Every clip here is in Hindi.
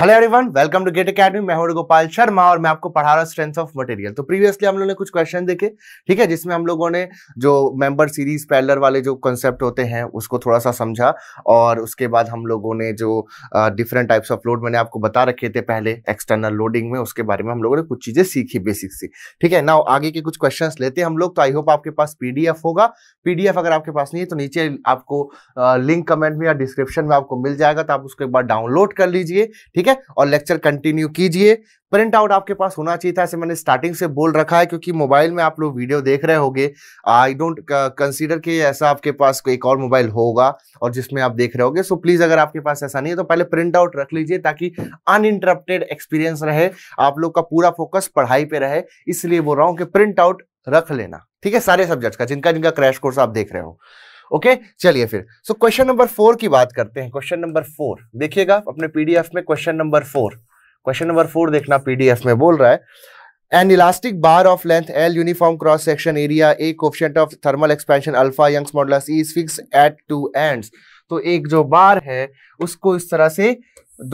Hello everyone welcome to gate academy मैं हूं गोपाल शर्मा और मैं आपको पढ़ा रहा स्ट्रेंथ ऑफ मटेरियल तो प्रीवियसली हम लोगों ने कुछ क्वेश्चन देखे ठीक है जिसमें हम लोगों ने जो मेंबर सीरीज पैलर वाले जो कॉन्सेप्ट होते हैं उसको थोड़ा सा समझा और उसके बाद हम लोगों ने जो डिफरेंट टाइप्स ऑफ लोड मैंने आपको बता रखे थे पहले एक्सटर्नल लोडिंग में उसके बारे में हम लोगों ने कुछ चीज़ें सीखी बेसिक सी ठीक है ना आगे के कुछ क्वेश्चन लेते हैं हम लोग तो आई होप आपके पास पी होगा पी अगर आपके पास नहीं है तो नीचे आपको लिंक कमेंट में या डिस्क्रिप्शन में आपको मिल जाएगा तो आप उसको एक बार डाउनलोड कर लीजिए ठीक ठीक है और लेक्चर कंटिन्यू कीजिए प्रिंट आउट आपके पास होना चाहिए था ऐसे मैंने स्टार्टिंग से बोल रखा है क्योंकि मोबाइल में आप लोग वीडियो देख रहे होंगे आई डोंट कंसीडर कि ऐसा आपके पास कोई एक और मोबाइल होगा और जिसमें आप देख रहे होगे सो प्लीज़ अगर आपके पास ऐसा नहीं है तो पहले प्रिंट आउट रख लीजिए ताकि अनइंटरप्टेड एक्सपीरियंस रहे आप लोग का पूरा फोकस पढ़ाई पे रहे इसलिए बोल रहा हूँ कि प्रिंट आउट रख लेना ठीक है सारे सब्जेक्ट का जिनका जिनका क्रैश कोर्स आप देख रहे हो ओके चलिए फिर सो क्वेश्चन नंबर फोर की बात करते हैं क्वेश्चन नंबर फोर देखिएगा अपने पीडीएफ में question number four question number four देखना पीडीएफ में बोल रहा है an elastic bar of length L uniform cross section area A coefficient of thermal expansion alpha Young's modulus E is fixed at तो एक जो बार है उसको इस तरह से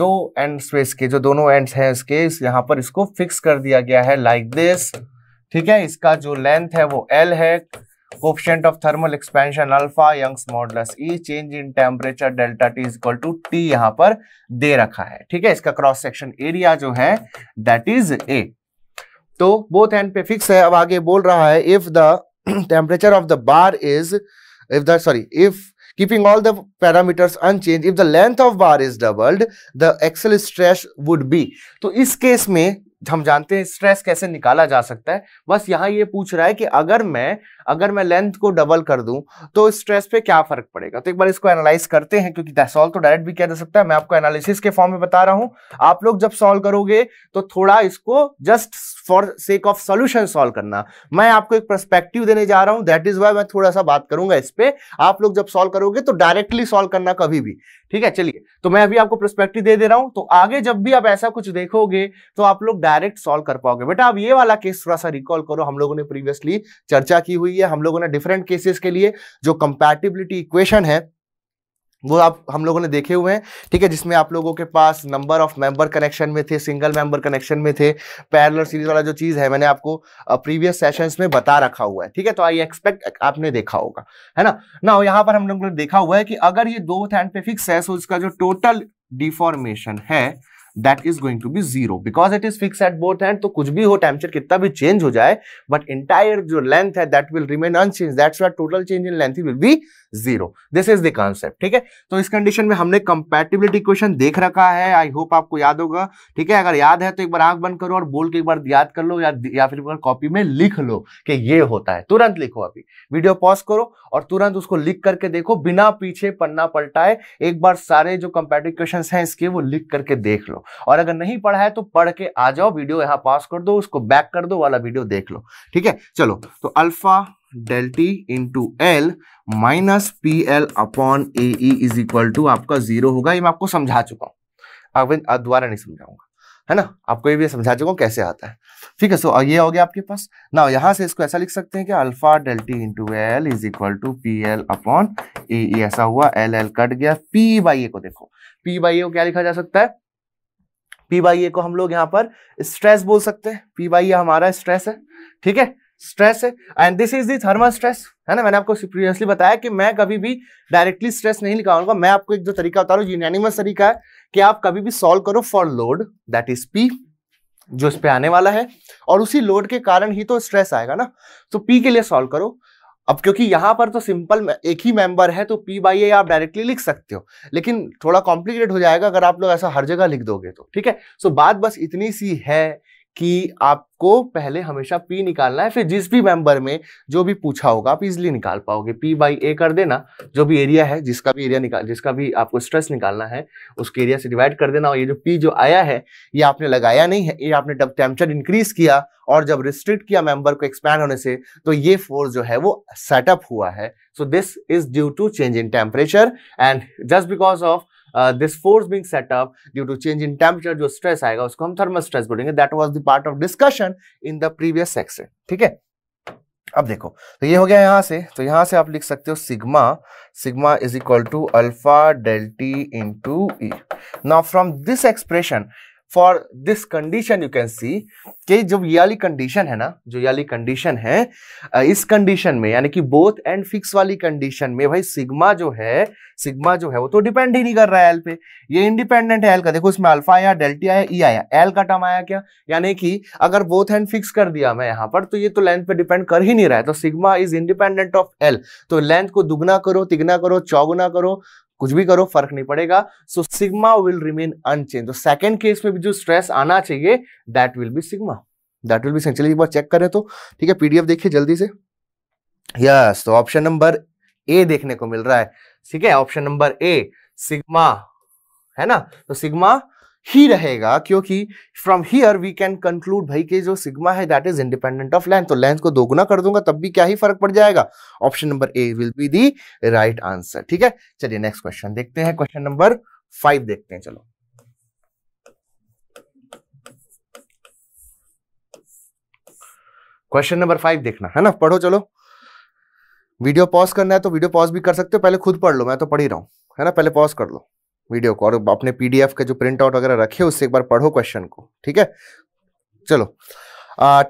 दो एंड स्पेस के जो दोनों एंड्स हैं इसके इस यहाँ पर इसको फिक्स कर दिया गया है लाइक like दिस ठीक है इसका जो लेंथ है वो एल है coefficient of thermal expansion alpha youngs modulus e change in temperature delta t is equal to t यहां पर दे रखा है ठीक है इसका क्रॉस सेक्शन एरिया जो है दैट इज ए तो बोथ एंड पे फिक्स है अब आगे बोल रहा है if the temperature of the bar is if the sorry if keeping all the parameters unchange if the length of bar is doubled the axial stress would be तो इस केस में हम जानते हैं स्ट्रेस कैसे निकाला जा सकता है बस यहाँ ये पूछ रहा है कि अगर मैं अगर मैं लेंथ को डबल कर दूं तो स्ट्रेस पे क्या फर्क पड़ेगा तो एक बार इसको एनालाइज करते हैं क्योंकि सॉल्व तो डायरेक्ट भी किया जा सकता है मैं आपको एनालिसिस के फॉर्म में बता रहा हूँ आप लोग जब सॉल्व करोगे तो थोड़ा इसको just for sake of solution solve करना मैं आपको एक परस्पेक्टिव देने जा रहा हूं दैट इज वाई मैं थोड़ा सा बात करूंगा इस पर आप लोग जब सॉल्व करोगे तो डायरेक्टली सॉल्व करना कभी भी ठीक है चलिए तो मैं अभी आपको परस्पेक्टिव दे दे रहा हूं तो आगे जब भी आप ऐसा कुछ देखोगे तो आप लोग डायरेक्ट सॉल्व कर पाओगे बेटा आप ये वाला केस थोड़ा सा रिकॉल करो हम लोगों ने प्रीवियसली चर्चा की हुई है हम लोगों ने डिफरेंट केसेस के लिए जो कंपेटिबिलिटी इक्वेशन है वो आप हम लोगों ने देखे हुए हैं ठीक है जिसमें आप लोगों के पास नंबर ऑफ मेंबर कनेक्शन में थे सिंगल मेंबर कनेक्शन में थे पैरल सीरीज वाला जो चीज़ है मैंने आपको प्रीवियस सेशंस में बता रखा हुआ है ठीक है तो आई एक्सपेक्ट आपने देखा होगा है ना ना यहाँ पर हम लोगों ने देखा हुआ है कि अगर ये दो हैंड पे फिक्स है सो इसका जो टोटल डिफॉर्मेशन है that is going to be zero because it is fix at both hand तो कुछ भी हो टेम्परेचर कितना भी चेंज हो जाए बट इंटायर जो लेंथ है that will remain unchange that's what total change in length will be zero this is the concept ठीक है तो इस कंडीशन में हमने कंपेटिबिलिटी क्वेश्चन देख रखा है आई होप आपको याद होगा ठीक है अगर याद है तो एक बार आंख बंद करो और बोल के एक बार याद कर लो या, या फिर कॉपी में लिख लो कि ये होता है तुरंत लिखो अभी वीडियो पॉज करो और तुरंत उसको लिख करके देखो बिना पीछे पन्ना पलटाए एक बार सारे जो कंपेटिव क्वेश्चन है इसके वो लिख करके देख लो और अगर नहीं पढ़ा है तो पढ़ के आ जाओ वीडियो यहाँ पॉज कर दो उसको बैक कर दो वाला वीडियो देख लो ठीक है चलो तो alpha del T into L minus P L upon A is equal to आपका जीरो होगा ये मैं आपको समझा चुका हूँ अब दोबारा नहीं समझाऊंगा है ना आपको ये भी समझा चुका हूँ कैसे आता है ठीक है सो ये हो गया आपके पास ना यहाँ से इसको ऐसा लिख सकते हैं कि alpha del T into L is equal to P L upon A ऐसा हुआ एल एल कट गया पी बाई ए को देखो पी बाई ए को क्या लिखा जा सकता है पी बाई ए को हम लोग यहाँ पर स्ट्रेस बोल सकते हैं पी बाई ए हमारा स्ट्रेस है ठीक है स्ट्रेस है and this is the thermal stress है ना मैंने आपको प्रीवियसली बताया कि मैं कभी भी डायरेक्टली स्ट्रेस नहीं निकालूंगा मैं आपको एक जो तरीका बता रहा हूँ यूनानिमस तरीका है कि आप कभी भी सॉल्व करो for load that is P जो इस पे आने वाला है और उसी लोड के कारण ही तो स्ट्रेस आएगा ना तो पी के लिए सॉल्व करो अब क्योंकि यहां पर तो सिंपल एक ही मेंबर है तो पी बाई ए आप डायरेक्टली लिख सकते हो लेकिन थोड़ा कॉम्प्लिकेटेड हो जाएगा अगर आप लोग ऐसा हर जगह लिख दोगे तो ठीक है सो बात बस इतनी सी है कि आपको पहले हमेशा पी निकालना है फिर जिस भी मेंबर में जो भी पूछा होगा आप इजिली निकाल पाओगे पी बाई ए कर देना जो भी एरिया है जिसका भी एरिया निकाल जिसका भी आपको स्ट्रेस निकालना है उसके एरिया से डिवाइड कर देना और ये जो पी जो आया है ये आपने लगाया नहीं है ये आपने जब टेम्परेचर इंक्रीज किया और जब रिस्ट्रिक्ट किया मेंबर को एक्सपैंड होने से तो ये फोर्स जो है वो सेटअप हुआ है so this is due to change in temperature and just because of this force being setup due to change in temperature जो स्ट्रेस आएगा उसको हम थर्मल स्ट्रेस बोलेंगे that was the part of discussion in the previous section ठीक है अब देखो तो ये हो गया यहां से तो यहां से आप लिख सकते हो sigma sigma is equal to alpha डेल्टी into E now from this expression for this condition you can see कि जो ये वाली कंडीशन है ना जो ये वाली कंडीशन है इस कंडीशन में यानी कि बोथ एंड फिक्स वाली कंडीशन में भाई सिग्मा जो है सिग्मा जो है वो तो डिपेंड ही नहीं कर रहा है एल पे ये इंडिपेंडेंट है एल का देखो इसमें अल्फा आया डेल्टी आया ई e आया एल का टर्म आया क्या यानी कि अगर बोथ एंड फिक्स कर दिया मैं यहाँ पर तो ये तो लेंथ पे डिपेंड कर ही नहीं रहा है तो sigma is independent of L तो लेंथ को दुगना करो तिगना करो चौगुना करो कुछ भी करो फर्क नहीं पड़ेगा so sigma will remain unchange तो सेकेंड केस में भी जो स्ट्रेस आना चाहिए that will be sigma that will be essentially एक बार चेक करें तो ठीक है पीडीएफ देखिए जल्दी से यस तो ऑप्शन नंबर ए देखने को मिल रहा है ठीक है ऑप्शन नंबर ए सिग्मा है ना तो सिग्मा ही रहेगा क्योंकि from here we can conclude भाई के जो सिग्मा है that is independent of length तो लेंथ को दोगुना कर दूंगा तब भी क्या ही फर्क पड़ जाएगा option number A will be the right answer ठीक है चलिए नेक्स्ट क्वेश्चन देखते हैं क्वेश्चन नंबर फाइव देखते हैं चलो क्वेश्चन नंबर फाइव देखना है ना पढ़ो चलो वीडियो पॉज करना है तो वीडियो पॉज भी कर सकते हो पहले खुद पढ़ लो मैं तो पढ़ ही रहा हूं है ना पहले पॉज कर लो वीडियो को और अपने पीडीएफ के जो प्रिंट आउट वगैरह रखे उससे एक बार पढ़ो क्वेश्चन को ठीक है चलो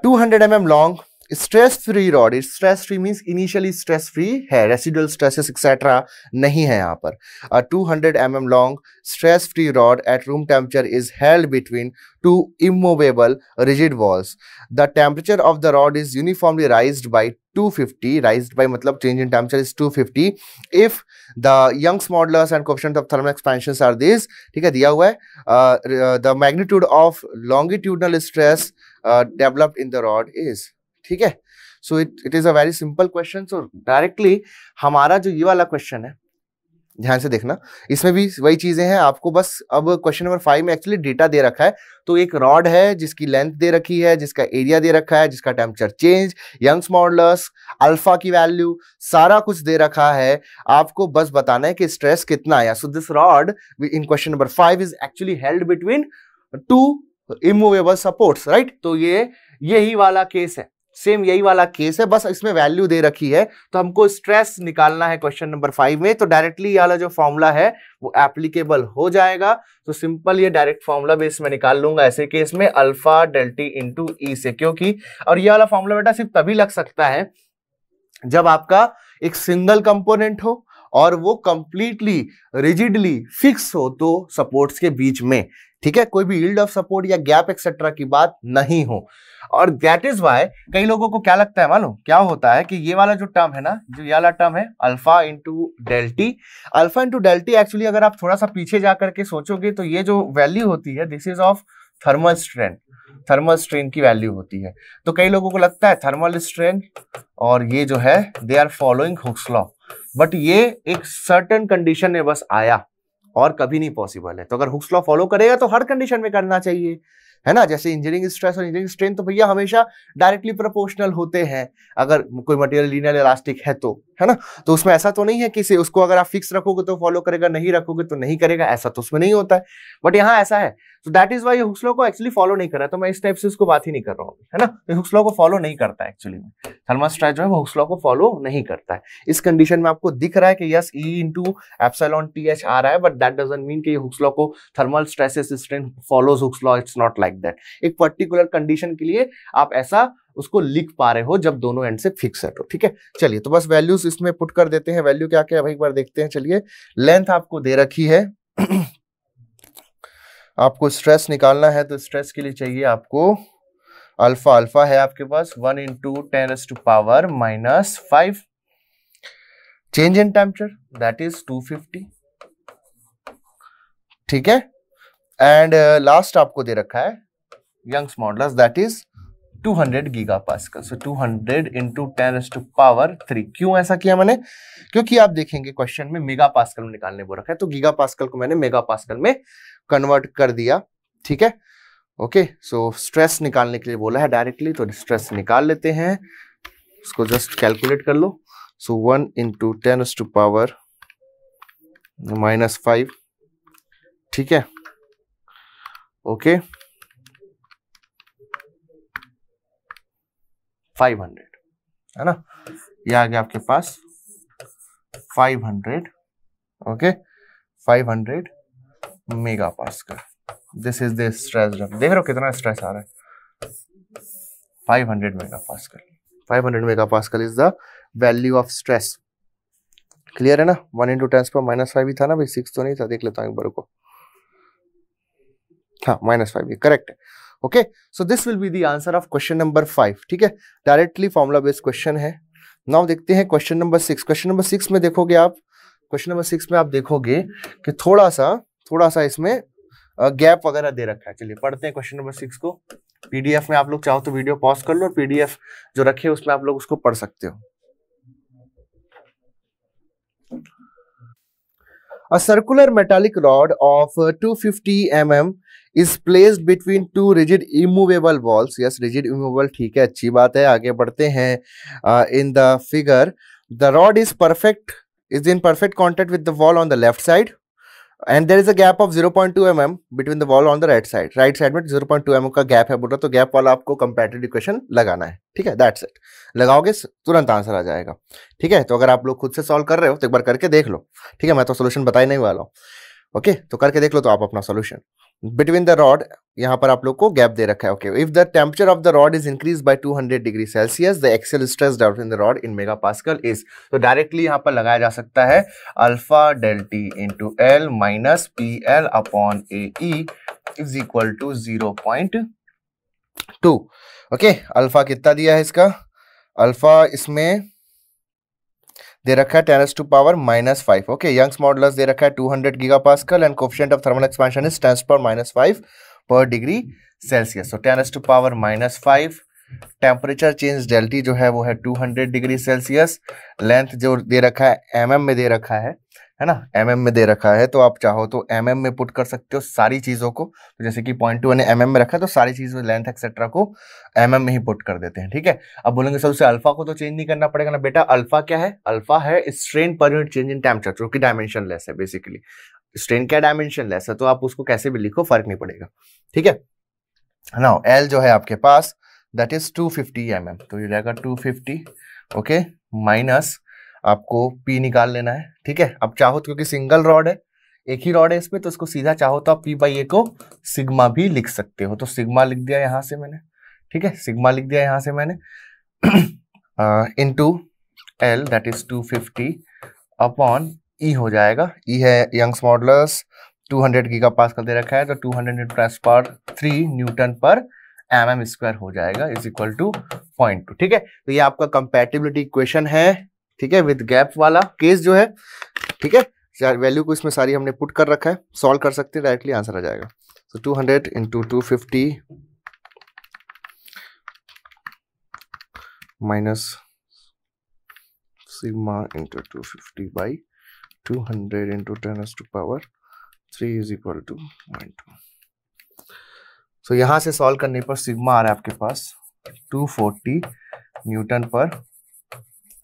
two hundred M M long stress free rod stress free means initially stress free है रेसिडुअल स्ट्रेसेस एक्सेट्रा नहीं है यहाँ पर a 200 hundred M M long stress free rod at room temperature is held between two immovable rigid walls the temperature of the rod is uniformly raise by 250 raised by matlab change in temperature is 250 if the young's modulus and coefficient of thermal expansions are these ठीक है दिया हुआ है uh, the magnitude of longitudinal stress uh, developed in the rod is ठीक है so it it is a very simple question so directly हमारा जो ये वाला क्वेश्चन है ध्यान से देखना इसमें भी वही चीजें हैं आपको बस अब क्वेश्चन नंबर फाइव में एक्चुअली डेटा दे रखा है तो एक रॉड है जिसकी लेंथ दे रखी है जिसका एरिया दे रखा है जिसका temperature change Young's modulus alpha की वैल्यू सारा कुछ दे रखा है आपको बस बताना है कि स्ट्रेस कितना आया so this rod in question number five is actually held between two immovable supports right तो ये यही वाला केस है सेम यही वाला केस है बस इसमें वैल्यू दे रखी है तो हमको स्ट्रेस निकालना है क्वेश्चन नंबर फाइव में तो डायरेक्टली वाला जो फॉर्मूला है वो एप्लीकेबल हो जाएगा तो सिंपल ये डायरेक्ट फॉर्मूला बेस में निकाल लूंगा ऐसे केस में अल्फा डेल्टी इंटू ई से क्योंकि और ये वाला फॉर्मूला बेटा सिर्फ तभी लग सकता है जब आपका एक सिंगल कंपोनेंट हो और वो कंप्लीटली रिजिडली फिक्स हो तो सपोर्ट्स के बीच में ठीक है कोई भी यील्ड ऑफ सपोर्ट या गैप एक्सेट्रा की बात नहीं हो और दैट इज वाई कई लोगों को क्या लगता है मालूम क्या होता है कि ये वाला जो टर्म है ना जो ये वाला टर्म है alpha into del T alpha into del T actually अगर आप थोड़ा सा पीछे जा करके सोचोगे तो ये जो वैल्यू होती है this is of thermal strength thermal strain की वैल्यू होती है तो कई लोगों को लगता है थर्मल स्ट्रेन और ये जो है they are following Hooke's law but ये एक सर्टन कंडीशन में बस आया और कभी नहीं पॉसिबल है तो अगर हुक्स लॉ फॉलो करेगा तो हर कंडीशन में करना चाहिए है ना जैसे इंजीनियरिंग स्ट्रेस और इंजीनियरिंग स्ट्रेन तो भैया हमेशा डायरेक्टली प्रोपोर्शनल होते हैं अगर कोई मटेरियल लीनियर इलास्टिक है तो है ना तो उसमें ऐसा तो नहीं है कि से उसको अगर आप फिक्स रखोगे तो फॉलो करेगा नहीं रखोगे तो नहीं करेगा ऐसा तो उसमें नहीं होता है बट यहाँ ऐसा है तो दैट इज वाई हुक्सलो को एक्चुअली फॉलो नहीं कर रहा तो मैं इस टाइप से उसको बात ही नहीं कर रहा हूँ है ना तो हुक्सलो को फॉलो नहीं करता है एक्चुअली में थर्मा स्ट्रेस जो है वो हुक्सलो को फॉलो नहीं करता है इस कंडीशन में आपको दिख रहा है कि yes E into epsilon T H आ रहा है बट दैट डजेंट मीन कि हुक्सलो को thermal stress strain follows Hooke's law it's not like like that एक पर्टिकुलर कंडीशन के लिए आप ऐसा उसको लिख पा रहे हो जब दोनों एंड से फिक्स है तो ठीक है चलिए तो बस वैल्यूज इसमें पुट कर देते हैं वैल्यू क्या क्या एक बार देखते हैं चलिए लेंथ आपको दे रखी है आपको स्ट्रेस निकालना है तो स्ट्रेस के लिए चाहिए आपको अल्फा अल्फा है आपके पास one into ten S to power minus five change in temperature that is two fifty ठीक है एंड लास्ट uh, आपको दे रखा है Young's modulus that is 200 gigapascal so so 200 into ten to power three क्यों ऐसा किया मैंने क्योंकि आप देखेंगे क्वेश्चन में मेगा पास्कल में निकालने बोल रखा है तो गीगा पास्कल को मैंने मेगा पास्कल में कन्वर्ट कर दिया ठीक है ओके सो स्ट्रेस निकालने के लिए बोला है डायरेक्टली तो स्ट्रेस निकाल लेते हैं उसको जस्ट कैलकुलेट कर लो so one into ten to power minus five ठीक है ओके okay. फाइव हंड्रेड है ना ये आ गया आपके पास five hundred okay five hundred mega pass pascal this is this stress देख रहे हो कितना स्ट्रेस आ रहा है five hundred mega pascal five hundred mega pascal is the value of stress clear है ना वन इंटू टेंस पर माइनस फाइव ही था ना भाई सिक्स तो नहीं था देख लेता हूँ एक बार को हाँ माइनस फाइव ये करेक्ट है okay so this will be the answer of question number five ठीक है डायरेक्टली फॉर्मुला बेस्ड क्वेश्चन है नाउ देखते हैं question number six question number six में देखोगे आप क्वेश्चन नंबर सिक्स में आप देखोगे कि थोड़ा सा थोड़ा सा इसमें गैप वगैरह दे रखा है चलिए पढ़ते हैं क्वेश्चन नंबर सिक्स को पीडीएफ में आप लोग चाहो तो वीडियो पॉज कर लो और पीडीएफ जो रखे उसमें आप लोग उसको पढ़ सकते हो A circular metallic rod of 250 mm is placed between two rigid immovable walls. Yes, rigid immovable ठीक है अच्छी बात है आगे बढ़ते हैं uh, in the figure. The rod is perfect is in perfect contact with the wall on the left side. And there is a gap of zero point two M M between the wall on the right side right side में जीरो पॉइंट टू एम का गैप है बोल रहा तो गैप वाला आपको कंपेटेटिव इक्वेशन लगाना है ठीक है दैट्स इट लगाओगे तुरंत आंसर आ जाएगा ठीक है तो अगर आप लोग खुद से सॉल्व कर रहे हो तो एक बार करके देख लो ठीक है मैं तो सोल्यूशन बता ही नहीं वाला हूँ ओके तो करके देख लो तो आप अपना सोल्यूशन बिटवीन द रॉड यहाँ पर आप लोग को गैप दे रखा है okay if the temperature of the rod is increase by 200 degree Celsius the axial stress doubt in the rod in mega pascal is तो डायरेक्टली यहाँ पर लगाया जा सकता है alpha डेल्टी in into L minus P L upon A is equal to zero point two okay alpha कितना दिया है इसका अल्फा इसमें दे रखा है ten to power minus five okay Young's model दे रखा है टू हंड्रेड गीगा कल and coefficient of thermal expansion is ten power minus five per degree Celsius so ten to power minus five temperature change delta T जो है वो है two hundred degree Celsius length जो दे रखा है एम mm में दे रखा है है ना एम mm में दे रखा है तो आप चाहो तो एम mm में पुट कर सकते हो सारी चीज़ों को तो जैसे कि पॉइंट टू मैंने एम mm में रखा है तो सारी चीज़ों लेंथ एक्सेट्रा को एम mm में ही पुट कर देते हैं ठीक है अब बोलेंगे सर उसे अल्फा को तो चेंज नहीं करना पड़ेगा ना बेटा अल्फा क्या है अल्फा है strain per unit change in temperature जो कि डायमेंशन लेस है बेसिकली स्ट्रेन क्या डायमेंशन लेस है तो आप उसको कैसे भी लिखो फर्क नहीं पड़ेगा ठीक है ना एल जो है आपके पास that is two fifty M M तो ये रहेगा टू फिफ्टी ओके माइनस आपको पी निकाल लेना है ठीक है अब चाहो तो क्योंकि सिंगल रॉड है एक ही रॉड है इसमें तो इसको सीधा चाहो तो आप पी बाई ए को सिग्मा भी लिख सकते हो तो सिग्मा लिख दिया यहाँ से मैंने ठीक है सिग्मा लिख दिया यहाँ से मैंने इन to L that is two fifty upon E हो जाएगा ई e है यंग्स मॉडलस 200 गीगा पास कर दे रखा है तो 200 हंड्रेड पर three newton per M M square हो जाएगा is equal to point two ठीक है तो ये आपका कंपेटिबिलिटी इक्वेशन है ठीक है विद गैप वाला केस जो है ठीक है वैल्यू को इसमें सारी हमने पुट कर रखा है सॉल्व कर सकते हैं डायरेक्टली आंसर आ जाएगा so two hundred into two fifty minus two fifty by two hundred into ten to power three is equal to one two so यहां से सॉल्व करने पर सिग्मा आ रहा है आपके पास two forty newton per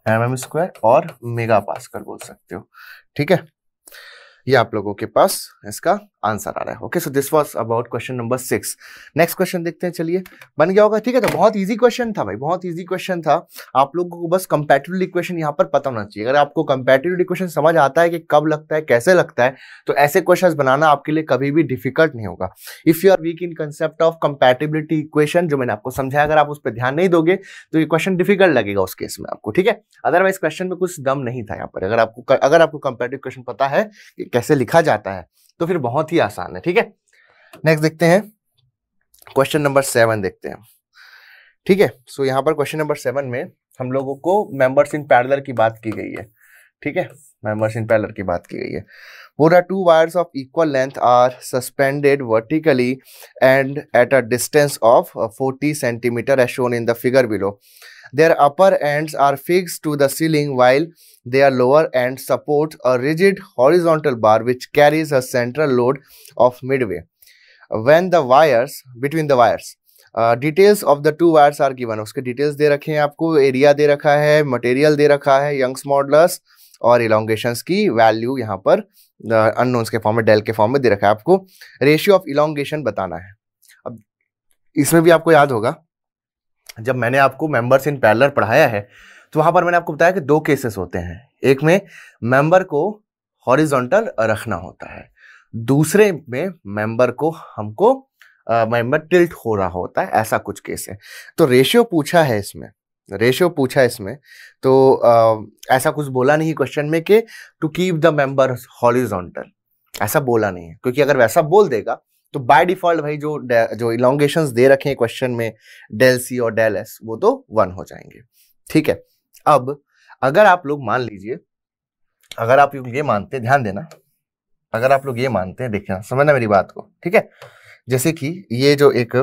M M square और मेगा पास्कल बोल सकते हो ठीक है ये आप लोगों के पास इसका आंसर आ रहा है okay so this was about question number six next question देखते हैं चलिए बन गया होगा ठीक है तो बहुत इजी क्वेश्चन था भाई बहुत इजी क्वेश्चन था आप लोगों को बस कंपेटिव इक्वेशन यहाँ पर पता होना चाहिए अगर आपको कंपेटिवली इक्वेशन समझ आता है कि कब लगता है कैसे लगता है तो ऐसे क्वेश्चन बनाना आपके लिए कभी भी डिफिकल्ट नहीं होगा if you are weak in concept of compatibility equation जो मैंने आपको समझाया अगर आप उस पर ध्यान नहीं दोगे तो ये क्वेश्चन डिफिकल्ट लगेगा उस केस में आपको ठीक है अदरवाइज क्वेश्चन में कुछ दम नहीं था यहाँ पर अगर आपको अगर आपको कंपेटिव क्वेश्चन पता है कि कैसे लिखा जाता है तो फिर बहुत ही आसान है ठीक है नेक्स्ट देखते हैं क्वेश्चन नंबर सेवन देखते हैं ठीक है सो यहाँ पर क्वेश्चन नंबर सेवन में हम लोगों को मेंबर्स इन पैरलर की बात की गई है ठीक है मेंबर्स इन पैरलर की बात की गई है बोल two wires of equal length are suspended vertically and at a distance of 40 centimetre as shown in the figure below Their upper ends are fixed to the ceiling while their lower end supports a rigid horizontal bar which carries a central load of midway. When the wires, between the wires, details of the two wires are given उसके डिटेल्स दे रखे हैं आपको एरिया दे रखा है मटेरियल दे रखा है यंग्स मॉडलस और इलोंगेशंस की वैल्यू यहाँ पर अननोन्स के फॉर्म में डेल के फॉर्म में दे रखा है आपको रेशियो ऑफ इलांगेशन बताना है अब इसमें भी आपको याद होगा जब मैंने आपको मेंबर्स इन पैरलर पढ़ाया है तो वहां पर मैंने आपको बताया कि दो केसेस होते हैं एक में मेंबर को हॉरिजॉन्टल रखना होता है दूसरे में मेंबर को हमको मेंबर टिल्ट हो रहा होता है ऐसा कुछ केस है तो रेशियो पूछा है इसमें रेशियो पूछा है इसमें तो आ, ऐसा कुछ बोला नहीं क्वेश्चन में कि to keep the member horizontal ऐसा बोला नहीं है क्योंकि अगर वैसा बोल देगा तो बाय डिफॉल्ट भाई जो जो इलांगेशन दे रखे हैं क्वेश्चन में डेल सी और डेल एस वो तो वन हो जाएंगे ठीक है अब अगर आप लोग मान लीजिए अगर आप लोग ये मानते हैं ध्यान देना अगर आप लोग ये मानते हैं देखना समझना मेरी बात को ठीक है जैसे कि ये जो एक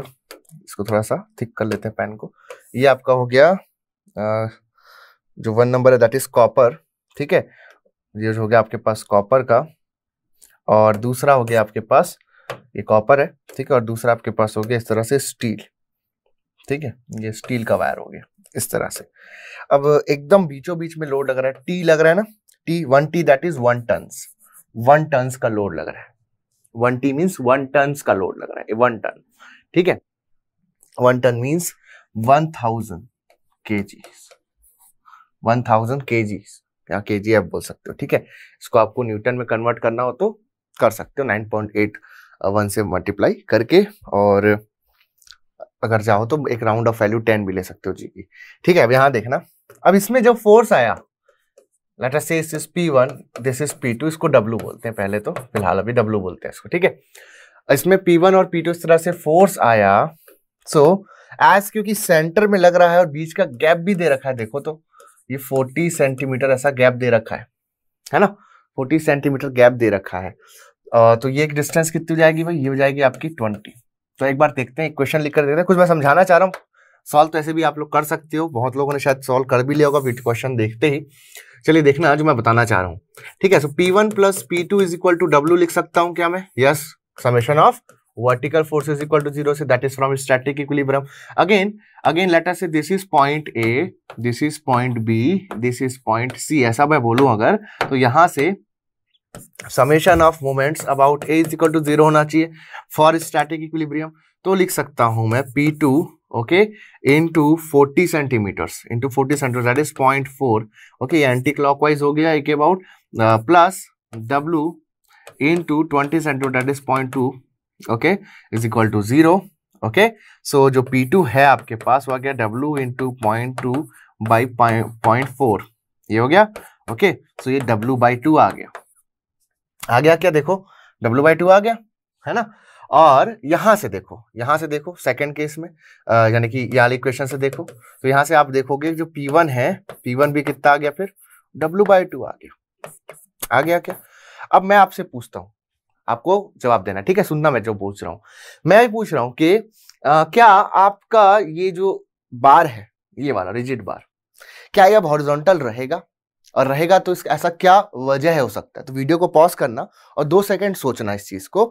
इसको थोड़ा सा थिक कर लेते हैं पेन को ये आपका हो गया आ, जो वन नंबर है दैट इज कॉपर ठीक है ये जो हो गया आपके पास कॉपर का और दूसरा हो गया आपके पास ये कॉपर है ठीक है और दूसरा आपके पास हो गया इस तरह से स्टील ठीक है ये स्टील का वायर हो गया इस तरह से अब एकदम बीचों बीच में लोड लग रहा है टी लग रहा है ना T one T that is one tons one tons का लोड लग रहा है one T means one tons का लोड लग रहा है वन टन ठीक है one ton means one thousand K G one thousand K जी या के जी आप बोल सकते हो ठीक है इसको आपको न्यूटन में कन्वर्ट करना हो तो कर सकते हो नाइन पॉइंट एट वन से मल्टीप्लाई करके और अगर चाहो तो एक राउंड ऑफ वैल्यू टेन भी ले सकते हो जी की ठीक है अब यहाँ देखना अब इसमें जब फोर्स आया लेटर से इस is P one this is P two इसको डब्लू बोलते हैं पहले तो फिलहाल अभी डब्लू बोलते हैं इसको ठीक है इसमें पी वन और पी टू इस तरह से फोर्स आया सो so, एस क्योंकि सेंटर में लग रहा है और बीच का गैप भी दे रखा है देखो तो ये फोर्टी सेंटीमीटर ऐसा गैप दे रखा है है ना फोर्टी सेंटीमीटर गैप दे रखा है तो ये एक डिस्टेंस कितनी हो जाएगी भाई ये हो जाएगी आपकी ट्वेंटी तो एक बार देखते हैं क्वेश्चन लिख कर देखते हैं कुछ मैं समझाना चाह रहा हूँ सॉल्व तो ऐसे भी आप लोग कर सकते हो बहुत लोगों ने शायद सॉल्व कर भी लिया होगा बीट क्वेश्चन देखते ही चलिए देखना जो मैं बताना चाह रहा हूँ ठीक है so P one plus P two is equal to W लिख सकता हूँ क्या मैं yes summation of vertical force is equal to zero से that is from static equilibrium again again let us say this is point a this is point b this is point c ऐसा मैं बोलूँ अगर तो यहाँ से summation of moments about A is equal to zero होना चाहिए फॉर स्टैटिक इक्विलिब्रियम तो लिख सकता हूं मैं P two okay into forty centimetres into forty centimetre that is point four okay anticlockwise हो गया एक about plus W into twenty centimetre that is point two okay is equal to zero okay so जो पी टू है आपके पास वो आ गया into point two by point four ये हो गया ओके okay? सो so ये डब्ल्यू बाई टू आ गया आ गया क्या देखो डब्ल्यू बाई टू आ गया है ना और यहां से देखो यहाँ से देखो सेकंड केस में यानी कि यहाँ इक्वेशन से देखो तो यहाँ से आप देखोगे जो पी वन है वन भी कितना आ गया फिर डब्ल्यू बाई टू आ गया आ गया क्या अब मैं आपसे पूछता हूँ आपको जवाब देना ठीक है सुनना मैं जो पूछ रहा हूं मैं भी पूछ रहा हूं कि आ, क्या आपका ये जो बार है ये वाला रिजिड बार क्या यह हॉरिजॉन्टल रहेगा और रहेगा तो इसका ऐसा क्या वजह है हो सकता है तो वीडियो को पॉज करना और दो सेकंड सोचना इस चीज़ को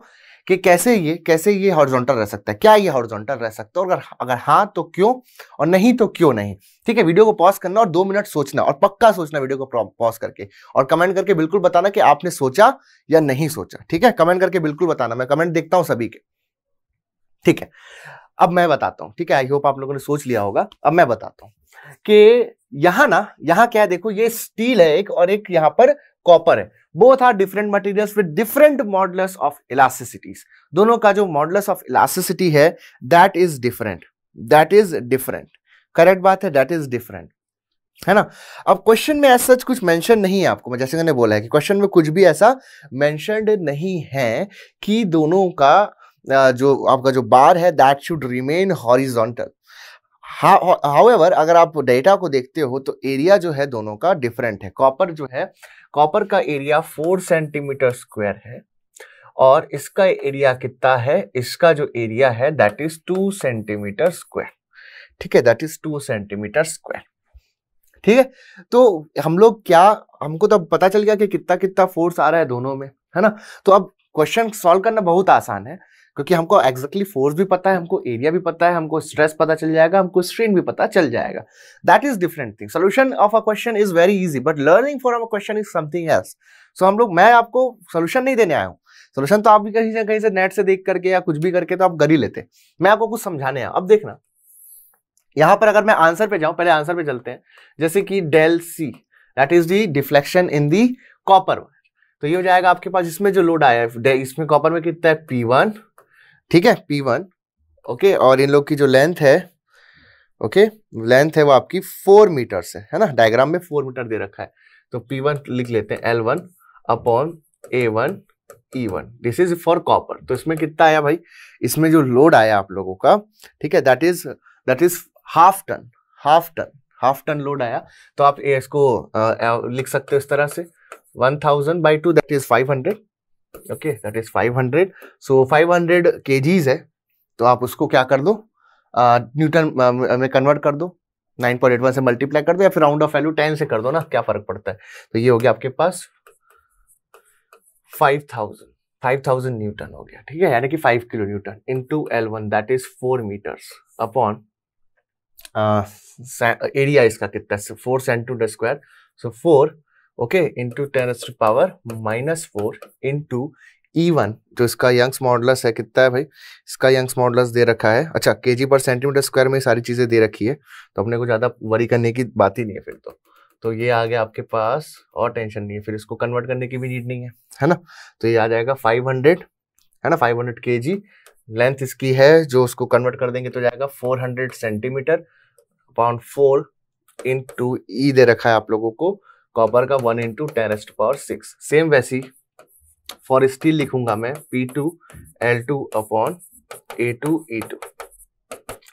कि कैसे ये कैसे ये हॉर्जोंटल रह सकता है क्या ये हॉर्जोंटल रह सकता है और अगर अगर हाँ तो क्यों और नहीं तो क्यों नहीं ठीक है वीडियो को पॉज करना और दो मिनट सोचना और पक्का सोचना वीडियो को पॉज करके और कमेंट करके बिल्कुल बताना कि आपने सोचा या नहीं सोचा ठीक है कमेंट करके बिल्कुल बताना मैं कमेंट देखता हूं सभी के ठीक है अब मैं बताता हूँ ठीक है आई होप आप लोगों ने सोच लिया होगा अब मैं बताता हूँ कि यहाँ ना यहाँ क्या है देखो ये स्टील है एक और एक यहाँ पर कॉपर है both are different materials with different modulus of elasticities दोनों का जो मॉडल्स ऑफ इलास्टिसिटी है that is different that is different correct बात है दैट इज डिफरेंट है ना अब क्वेश्चन में ऐसा कुछ मेंशन नहीं है आपको जैसे मैंने बोला है कि क्वेश्चन में कुछ भी ऐसा मेंशनड नहीं है कि दोनों का जो आपका जो बार है that should remain horizontal ever अगर आप डेटा को देखते हो तो एरिया जो है दोनों का डिफरेंट है कॉपर जो है कॉपर का एरिया फोर सेंटीमीटर स्क्वायर है और इसका एरिया कितना है इसका जो एरिया है that is two centimetre square ठीक है that is two centimetre square ठीक है तो हम लोग क्या हमको तो पता चल गया कि कितना कितना फोर्स आ रहा है दोनों में है ना तो अब क्वेश्चन सॉल्व करना बहुत आसान है क्योंकि हमको एग्जैक्टली फोर्स भी पता है हमको एरिया भी पता है हमको स्ट्रेस पता चल जाएगा हमको स्ट्रेन भी पता चल जाएगा that is different thing solution of a question is very easy but learning for a question is something else so हम लोग मैं आपको सोल्यूशन नहीं देने आया हूँ सोल्यूशन तो आप भी कहीं से कहीं से नेट से देख करके या कुछ भी करके तो आप कर ही लेते मैं आपको कुछ समझाने आया अब देखना यहाँ पर अगर मैं आंसर पे जाऊँ पहले आंसर पे चलते हैं जैसे कि del C that is the deflection in the copper तो ये हो जाएगा आपके पास इसमें जो लोड आया है इसमें कॉपर में कितना है पी वन ठीक है पी वन ओके और इन लोग की जो लेंथ है ओके लेंथ है वो आपकी फोर मीटर से है ना डायग्राम में फोर मीटर दे रखा है तो पी वन लिख लेते हैं L one upon A one E one this is for copper तो इसमें कितना आया भाई इसमें जो लोड आया आप लोगों का ठीक है that is that is half ton half ton half ton load आया तो आप इसको लिख सकते हो इस तरह से one thousand by two that is five hundred okay that is 500 so so, 500 hundred है तो आप उसको क्या कर दो न्यूटन uh, uh, में कन्वर्ट कर दो 9.81 से मल्टीप्लाई कर दो या फिर राउंड ऑफ वैल्यू 10 से कर दो ना क्या फर्क पड़ता है तो ये हो गया आपके पास 5000 5000 न्यूटन हो गया ठीक है यानी कि 5 kilo newton into L1 that is 4 metres upon area इसका कितना four centimetre square so four okay into ten to power minus four into E one जो इसका यंग्स मॉडलस है कितना है भाई इसका यंग्स मॉडलस दे रखा है अच्छा के जी पर सेंटीमीटर स्क्वायर में सारी चीज़ें दे रखी है तो अपने को ज़्यादा वरी करने की बात ही नहीं है फिर तो तो ये आ गया आपके पास और टेंशन नहीं है फिर इसको कन्वर्ट करने की भी नीड नहीं है है ना तो ये आ जाएगा 500 है ना 500 हंड्रेड के जी लेंथ इसकी है जो उसको कन्वर्ट कर देंगे तो जाएगा 400 hundred centimetre upon four into E दे रखा है आप लोगों को कॉपर का वन इंटू टेन एस्ट पावर सिक्स सेम वैसी फॉर स्टील लिखूंगा मैं P two L two upon A two E two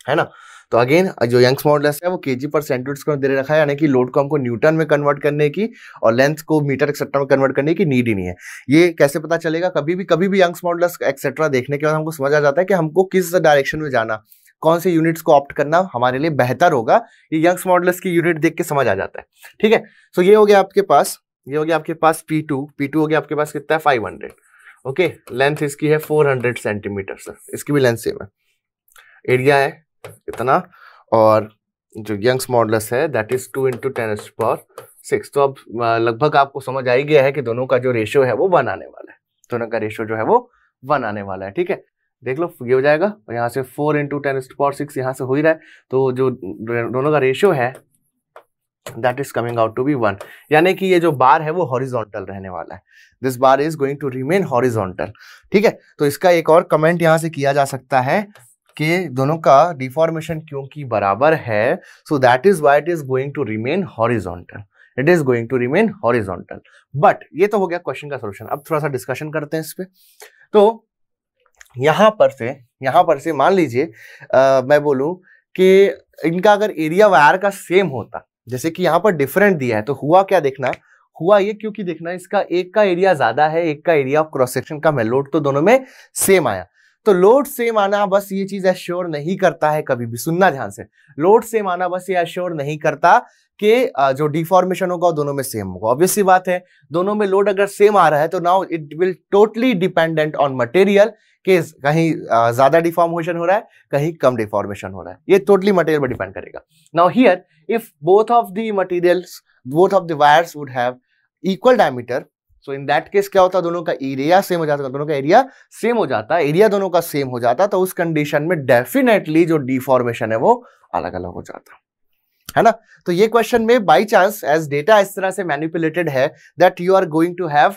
है ना तो अगेन जो यंग्स मॉडल्स है वो के जी पर सेंटीमीटर स्क्वायर दे रखा है यानी कि लोड को हमको न्यूटन में कन्वर्ट करने की और लेंथ को मीटर एक्सेट्रा में कन्वर्ट करने की नीड ही नहीं है ये कैसे पता चलेगा कभी भी कभी भी यंग्स मॉडल्स एक्सेट्रा देखने के बाद हमको समझ आ जाता है कि हमको किस डायरेक्शन में जाना कौन से यूनिट्स को ऑप्ट करना हमारे लिए बेहतर होगा ये यंग्स मॉडल्स की यूनिट देख के समझ आ जाता है ठीक है सो ये हो गया आपके पास ये हो गया आपके पास पी टू पी टू हो गया आपके पास कितना है फाइव हंड्रेड ओके लेंथ इसकी है फोर हंड्रेड सेंटीमीटर सर इसकी भी लेंथ सेम है एरिया है इतना और जो Young's modulus that that is into इंटू टेन पर पावर सिक्स तो अब लगभग आपको समझ आ ही गया है कि दोनों का जो रेशियो है वो वन आने वाला है दोनों का रेशियो जो है वो वन आने वाला है ठीक है देख लो ये हो जाएगा और यहाँ से four into ten to power six यहाँ से हो ही रहा है तो जो दोनों का रेशियो है that is coming out to be one यानी कि ये जो बार है वो हॉरिजॉन्टल रहने वाला है this bar is going to remain horizontal ठीक है तो इसका एक और कमेंट यहाँ से किया जा सकता है कि दोनों का डिफॉर्मेशन क्योंकि बराबर है so that is why it is going to remain horizontal it is going to remain horizontal but ये तो हो गया क्वेश्चन का सोल्यूशन अब थोड़ा सा डिस्कशन करते हैं इस पर तो यहाँ पर से यहाँ पर से मान लीजिए मैं बोलूँ कि इनका अगर एरिया वायर का सेम होता जैसे कि यहाँ पर डिफरेंट दिया है तो हुआ क्या देखना हुआ ये क्योंकि देखना इसका एक का एरिया ज्यादा है एक का एरिया ऑफ क्रॉस सेक्शन कम है लोड तो दोनों में सेम आया तो लोड सेम आना बस ये चीज एश्योर नहीं करता है कभी भी सुनना ध्यान से लोड सेम आना बस ये एश्योर नहीं करता कि जो डिफॉर्मेशन होगा दोनों में सेम होगा ऑब्वियसली बात है दोनों में लोड अगर सेम आ रहा है तो now it will totally dependent on material कि कहीं ज्यादा डिफॉर्मेशन हो रहा है कहीं कम डिफॉर्मेशन हो रहा है ये टोटली मटेरियल पर डिपेंड करेगा now here if both of the materials both of the wires would have equal diameter so in that case क्या होता है दोनों का एरिया सेम हो जाता दोनों का एरिया सेम हो जाता एरिया दोनों का सेम हो जाता तो उस कंडीशन में डेफिनेटली जो डिफॉर्मेशन है वो अलग अलग हो जाता है ना तो ये क्वेश्चन में बाई चांस एज डेटा इस तरह से मैनिपुलेटेड है that you are going to have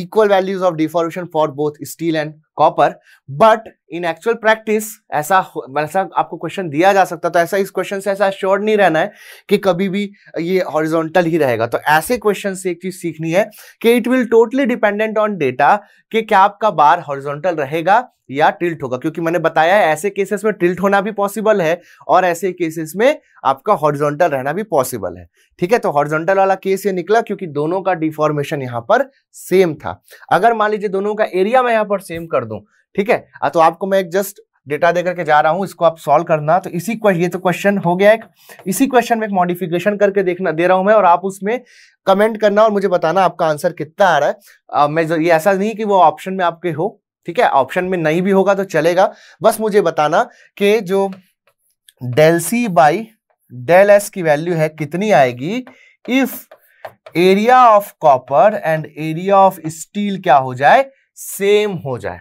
equal values of deformation for both steel and copper but in actual practice ऐसा मतलब ऐसा आपको क्वेश्चन दिया जा सकता तो ऐसा इस क्वेश्चन से ऐसा श्योर नहीं रहना है कि कभी भी ये हॉरिजॉन्टल ही रहेगा तो ऐसे क्वेश्चन से एक चीज सीखनी है कि it will totally dependent on data कि क्या आपका बार हॉरिजॉन्टल रहेगा या टिल्ट होगा क्योंकि मैंने बताया है ऐसे केसेस में टिल्ट होना भी पॉसिबल है और ऐसे केसेस में आपका हॉरिजॉन्टल रहना भी पॉसिबल है ठीक है तो हॉरिजॉन्टल वाला केस ये निकला क्योंकि दोनों का डिफॉर्मेशन यहां पर सेम था अगर मान लीजिए दोनों का एरिया मैं यहाँ पर सेम कर दूं ठीक है तो आपको मैं एक जस्ट डेटा देकर के जा रहा हूं इसको आप सॉल्व करना तो इसी ये तो क्वेश्चन हो गया एक इसी क्वेश्चन में एक मॉडिफिकेशन करके देखना दे रहा हूं मैं और आप उसमें कमेंट करना और मुझे बताना आपका आंसर कितना आ रहा है आ, मैं ये ऐसा नहीं कि वो ऑप्शन में आपके हो ठीक है ऑप्शन में नहीं भी होगा तो चलेगा बस मुझे बताना कि जो del C by del S की वैल्यू है कितनी आएगी if area of copper and area of steel क्या हो जाए सेम हो जाए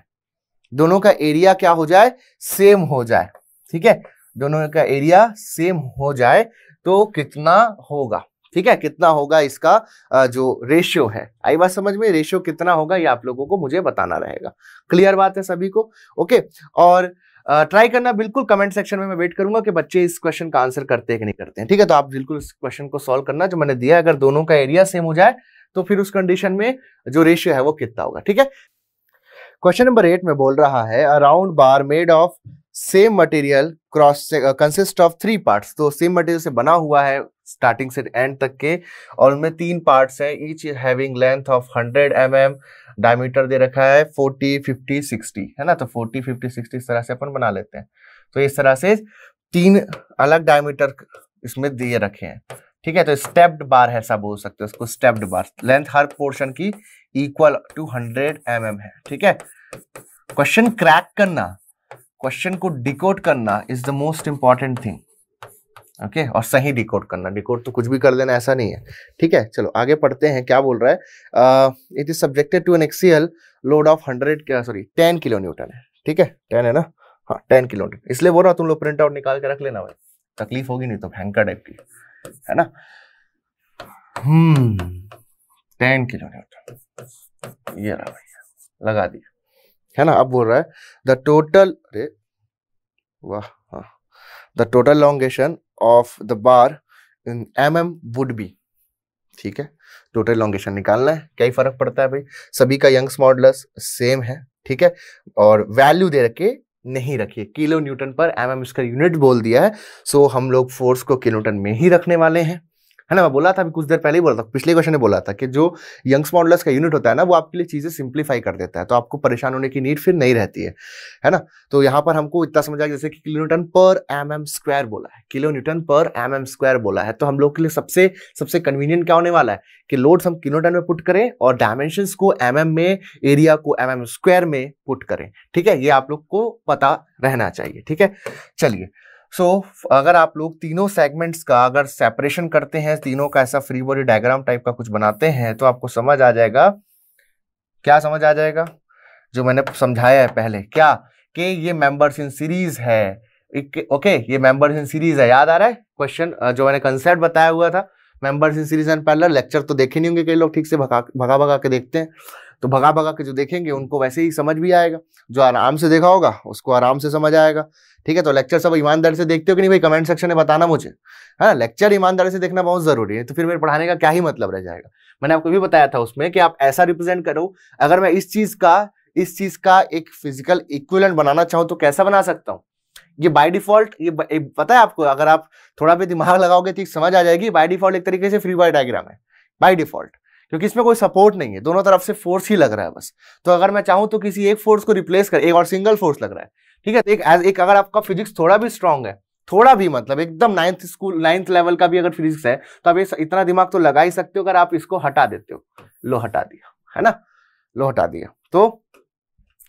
दोनों का एरिया क्या हो जाए सेम हो जाए ठीक है दोनों का एरिया सेम हो जाए तो कितना होगा ठीक है कितना होगा इसका जो रेशियो है आई बात समझ में रेशियो कितना होगा ये आप लोगों को मुझे बताना रहेगा क्लियर बात है सभी को ओके और ट्राई करना बिल्कुल कमेंट सेक्शन में मैं वेट करूंगा कि बच्चे इस क्वेश्चन का आंसर करते हैं कि नहीं करते हैं ठीक है तो आप बिल्कुल इस क्वेश्चन को सॉल्व करना जो मैंने दिया अगर दोनों का एरिया सेम हो जाए तो फिर उस कंडीशन में जो रेशियो है वो कितना होगा ठीक है क्वेश्चन नंबर एट में बोल रहा है around bar made of same material cross consist of three parts तो सेम मटेरियल से बना हुआ है स्टार्टिंग से एंड तक के और उनमें तीन पार्ट्स हैं each having length of 100 m M diameter दे रखा है 40, 50, 60 है ना तो 40, 50, 60 इस तरह से अपन बना लेते हैं तो इस तरह से तीन अलग डायमीटर इसमें दिए रखे हैं ठीक है तो स्टेप्ड बार है सब बोल सकते हो उसको स्टेप्ड बार लेंथ हर पोर्शन की equal to hundred M M है ठीक है क्वेश्चन क्रैक करना क्वेश्चन को डिकोड करना is the most important thing okay और सही डिकोड करना डिकोड तो कुछ भी कर लेना ऐसा नहीं है ठीक है चलो आगे पढ़ते हैं क्या बोल रहा है it is subjected to an axial load of hundred sorry ten kilo newton है ठीक है टेन है ना हाँ टेन किलो न्यूटन इसलिए बोल रहा तुम लोग प्रिंट आउट निकाल के रख लेना भाई तकलीफ होगी नहीं तो भयंकर टाइप की है ना हम्म टेन किलो न्यूटन ये रहा भैया लगा दिया है ना अब बोल रहा है द टोटल अरे वाह the total elongation of the bar in m m would be ठीक है टोटल लॉन्गेशन निकालना है क्या ही फर्क पड़ता है भाई सभी का यंग्स मॉडलस सेम है ठीक है और वैल्यू दे रखे नहीं रखिए kilo newton per M m इसका यूनिट बोल दिया है सो हम लोग फोर्स को किलो न्यूटन में ही रखने वाले हैं है ना मैं बोला था अभी कुछ देर पहले ही बोला था पिछले क्वेश्चन में बोला था कि जो यंग्स मॉडल्स का यूनिट होता है ना वो आपके लिए चीज़ें सिंप्लीफाई कर देता है तो आपको परेशान होने की नीड फिर नहीं रहती है है ना तो यहाँ पर हमको इतना समझ आया जैसे कि kilo newton per M M square बोला है kilo newton per M M square बोला है तो हम लोग के लिए सबसे सबसे कन्वीनियंट क्या होने वाला है कि लोड्स हम किलो न्यूटन में पुट करें और डायमेंशन को एम mm में एरिया को एम mm स्क्वायर में पुट करें ठीक है ये आप लोग को पता रहना चाहिए ठीक है चलिए सो so, अगर आप लोग तीनों सेगमेंट्स का अगर सेपरेशन करते हैं तीनों का ऐसा फ्री बॉडी डायग्राम टाइप का कुछ बनाते हैं तो आपको समझ आ जाएगा क्या समझ आ जाएगा जो मैंने समझाया है पहले क्या कि ये मेंबर्स इन सीरीज है ओके ये मेंबर्स इन सीरीज है याद आ रहा है क्वेश्चन जो मैंने कंसेप्ट बताया हुआ था members in series and parallel lecture तो देखे नहीं होंगे कई लोग ठीक से भगा भगा भगा के देखते हैं तो भगा भगा के जो देखेंगे उनको वैसे ही समझ भी आएगा जो आराम से देखा होगा उसको आराम से समझ आएगा ठीक है तो लेक्चर सब ईमानदारी से देखते हो कि नहीं भाई कमेंट सेक्शन में बताना मुझे है ना लेक्चर ईमानदारी से देखना बहुत जरूरी है तो फिर मेरे पढ़ाने का क्या ही मतलब रह जाएगा मैंने आपको भी बताया था उसमें कि आप ऐसा रिप्रेजेंट करो अगर मैं इस चीज़ का इस चीज़ का एक फिजिकल इक्विलेंट बनाना चाहूँ तो कैसा बना सकता हूँ ये बाय डिफॉल्ट ये पता है आपको अगर आप थोड़ा भी दिमाग लगाओगे तो समझ आ जाएगी बाय डिफॉल्ट एक तरीके से फ्री बॉय डायग्राम है बाय डिफॉल्ट क्योंकि इसमें कोई सपोर्ट नहीं है दोनों तरफ से फोर्स ही लग रहा है बस तो अगर मैं चाहूँ तो किसी एक फोर्स को रिप्लेस कर एक और सिंगल फोर्स लग रहा है ठीक है तो एक एज एक अगर आपका फिजिक्स थोड़ा भी स्ट्रांग है थोड़ा भी मतलब एकदम नाइन्थ स्कूल नाइन्थ लेवल का भी अगर फिजिक्स है तो आप इतना दिमाग तो लगा ही सकते हो अगर आप इसको हटा देते हो लो हटा दिया है ना लो हटा दिया तो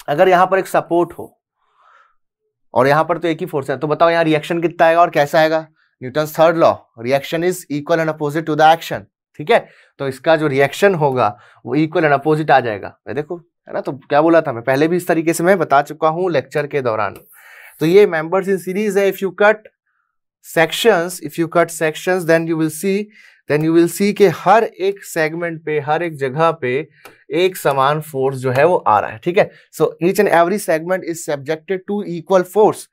अगर यहाँ पर एक सपोर्ट हो और यहाँ पर तो एक ही फोर्स है तो बताओ यहाँ रिएक्शन कितना आएगा और कैसा आएगा Newton third law reaction is equal and opposite to the action ठीक है तो इसका जो रिएक्शन होगा वो इक्वल एंड अपोजिट आ जाएगा मैं देखो है ना तो क्या बोला था मैं पहले भी इस तरीके से मैं बता चुका हूँ लेक्चर के दौरान तो ये मेंबर्स इन सीरीज है if you cut sections if you cut sections then you will see then you will see के हर एक सेगमेंट पे हर एक जगह पे एक समान फोर्स जो है वो आ रहा है ठीक है so each and every segment is subjected to equal force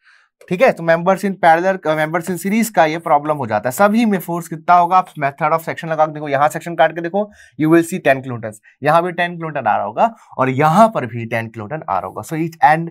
ठीक है तो members in parallel members in series का ये प्रॉब्लम हो जाता है सभी में फोर्स कितना होगा आप मेथड ऑफ सेक्शन लगा के देखो यहाँ सेक्शन काट के देखो you will see ten kilometer यहाँ भी टेन किलोमीटर आ रहा होगा और यहाँ पर भी टेन किलोमीटर आ रहा होगा so each and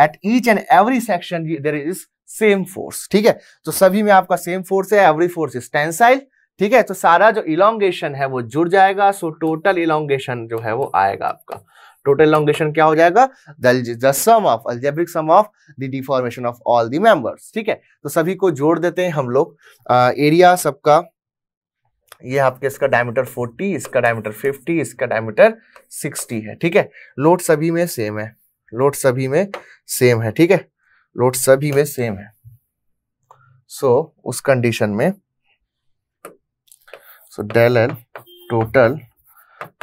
at each and every section there is same force ठीक है तो सभी में आपका सेम फोर्स है एवरी फोर्स इज टेंसाइल ठीक है तो सारा जो इलोंगेशन है वो जुड़ जाएगा सो टोटल इलांगेशन जो है वो आएगा आपका टोटल इलांगेशन क्या हो जाएगा the sum of algebraic sum of the deformation of all the members ठीक है तो सभी को जोड़ देते हैं हम लोग एरिया सबका ये आपके इसका डायमीटर 40 इसका डायमीटर 50 इसका डायमीटर 60 है ठीक है लोड सभी में सेम है लोड सभी में सेम है ठीक है लोड सभी में सेम है सो so, उस कंडीशन में सो डेल एल टोटल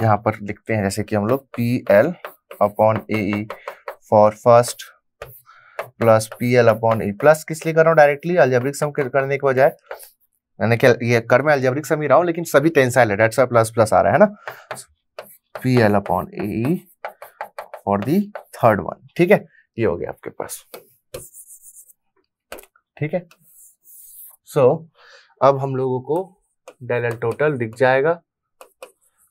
यहाँ पर लिखते हैं जैसे कि हम लोग P L upon A for first plus P L upon A plus किस लिए कर रहा हूँ डायरेक्टली अल्जेब्रिक सम करने के बजाय यानी कि ये कर मैं अल्जेब्रिक सम ही रहा हूँ लेकिन सभी टेंसाइल है डेट्स प्लस प्लस आ रहा है ना P L upon A for the third one ठीक है ये हो गया आपके पास ठीक है सो so, अब हम लोगों को डेल एल टोटल दिख जाएगा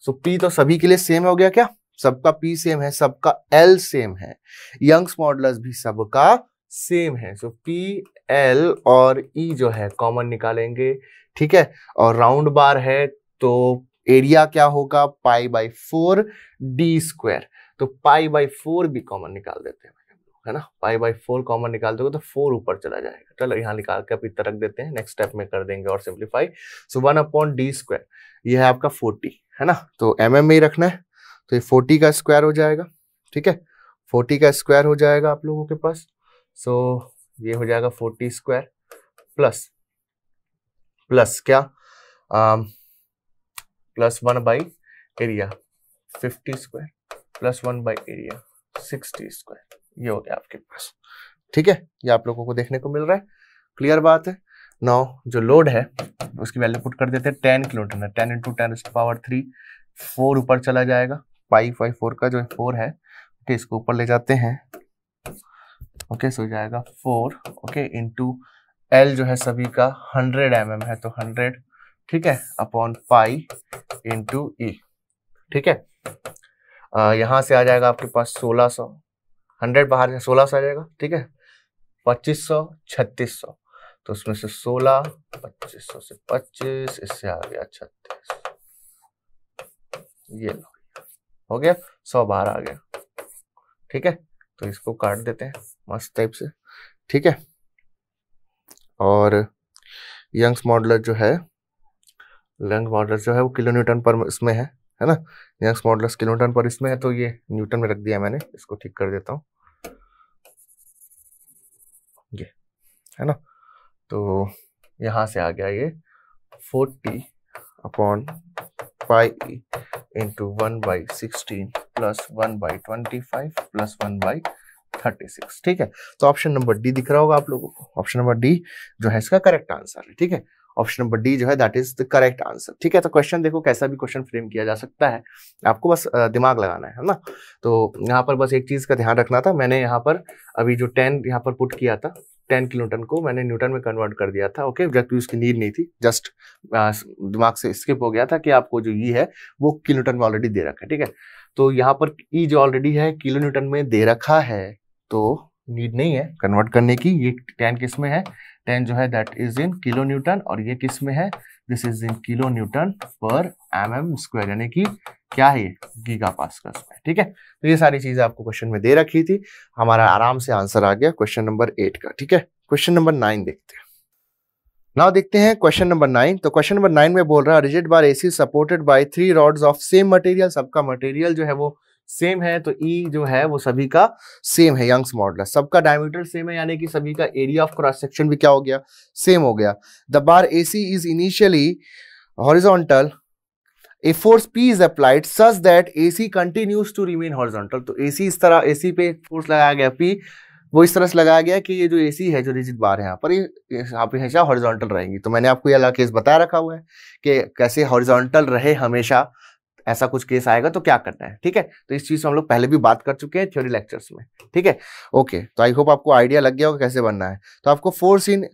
सो so, पी तो सभी के लिए सेम हो गया क्या सबका पी सेम है सबका एल सेम है यंग्स मॉडलस भी सबका सेम है सो पी एल और ई e जो है कॉमन निकालेंगे ठीक है और राउंड बार है तो एरिया क्या होगा pi by four D square तो पाई बाई फोर भी कॉमन निकाल देते हैं है ना पाई बाई फोर कॉमन निकाल दोगे तो फोर ऊपर चला जाएगा चलो यहाँ निकाल के अभी तरक देते हैं नेक्स्ट स्टेप में कर देंगे और simplify so one upon D square ये है आपका फोर्टी है ना तो एम में ही रखना है तो ये फोर्टी का स्क्वायर हो जाएगा ठीक है फोर्टी का स्क्वायर हो जाएगा आप लोगों के पास सो so, ये हो जाएगा फोर्टी स्क्वायर प्लस प्लस क्या आ, plus one by area fifty square plus one by area sixty square ये हो गया आपके पास ठीक है ये आप लोगों को देखने को मिल रहा है क्लियर बात है नौ जो लोड है उसकी वैल्यू पुट कर देते हैं ten kilometer ten into ten उसकी पावर थ्री फोर ऊपर चला जाएगा पाई फाइव फोर का जो फोर है ओके इसको ऊपर ले जाते हैं ओके सो जाएगा फोर ओके इंटू एल जो है सभी का हंड्रेड एम mm है तो हंड्रेड ठीक है अपॉन पाई इंटू ई ठीक है यहां से आ जाएगा आपके पास सोलह सौ हंड्रेड बाहर सोलह सौ आ जाएगा ठीक है पच्चीस सौ छत्तीस सौ तो उसमें से सोलह पच्चीस सौ से पच्चीस इससे आ गया छत्तीस ये लो हो गया सौ बाहर आ गया ठीक है तो इसको काट देते हैं मस्त टाइप से ठीक है और यंग्स मॉडलर जो है लंग मॉडल जो है वो किलो न्यूटन पर इसमें है है ना यंग्स मॉडल किलोटन पर इसमें है तो ये न्यूटन में रख दिया मैंने इसको ठीक कर देता हूँ ये है ना तो यहाँ से आ गया ये forty upon pi into one by sixteen plus one by twenty five plus one by thirty six ठीक है तो ऑप्शन नंबर डी दिख रहा होगा आप लोगों को ऑप्शन नंबर डी जो है इसका करेक्ट आंसर है ठीक है ऑप्शन नंबर डी जो है that is the correct answer ठीक है तो क्वेश्चन देखो कैसा भी क्वेश्चन फ्रेम किया जा सकता है आपको बस दिमाग लगाना है ना तो यहाँ पर बस एक चीज़ का ध्यान रखना था मैंने यहाँ पर अभी जो टेन यहाँ पर पुट किया था टेन किलो टन को मैंने न्यूटन में कन्वर्ट कर दिया था ओके जबकि उसकी नीड नहीं थी जस्ट दिमाग से स्किप हो गया था कि आपको जो ई e है वो किलो न्यूटन में ऑलरेडी दे रखा है ठीक है तो यहाँ पर ई e जो ऑलरेडी है किलो न्यूटन में दे रखा है तो नीड नहीं है कन्वर्ट करने की ये टेन किस में है टेन जो है that is in kilo newton और ये किस में है this is in kilo newton per M M square यानी कि क्या है ये गीगा पास्कल्स में ठीक है तो ये सारी चीजें आपको क्वेश्चन में दे रखी थी हमारा आराम से आंसर आ गया क्वेश्चन नंबर एट का ठीक है क्वेश्चन नंबर नाइन देखते हैं नाउ देखते हैं क्वेश्चन नंबर नाइन तो क्वेश्चन नंबर नाइन में बोल रहा है rigid bar AC supported by three rods of same material सबका मटेरियल जो है वो सेम है तो ई e जो है वो सभी का सेम है यंग्स मॉडल सबका डायमीटर सेम है यानी कि सभी का एरिया ऑफ क्रॉस सेक्शन भी क्या हो गया सेम हो गया the bar A C is initially horizontal a force P is applied such that A C continues to remain horizontal तो ए सी इस तरह ए सी पे फोर्स लगाया गया पी वो इस तरह से लगाया गया कि ये जो एसी है जो रिजिट बार है यहाँ पर हमेशा हॉरिजॉन्टल रहेंगी तो मैंने आपको ये केस बताया रखा हुआ है कि कैसे हॉरिजॉन्टल रहे हमेशा ऐसा कुछ केस आएगा तो क्या करना है ठीक है तो इस चीज़ में हम लोग पहले भी बात कर चुके हैं थ्योरी लेक्चर्स में ठीक है ओके तो आई होप आपको आइडिया लग गया होगा कैसे बनना है तो आपको फोर्स इन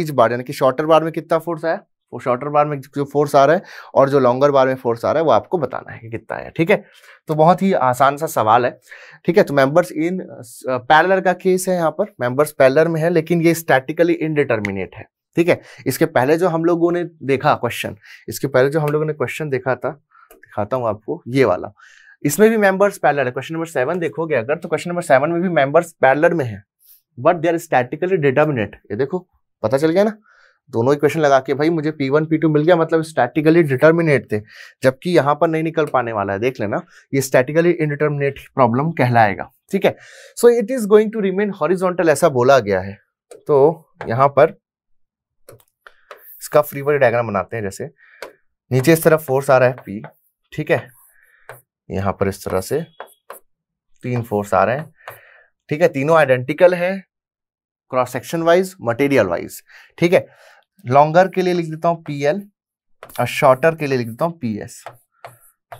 ईच बार यानी कि शॉर्टर बार में कितना फोर्स आया वो शॉर्टर बार में जो फोर्स आ रहा है और जो लॉन्गर बार में फोर्स आ रहा है वो आपको बताना है कि कितना है ठीक है तो बहुत ही आसान सा सवाल है ठीक है तो मेंबर्स इन पैलर का केस है यहाँ पर मेंबर्स पैलर में है लेकिन ये स्टैटिकली इनडिटर्मिनेट है ठीक है इसके पहले जो हम लोगों ने देखा क्वेश्चन इसके पहले जो हम लोगों ने क्वेश्चन देखा था दिखाता हूँ आपको ये वाला इसमें भी मेंबर्स पैलर है क्वेश्चन नंबर सेवन देखोगे अगर तो क्वेश्चन नंबर सेवन में भी मेंबर्स पैलर में है but they are statically determinate ये देखो पता चल गया ना दोनों ही क्वेश्चन लगा के भाई मुझे पी वन पी टू मिल गया मतलब स्टैटिकली डिटर्मिनेट थे जबकि यहाँ पर नहीं निकल पाने वाला है देख लेना ये स्टैटिकली इनडिटर्मिनेट प्रॉब्लम कहलाएगा ठीक है so it is going to remain horizontal ऐसा बोला गया है तो यहाँ पर इसका फ्री बॉडी डायग्राम बनाते हैं जैसे नीचे इस तरह फोर्स आ रहा है पी ठीक है यहाँ पर इस तरह से तीन फोर्स आ रहे हैं ठीक है तीनों आइडेंटिकल है cross section wise material wise ठीक है लॉन्गर के लिए लिख देता हूँ पी और शॉर्टर के लिए लिख देता हूँ पी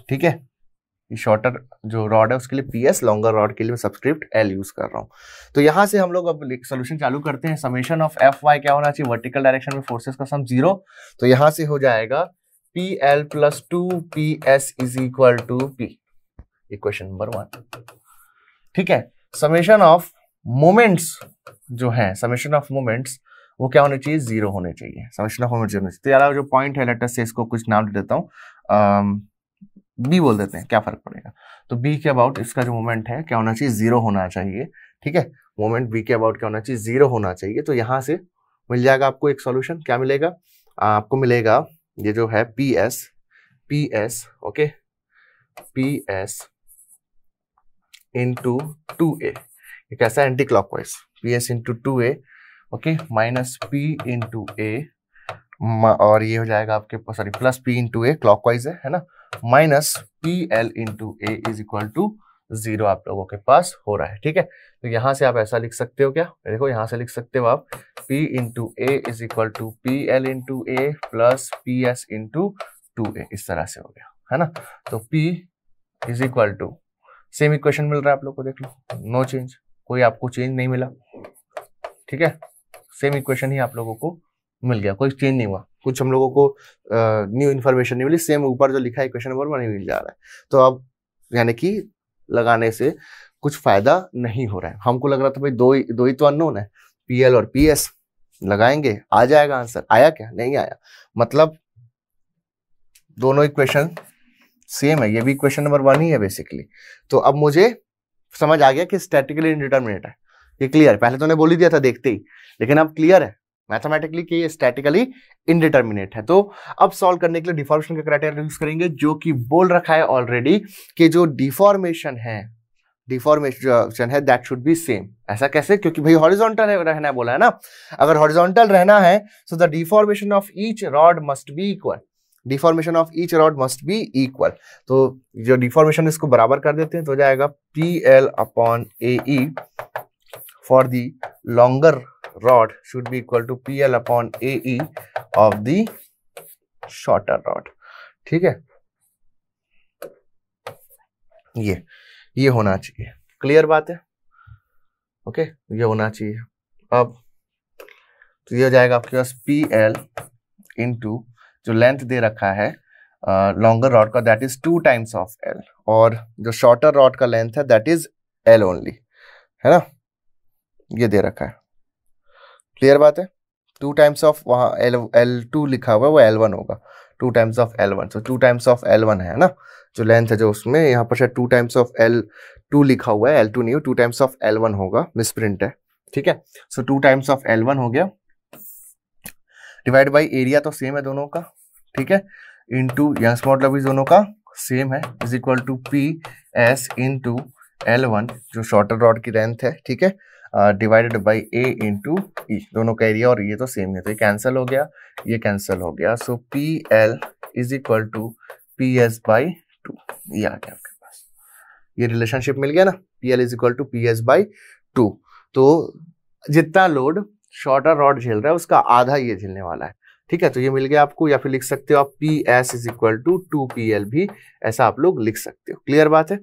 ठीक है ये शॉर्टर जो रॉड है उसके लिए पी एस लॉन्गर रॉड के लिए मैं सब्सक्रिप्ट एल यूज कर रहा हूँ तो यहाँ से हम लोग अब सोल्यूशन चालू करते हैं समेशन ऑफ एफ वाई क्या होना चाहिए वर्टिकल डायरेक्शन में फोर्सेस का सम जीरो तो यहाँ से हो जाएगा P L plus two P S is equal to P equation number one ठीक है समेशन ऑफ मोमेंट्स जो है समेशन ऑफ मोमेंट्स वो क्या होने चाहिए जीरो होने चाहिए समेशन ऑफ मोमेंट्स जीरो होने चाहिए तो यार जो पॉइंट है लेटर से इसको कुछ नाम दे देता हूँ बी बोल देते हैं क्या फर्क पड़ेगा तो बी के अबाउट इसका जो मोमेंट है क्या होना चाहिए जीरो होना चाहिए ठीक है मोमेंट बी के अबाउट क्या होना चाहिए जीरो होना चाहिए तो यहां से मिल जाएगा आपको एक सॉल्यूशन क्या मिलेगा आपको मिलेगा ये जो है P S P S okay P S into two A कैसा anticlockwise P S into two A okay minus P into A और ये हो जाएगा आपके sorry plus P into A clockwise है ना minus P L into A is equal to zero आप लोगों के पास हो रहा है ठीक है तो यहां से आप ऐसा लिख सकते हो क्या देखो यहां से लिख सकते हो आप P into A is equal to P L into A plus P S into two A इस तरह से हो गया है ना तो P is equal to same equation मिल रहा है आप लोग को देख लो नो चेंज कोई आपको चेंज नहीं मिला ठीक है सेम इक्वेशन ही आप लोगों को मिल गया कोई चेंज नहीं हुआ कुछ हम लोगों को न्यू इन्फॉर्मेशन नहीं मिली सेम ऊपर जो लिखा है क्वेश्चन नंबर वन ही मिल जा रहा है तो अब यानी कि लगाने से कुछ फायदा नहीं हो रहा है हमको लग रहा था भाई दो ही दो ही तो अननोन है पी और पी लगाएंगे आ जाएगा आंसर आया क्या नहीं आया मतलब दोनों ही क्वेश्चन सेम है ये भी क्वेश्चन नंबर वन ही है बेसिकली तो अब मुझे समझ आ गया कि स्टैटिकली इनडिटर्मिनेट है ये क्लियर पहले तो उन्हें बोल ही दिया था देखते ही लेकिन अब क्लियर है मैथमेटिकली कि ये स्टैटिकली इनडिटर्मिनेट है तो अब सॉल्व करने के लिए डिफॉर्मेशन का क्राइटेरिया यूज करेंगे जो कि बोल रखा है ऑलरेडी कि जो डिफॉर्मेशन है डिफॉर्मेशन है दैट शुड बी सेम ऐसा कैसे क्योंकि भाई हॉरिजॉन्टल रहना है बोला है ना अगर हॉरिजॉन्टल रहना है so the deformation of each rod must be equal deformation of each rod must be equal तो जो डिफॉर्मेशन इसको बराबर कर देते हैं तो जाएगा P L upon A E for the longer rod should be equal to PL upon AE of the shorter rod. ठीक है ये ये होना चाहिए क्लियर बात है ओके okay, ये होना चाहिए अब तो ये हो जाएगा आपके पास पी एल इंटू जो लेंथ दे रखा है लॉन्गर रॉड का that is two times of L और जो शॉर्टर रॉड का लेंथ है दैट इज एल ओनली है ना ये दे रखा है क्लियर बात है टू टाइम्स ऑफ वहाँ एल एल टू लिखा हुआ है वो एल वन होगा two times of L one so two times of L one है ना जो लेंथ है जो उसमें यहाँ पर शायद two times of L two लिखा हुआ है एल टू नहीं हो two times of L one होगा मिस प्रिंट है ठीक है so two times of L one हो गया डिवाइड बाई एरिया तो सेम है दोनों का ठीक है इन टू यंग स्मॉल भी दोनों का सेम है is equal to P S in to L one जो शॉर्टर रॉड की लेंथ है ठीक है divided by A into E दोनों का एरिया और ये तो सेम है तो ये कैंसिल हो गया ये कैंसिल हो गया so P L is equal to P S by two ये आ गया आपके पास ये रिलेशनशिप मिल गया ना P L is equal to P S by two तो जितना लोड शॉर्टर रॉड झेल रहा है उसका आधा ये झेलने वाला है ठीक है तो ये मिल गया आपको या फिर लिख सकते हो आप P S is equal to two P L भी ऐसा आप लोग लिख सकते हो क्लियर बात है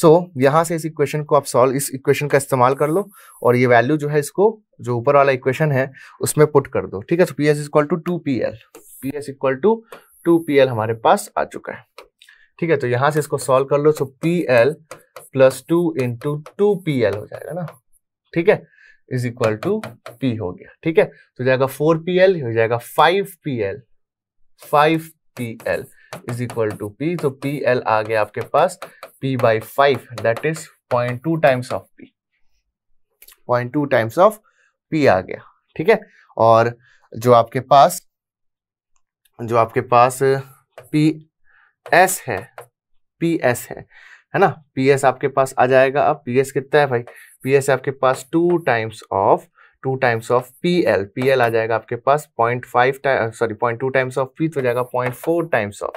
सो so, यहाँ से इस इक्वेशन को आप सॉल्व इस इक्वेशन का इस्तेमाल कर लो और ये वैल्यू जो है इसको जो ऊपर वाला इक्वेशन है उसमें पुट कर दो ठीक है तो P S equal to two P L P S equal to two P L हमारे पास आ चुका है ठीक है तो यहाँ से इसको सॉल्व कर लो so P L plus two into two P L हो जाएगा ना ठीक है इज इक्वल टू पी हो गया ठीक है तो जाएगा फोर पी एल हो जाएगा five P L five P L is equal to P तो पी एल आ गया आपके पास P by five that is point two times of P point two times of P आ गया ठीक है और जो आपके पास जो आपके पास पी एस है पी एस है है ना पी एस आपके पास आ जाएगा अब पी एस कितना है भाई पी एस आपके पास two times of two times of P L P L आ जाएगा आपके पास point five sorry point two times of P तो जाएगा point four times of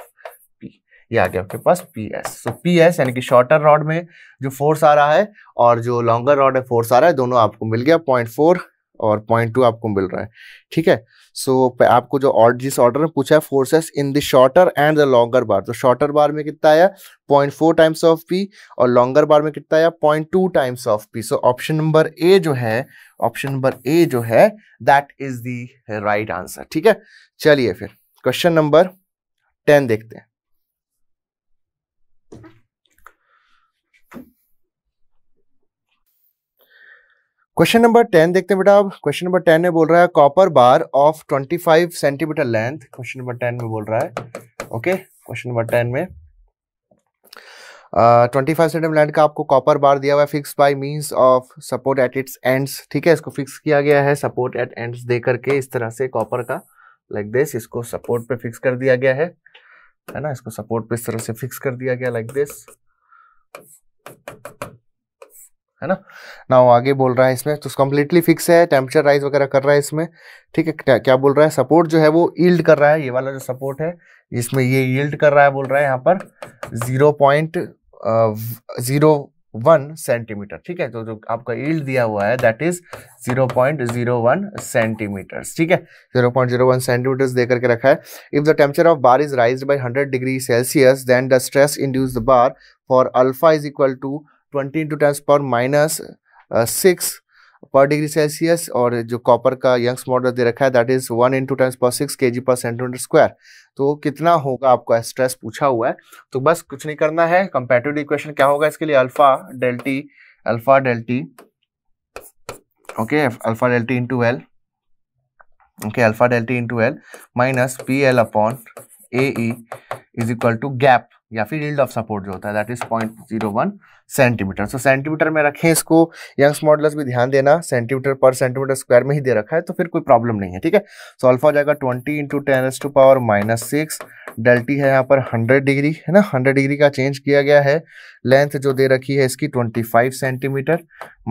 P ये आ गया आपके पास P S so P S यानी कि शॉर्टर रॉड में जो फोर्स आ रहा है और जो लॉन्गर रॉड है फोर्स आ रहा है दोनों आपको मिल गया पॉइंट फोर और पॉइंट टू आपको मिल रहा है ठीक है सो so, आपको जो ऑर्ड जिस ऑर्डर में पूछा है forces in the shorter and the longer bar तो शॉर्टर बार में कितना आया point four times of P और लॉन्गर बार में कितना आया point two times of P so option number A जो है ऑप्शन नंबर ए जो है that is the right answer ठीक है चलिए फिर क्वेश्चन नंबर टेन देखते हैं क्वेश्चन नंबर टेन देखते हैं बेटा अब क्वेश्चन नंबर टेन में बोल रहा है copper bar of twenty five centimetre length question number ten में बोल रहा है ओके क्वेश्चन नंबर टेन में ट्वेंटी फाइव सेंटीमीटर लेंथ का आपको कॉपर बार दिया हुआ है fix by means of support at its ends ठीक है इसको फिक्स किया गया है सपोर्ट एट एंड्स दे करके इस तरह से कॉपर का लाइक like दिस इसको सपोर्ट पे फिक्स कर दिया गया है है ना इसको सपोर्ट पे इस तरह से फिक्स कर दिया गया लाइक like दिस है ना ना वो आगे बोल रहा है इसमें तो कम्प्लीटली फिक्स है टेम्परेचर राइज वगैरह कर रहा है इसमें ठीक है क्या बोल रहा है सपोर्ट जो है वो ईल्ड कर रहा है ये वाला जो सपोर्ट है इसमें ये ईल्ड कर रहा है बोल रहा है यहाँ पर zero point zero one centimetre ठीक है तो जो आपका ईल्ड दिया हुआ है that is zero point zero one centimetre ठीक है zero point zero one centimetre दे करके रखा है if the temperature of bar is rise by hundred degree Celsius then the stress induce the bar for alpha is equal to twenty into tens power minus six per degree Celsius और जो कॉपर का यंग्स मॉडल दे रखा है that is one into tens power six K G पर सेंटीमीटर स्क्वायर तो कितना होगा आपका स्ट्रेस पूछा हुआ है तो बस कुछ नहीं करना है कंपेटिव इक्वेशन क्या होगा इसके लिए alpha delta T alpha delta T okay alpha delta T into L okay alpha delta T into L minus P L upon A E is equal to gap या फिर ऑफ सपोर्ट जो होता है that is point zero one centimetre so centimetre में रखें इसको यंग्स मॉडल्स भी ध्यान देना सेंटीमीटर पर सेंटीमीटर स्क्वायर में ही दे रखा है तो फिर कोई प्रॉब्लम नहीं है ठीक है सो अल्फा हो जाएगा twenty into ten S to power minus six delta T है यहाँ पर हंड्रेड डिग्री है ना हंड्रेड डिग्री का चेंज किया गया है लेंथ जो दे रखी है इसकी ट्वेंटी फाइव सेंटीमीटर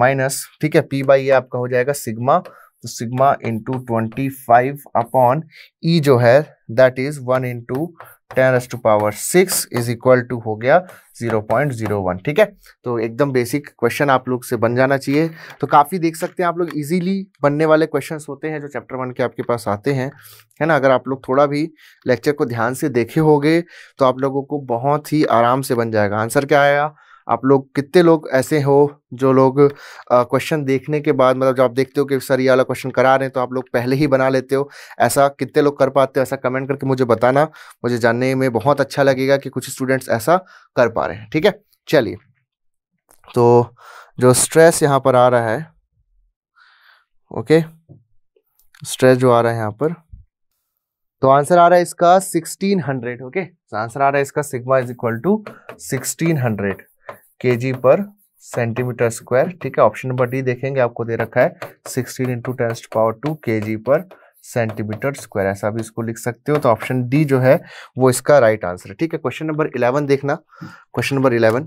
माइनस ठीक है पी बाई ये आपका हो जाएगा सिग्मा तो sigma into twenty five upon E जो है that is one into ten S to power six is equal to हो गया जीरो पॉइंट जीरो वन ठीक है तो एकदम बेसिक क्वेश्चन आप लोग से बन जाना चाहिए तो काफ़ी देख सकते हैं आप लोग इजीली बनने वाले क्वेश्चन होते हैं जो चैप्टर वन के आपके पास आते हैं है ना अगर आप लोग थोड़ा भी लेक्चर को ध्यान से देखे होगे तो आप लोगों को बहुत ही आराम से बन जाएगा आंसर क्या आया आप लोग कितने लोग ऐसे हो जो लोग क्वेश्चन देखने के बाद मतलब जब आप देखते हो कि सर ये वाला क्वेश्चन करा रहे हैं तो आप लोग पहले ही बना लेते हो ऐसा कितने लोग कर पाते हो ऐसा कमेंट करके मुझे बताना मुझे जानने में बहुत अच्छा लगेगा कि कुछ स्टूडेंट्स ऐसा कर पा रहे हैं ठीक है चलिए तो जो स्ट्रेस यहाँ पर आ रहा है ओके स्ट्रेस जो आ रहा है यहाँ पर तो आंसर आ रहा है इसका 1600 ओके okay? आंसर आ रहा है इसका सिग्मा इज इक्वल टू 1600 के पर सेंटीमीटर स्क्वायर ठीक है ऑप्शन नंबर डी देखेंगे आपको दे रखा है sixteen into ten power two के पर सेंटीमीटर स्क्वायर ऐसा भी इसको लिख सकते हो तो ऑप्शन डी जो है वो इसका राइट आंसर है ठीक है क्वेश्चन नंबर इलेवन देखना क्वेश्चन नंबर इलेवन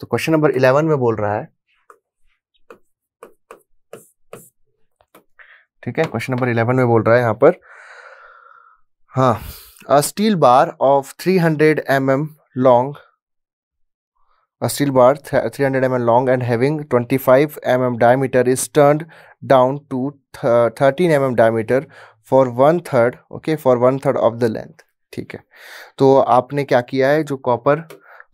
तो क्वेश्चन नंबर इलेवन में बोल रहा है ठीक है क्वेश्चन नंबर इलेवन में बोल रहा है यहां पर हाँ steel bar of three hundred M M long A steel bar 300 mm long and having 25 mm diameter is turned down to 13 mm diameter for one third okay for one third of the length ठीक है तो आपने क्या किया है जो कॉपर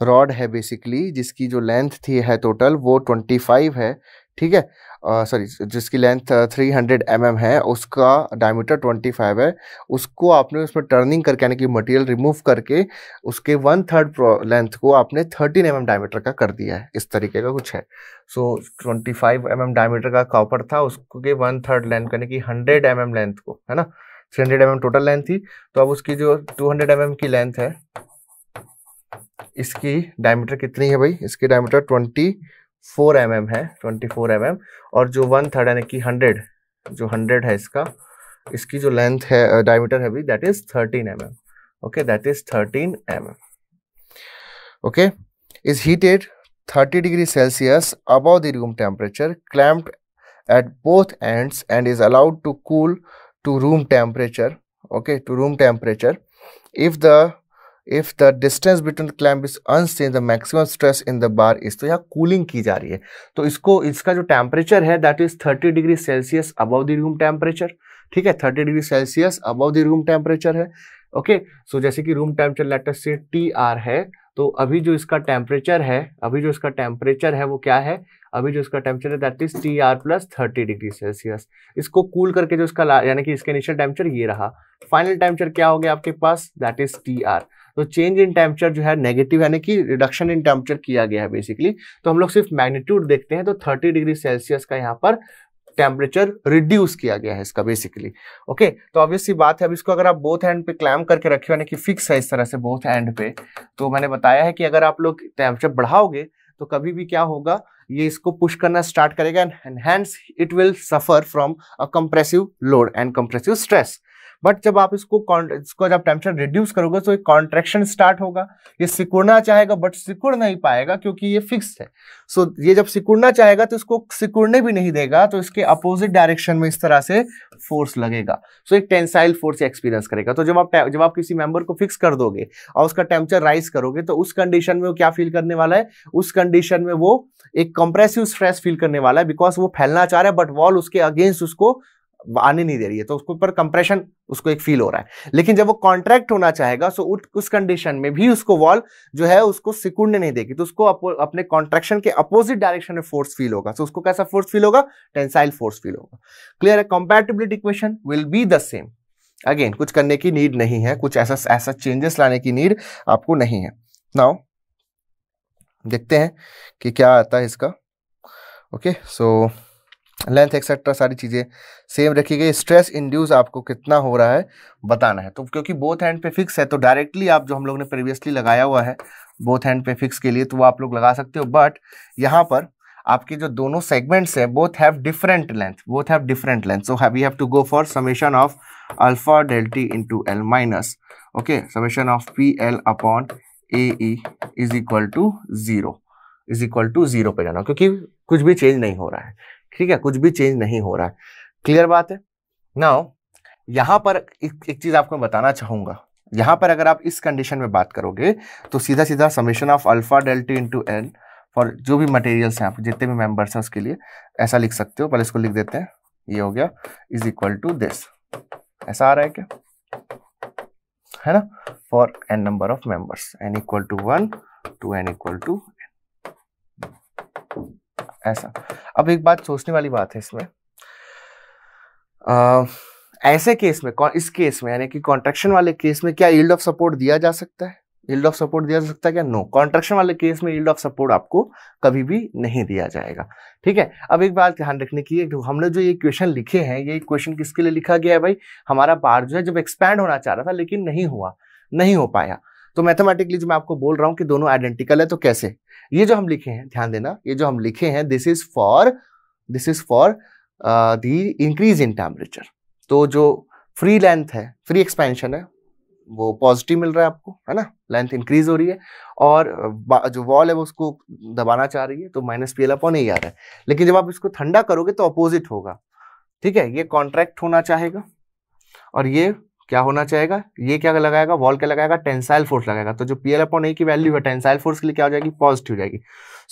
रॉड है बेसिकली जिसकी जो लेंथ थी है टोटल वो 25 है ठीक है सॉरी जिसकी length three hundred M M है उसका डायमीटर ट्वेंटी फाइव है उसको आपने उसमें टर्निंग करके यानी कि मटेरियल रिमूव करके उसके वन थर्ड लेंथ को आपने थर्टीन एम एम डायमीटर का कर दिया है इस तरीके का कुछ है so twenty five M M diameter का कॉपर था उसके वन थर्ड लेंथ यानी कि हंड्रेड एम एम लेंथ को है ना three hundred M M total length थी तो अब उसकी जो टू हंड्रेड एम एम की लेंथ है इसकी डायमीटर कितनी है भाई इसकी diameter twenty four M mm है ट्वेंटी फोर एम एम और जो वन थर्ड यानी कि हंड्रेड जो हंड्रेड है इसका इसकी जो लेंथ है डायमीटर है भी that is thirteen M okay that is thirteen M okay is heated thirty degree Celsius above the room temperature clamped at both ends and is allowed to cool to room temperature okay to room temperature if the if the distance between clamp is unchanged the maximum stress in the bar is तो यहाँ कूलिंग की जा रही है तो इसको इसका जो टेम्परेचर है that is 30 degree Celsius above the room temperature ठीक है 30 degree Celsius above the room temperature है ओके okay? सो so, जैसे कि रूम टेम्परेचर लेटर से टी आर है तो अभी जो इसका टेम्परेचर है अभी जो इसका टेम्परेचर है वो क्या है अभी जो इसका टेम्परेचर है that is T R plus thirty degree Celsius इसको कूल करके जो इसका यानी कि इसका इनिशियल टेम्परेचर ये रहा फाइनल टेम्परेचर क्या हो गया आपके पास दैट इज टी आर तो चेंज इन टेम्परेचर जो है नेगेटिव यानी कि रिडक्शन इन टेम्परेचर किया गया है बेसिकली तो हम लोग सिर्फ मैग्नीट्यूड देखते हैं तो थर्टी डिग्री सेल्सियस का यहाँ पर टेम्परेचर रिड्यूस किया गया है इसका बेसिकली ओके okay, तो ऑब्वियसली बात है अब इसको अगर आप बोथ हैंड पे क्लैम करके रखे यानी कि फिक्स है इस तरह से बोथ हैंड पे तो मैंने बताया है कि अगर आप लोग टेम्परेचर बढ़ाओगे तो कभी भी क्या होगा ये इसको पुश करना स्टार्ट करेगा and hence it will suffer from a compressive load and compressive stress but जब आप इसको इसको जब टेम्परेचर रिड्यूस करोगे तो एक कॉन्ट्रेक्शन स्टार्ट होगा ये सिकुड़ना चाहेगा बट सिकुड़ नहीं पाएगा क्योंकि ये फिक्स है सो so, ये जब सिकुड़ना चाहेगा तो इसको सिकुड़ने भी नहीं देगा तो इसके अपोजिट डायरेक्शन में इस तरह से फोर्स लगेगा सो so, एक टेंसाइल फोर्स एक्सपीरियंस करेगा तो जब आप जब आप किसी मेंबर को फिक्स कर दोगे और उसका टेम्परेचर राइज करोगे तो उस कंडीशन में वो क्या फील करने वाला है उस कंडीशन में वो एक कंप्रेसिव स्ट्रेस फील करने वाला है बिकॉज वो फैलना चाह रहा है बट वॉल उसके अगेंस्ट उसको आने नहीं दे रही है तो उसके ऊपर कंप्रेशन उसको एक फील हो रहा है लेकिन जब वो कॉन्ट्रैक्ट होना चाहेगा सो उस कंडीशन में भी उसको वॉल जो है उसको सिकुड़ने नहीं देगी तो उसको अपने कॉन्ट्रेक्शन के अपोजिट डायरेक्शन में फोर्स फील होगा सो उसको कैसा फोर्स फील होगा टेंसाइल फोर्स फील होगा क्लियर है compatibility equation will be the same again कुछ करने की नीड नहीं है कुछ ऐसा ऐसा चेंजेस लाने की नीड आपको नहीं है नाउ देखते हैं कि क्या आता है इसका okay okay, so so, length etcetera सारी चीज़ें सेम रखी गई स्ट्रेस इंड्यूस आपको कितना हो रहा है बताना है तो क्योंकि बोथ हैंड पे फिक्स है तो डायरेक्टली आप जो हम लोग ने प्रीवियसली लगाया हुआ है बोथ हैंड पे फिक्स के लिए तो वो आप लोग लगा सकते हो बट यहाँ पर आपके जो दोनों सेगमेंट्स हैं both have different length both have different length so we have to go for summation of alpha delta T into L minus okay summation of P L upon A E is equal to zero is equal to zero पे जाना क्योंकि कुछ भी चेंज नहीं हो रहा है ठीक है कुछ भी चेंज नहीं हो रहा है क्लियर बात है ना यहां पर एक, एक चीज़ आपको बताना चाहूंगा यहां पर अगर आप इस कंडीशन में बात करोगे तो सीधा सीधा summation of alpha delta T into L for जो भी मटेरियल्स हैं आप जितने भी मेंबर्स हैं उसके लिए ऐसा लिख सकते हो पहले इसको लिख देते हैं ये हो गया इज इक्वल टू दिस ऐसा आ रहा है क्या है ना for N number of members N equal to one two N equal to ऐसा अब एक बात सोचने वाली बात है इसमें आ, ऐसे केस में इस केस में यानी कि कॉन्ट्रेक्शन वाले केस में क्या ईल्ड ऑफ सपोर्ट दिया जा सकता है ईल्ड ऑफ सपोर्ट दिया जा सकता है क्या नो कॉन्ट्रेक्शन वाले केस में ईल्ड ऑफ सपोर्ट आपको कभी भी नहीं दिया जाएगा ठीक है अब एक बात ध्यान रखने की है हमने जो ये क्वेश्चन लिखे हैं ये क्वेश्चन किसके लिए लिखा गया है भाई हमारा बार जो है जब एक्सपैंड होना चाह रहा था लेकिन नहीं हुआ नहीं हो पाया तो मैथमेटिकली जो मैं आपको बोल रहा हूं कि दोनों आइडेंटिकल है तो कैसे ये जो हम लिखे हैं ध्यान देना ये जो हम लिखे हैं this is for this is for the increase in temperature तो जो फ्री लेंथ है फ्री एक्सपेंशन है वो पॉजिटिव मिल रहा है आपको है ना लेंथ इंक्रीज हो रही है और uh, जो वॉल है वो उसको दबाना चाह रही है तो माइनस पी एल अपॉन नहीं आ रहा है लेकिन जब आप इसको ठंडा करोगे तो अपोजिट होगा ठीक है ये कॉन्ट्रैक्ट होना चाहेगा और ये क्या होना चाहेगा ये क्या लगाएगा वॉल क्या लगाएगा टेंसाइल फोर्स लगाएगा तो जो पीएल अपॉन ए की वैल्यू है टेंसाइल फोर्स के लिए क्या हो जाएगी पॉजिटिव हो जाएगी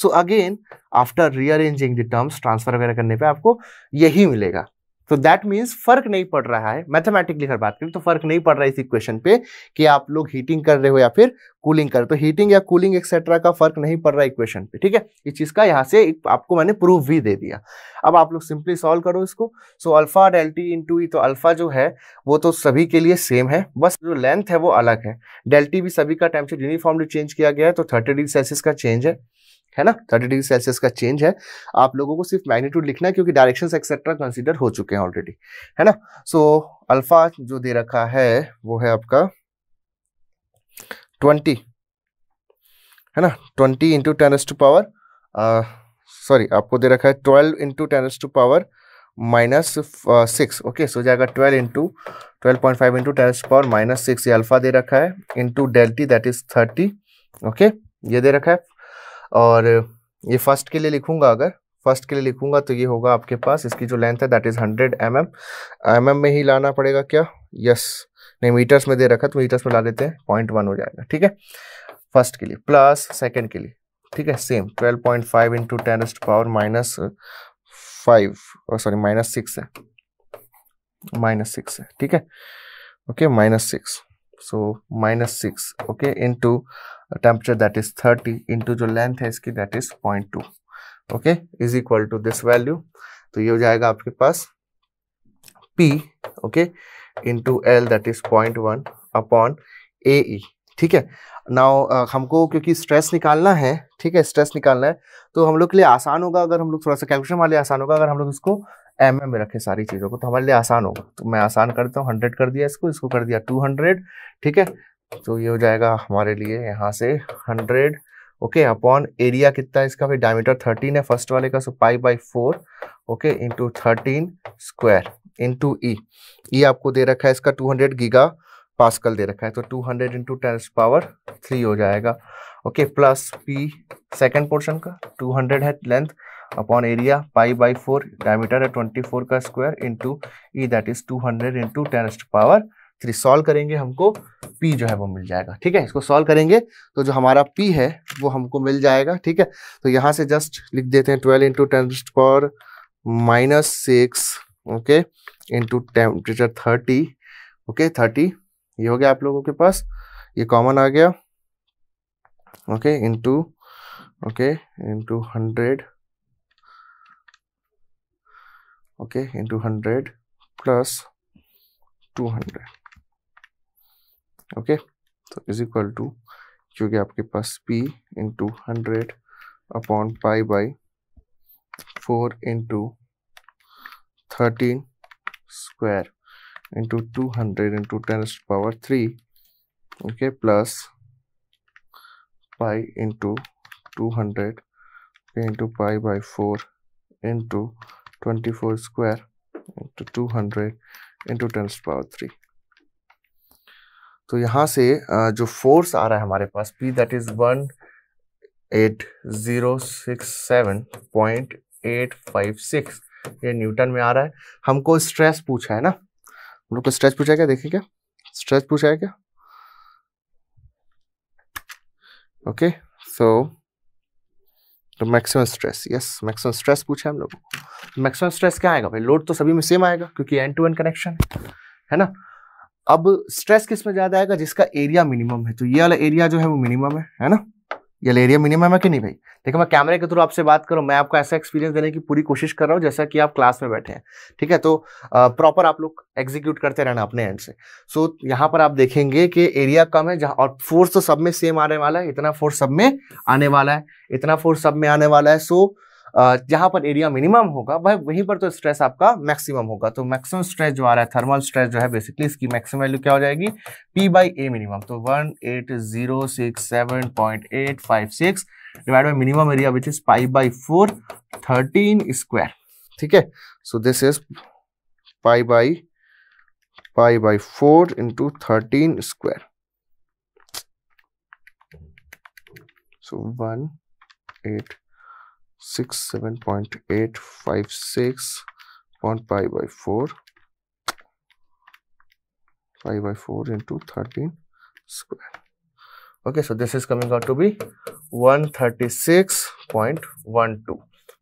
so again after rearranging the terms transfer वगैरह करने पे आपको यही मिलेगा तो दैट मीन्स फर्क नहीं पड़ रहा है मैथमेटिकली अगर बात करें तो फर्क नहीं पड़ रहा है इस इक्वेशन पे कि आप लोग हीटिंग कर रहे हो या फिर कूलिंग कर रहे हो तो हीटिंग या कूलिंग एक्सेट्रा का फर्क नहीं पड़ रहा इक्वेशन पे ठीक है इस चीज का यहाँ से आपको मैंने प्रूफ भी दे दिया अब आप लोग सिंपली सॉल्व करो इसको so alpha del T into तो अल्फा जो है वो तो सभी के लिए सेम है बस जो लेंथ है वो अलग है डेल्टी भी सभी का टेम्परेचर यूनिफॉर्मली चेंज किया गया है तो थर्टी डिग्री सेल्सियस का चेंज है है ना थर्टी डिग्री सेल्सियस का चेंज है आप लोगों को सिर्फ मैग्नीट्यूड लिखना है क्योंकि डायरेक्शन एक्सेट्रा कंसिडर हो चुके हैं ऑलरेडी है ना सो so, अल्फा जो दे रखा है वो है आपका ट्वेंटी है ना twenty into ten S to power sorry आपको दे रखा है twelve into ten S to power minus six okay so जाएगा twelve into twelve point five into ten S power minus six ये अल्फा दे रखा है into delta T that is thirty okay ये दे रखा है और ये फर्स्ट के लिए लिखूंगा अगर फर्स्ट के लिए लिखूंगा तो ये होगा आपके पास इसकी जो लेंथ है that is hundred M M M M में ही लाना पड़ेगा क्या यस नहीं मीटर्स में दे रखा तो मीटर्स में ला लेते हैं पॉइंट वन हो जाएगा ठीक है फर्स्ट के लिए प्लस सेकेंड के लिए ठीक है same twelve point five into ten power minus five और सॉरी माइनस सिक्स है माइनस सिक्स है ठीक है okay minus six so minus six okay into temperature that is 30 into जो लेंथ है इसकी that is 0.2 okay is equal to this value तो ये हो जाएगा आपके पास P okay into L that is point one upon A E ठीक है नाउ हमको क्योंकि स्ट्रेस निकालना है ठीक है स्ट्रेस निकालना है तो हम लोग के लिए आसान होगा अगर हम लोग थोड़ा सा कैलकुलेशन वाले आसान होगा अगर हम लोग इसको एम में रखें सारी चीज़ों को तो हमारे लिए आसान होगा तो मैं आसान करता हूँ हंड्रेड कर दिया इसको इसको कर दिया टू हंड्रेड ठीक है तो ये हो जाएगा हमारे लिए यहाँ से हंड्रेड ओके अपॉन एरिया कितना है इसका भी डायमीटर थर्टीन है फर्स्ट वाले का so pi by four okay into thirteen square into E ये आपको दे रखा है इसका टू हंड्रेड गीगा पासकल दे रखा है तो two hundred into ten power three हो जाएगा okay plus P second portion का टू हंड्रेड है length upon area pi by four diameter है ट्वेंटी फोर का square into E that is two hundred into ten power three solve करेंगे हमको पी जो है वो मिल जाएगा ठीक है इसको सॉल्व करेंगे तो जो हमारा पी है वो हमको मिल जाएगा ठीक है तो यहाँ से जस्ट लिख देते हैं twelve into ten power minus six okay into temperature thirty okay thirty ये हो गया आप लोगों के पास ये कॉमन आ गया okay into okay into hundred okay into hundred plus two hundred okay तो इज इक्वल टू क्योंकि आपके पास p into hundred upon pi by four into thirteen square into two hundred into ten power three okay plus pi into two hundred into pi by four into twenty four square into two hundred into ten power three तो यहाँ से जो फोर्स आ रहा है हमारे पास P that is one eight zero six seven point eight five six ये न्यूटन में आ रहा है हमको स्ट्रेस पूछा है ना हम लोग को स्ट्रेस पूछा है क्या देखिए क्या स्ट्रेस पूछा है क्या ओके सो तो maximum stress yes maximum stress पूछा है हम लोग मैक्सिमम स्ट्रेस क्या आएगा भाई लोड तो सभी में सेम आएगा क्योंकि एंड टू एंड कनेक्शन है ना अब स्ट्रेस किस में ज्यादा आएगा जिसका एरिया मिनिमम है तो ये वाला एरिया जो है वो मिनिमम है है ना ये एरिया मिनिमम है कि नहीं भाई देखो मैं कैमरे के थ्रू आपसे बात करूँ मैं आपको ऐसा एक्सपीरियंस देने की पूरी कोशिश कर रहा हूँ जैसा कि आप क्लास में बैठे हैं ठीक है तो प्रॉपर आप लोग एग्जीक्यूट करते रहना अपने एंड से सो so, यहाँ पर आप देखेंगे कि एरिया कम है जहाँ और फोर्स तो सब में सेम आने वाला है इतना फोर्स सब में आने वाला है इतना फोर्स सब में आने वाला है सो so, जहां पर एरिया मिनिमम होगा वह वहीं पर तो स्ट्रेस आपका मैक्सिमम होगा तो मैक्सिमम स्ट्रेस जो आ रहा है थर्मल स्ट्रेस जो है बेसिकली इसकी मैक्सिमम वैल्यू क्या हो जाएगी पी बाई ए मिनिमम तो one eight zero six seven point eight five six divide by minimum area which is pi by four thirteen square ठीक है so this is pi by pi by four into thirteen square so one eight six seven point eight five six point pi by four pi by four into thirteen square. Okay, so this is coming out to be one thirty six point one two.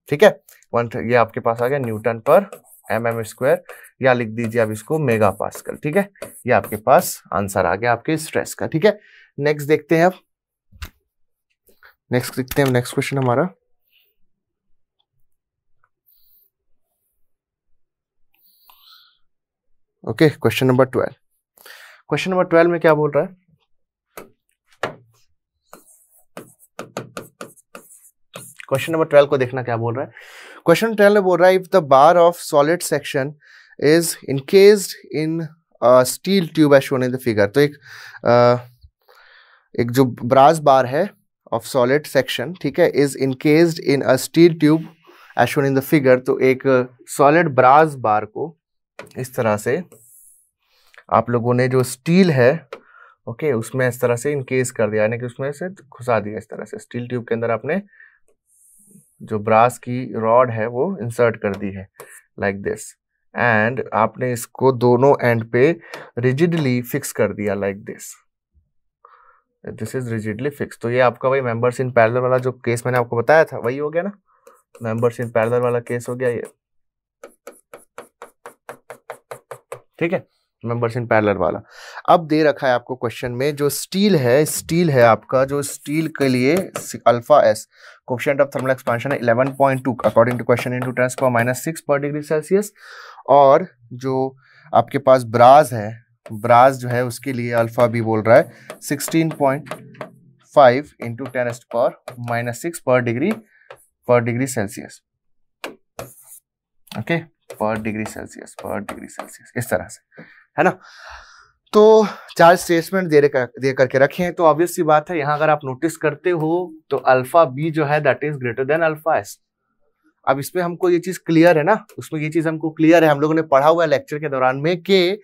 ठीक है वन ये आपके पास आ गया Newton per M M square या लिख दीजिए आप इसको मेगा पास्कल ठीक है ये आपके पास आंसर आ गया आपके स्ट्रेस का ठीक है नेक्स्ट देखते हैं अब नेक्स्ट देखते हैं नेक्स्ट क्वेश्चन हमारा okay question number twelve question number twelve में क्या बोल रहा है क्वेश्चन नंबर ट्वेल्व को देखना क्या बोल रहा है क्वेश्चन ट्वेल्व में बोल रहा है if the bar of solid section is encased in steel tube as shown in the figure तो एक uh, एक जो ब्रास बार है ऑफ सॉलिड सेक्शन ठीक है is encased in a steel tube as shown in the figure तो एक सॉलिड ब्रास बार को इस तरह से आप लोगों ने जो स्टील है ओके उसमें इस तरह से इनकेस कर दिया यानी कि उसमें से घुसा दिया इस तरह से स्टील ट्यूब के अंदर आपने जो ब्रास की रॉड है वो इंसर्ट कर दी है लाइक दिस एंड आपने इसको दोनों एंड पे रिजिडली फिक्स कर दिया like this this is rigidly fix तो ये आपका वही मेंबर्स इन पैरेलल वाला जो केस मैंने आपको बताया था वही हो गया ना मेंबर्स इन पैरेलल वाला केस हो गया ये ठीक है मेंबर्स इन पैरलर वाला अब दे रखा है आपको क्वेश्चन में जो स्टील है स्टील है आपका जो स्टील के लिए alpha S question of thermal expansion है 11.2 according to question into ten's power minus six per degree Celsius और जो आपके पास ब्राज है ब्राज जो है उसके लिए अल्फा भी बोल रहा है sixteen point five into ten S power minus six per degree per degree Celsius okay okay? Per degree Celsius per degree Celsius इस तरह से है ना तो चार स्टेटमेंट दे दे करके रखे हैं तो ऑब्वियस सी बात है यहाँ अगर आप नोटिस करते हो तो अल्फा बी जो है that is greater than alpha S अब इसमें हमको ये चीज क्लियर है ना उसमें ये चीज हमको क्लियर है हम लोगों ने पढ़ा हुआ लेक्चर के दौरान में कि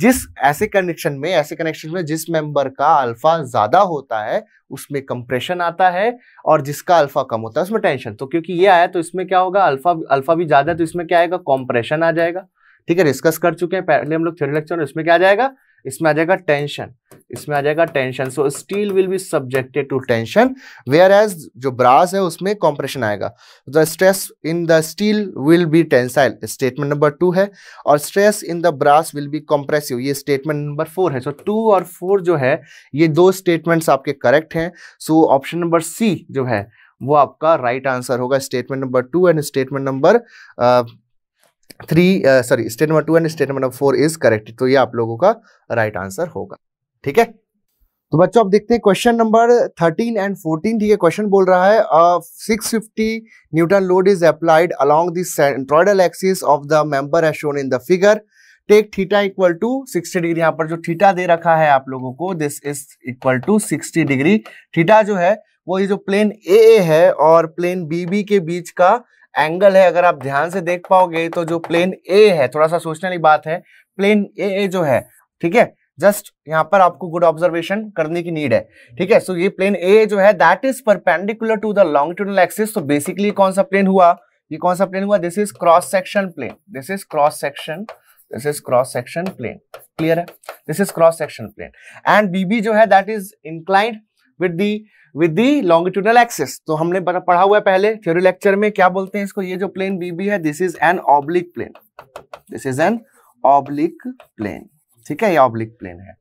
जिस ऐसे कनेक्शन में ऐसे कनेक्शन में जिस मेंबर का अल्फा ज्यादा होता है उसमें कंप्रेशन आता है और जिसका अल्फा कम होता है उसमें टेंशन तो क्योंकि ये आया तो इसमें क्या होगा अल्फा अल्फा भी ज्यादा है तो इसमें क्या आएगा कॉम्प्रेशन आ जाएगा ठीक है डिस्कस कर चुके हैं पहले हम लोग थ्योरी लेक्चर में इसमें क्या आ जाएगा इसमें आ जाएगा टेंशन इसमें आ जाएगा tension so steel will be subjected to tension whereas जो ब्रास है उसमें कॉम्प्रेशन आएगा the stress in the steel will be tensile statement number two है और stress in the brass will be compressive ये स्टेटमेंट नंबर फोर है सो so, टू और फोर जो है ये दो स्टेटमेंट्स आपके करेक्ट हैं सो ऑप्शन नंबर सी जो है वो आपका राइट right आंसर होगा statement number two and statement number three sorry state number two and state number four is correct तो ये आप लोगों का राइट right आंसर होगा ठीक है तो बच्चों आप देखते हैं question number thirteen and fourteen ठीक है क्वेश्चन बोल रहा है six fifty newton load is applied along the axis of the member as shown in the figure take theta equal to 60 degree यहां पर जो थीटा दे रखा है आप लोगों को this is equal to 60 degree theta जो है वो ये जो प्लेन ए है और प्लेन बी बी के बीच का एंगल है अगर आप ध्यान से देख पाओगे तो जो प्लेन ए है थोड़ा सा सोचने वाली बात है प्लेन ए ए जो है ठीक है जस्ट यहाँ पर आपको गुड ऑब्जर्वेशन करने की नीड है ठीक है सो ये प्लेन ए जो है that is perpendicular to the longitudinal axis तो बेसिकली कौन सा प्लेन हुआ ये कौन सा प्लेन हुआ this is cross section plane this is cross section this is cross section plane clear है this is cross section plane and BB जो है that is inclined with the with the longitudinal axis तो हमने पढ़ा हुआ है पहले थ्योरी लेक्चर में क्या बोलते हैं इसको ये जो प्लेन बीबी है this is an oblique plane this is an oblique plane ठीक है ये ऑब्लिक प्लेन है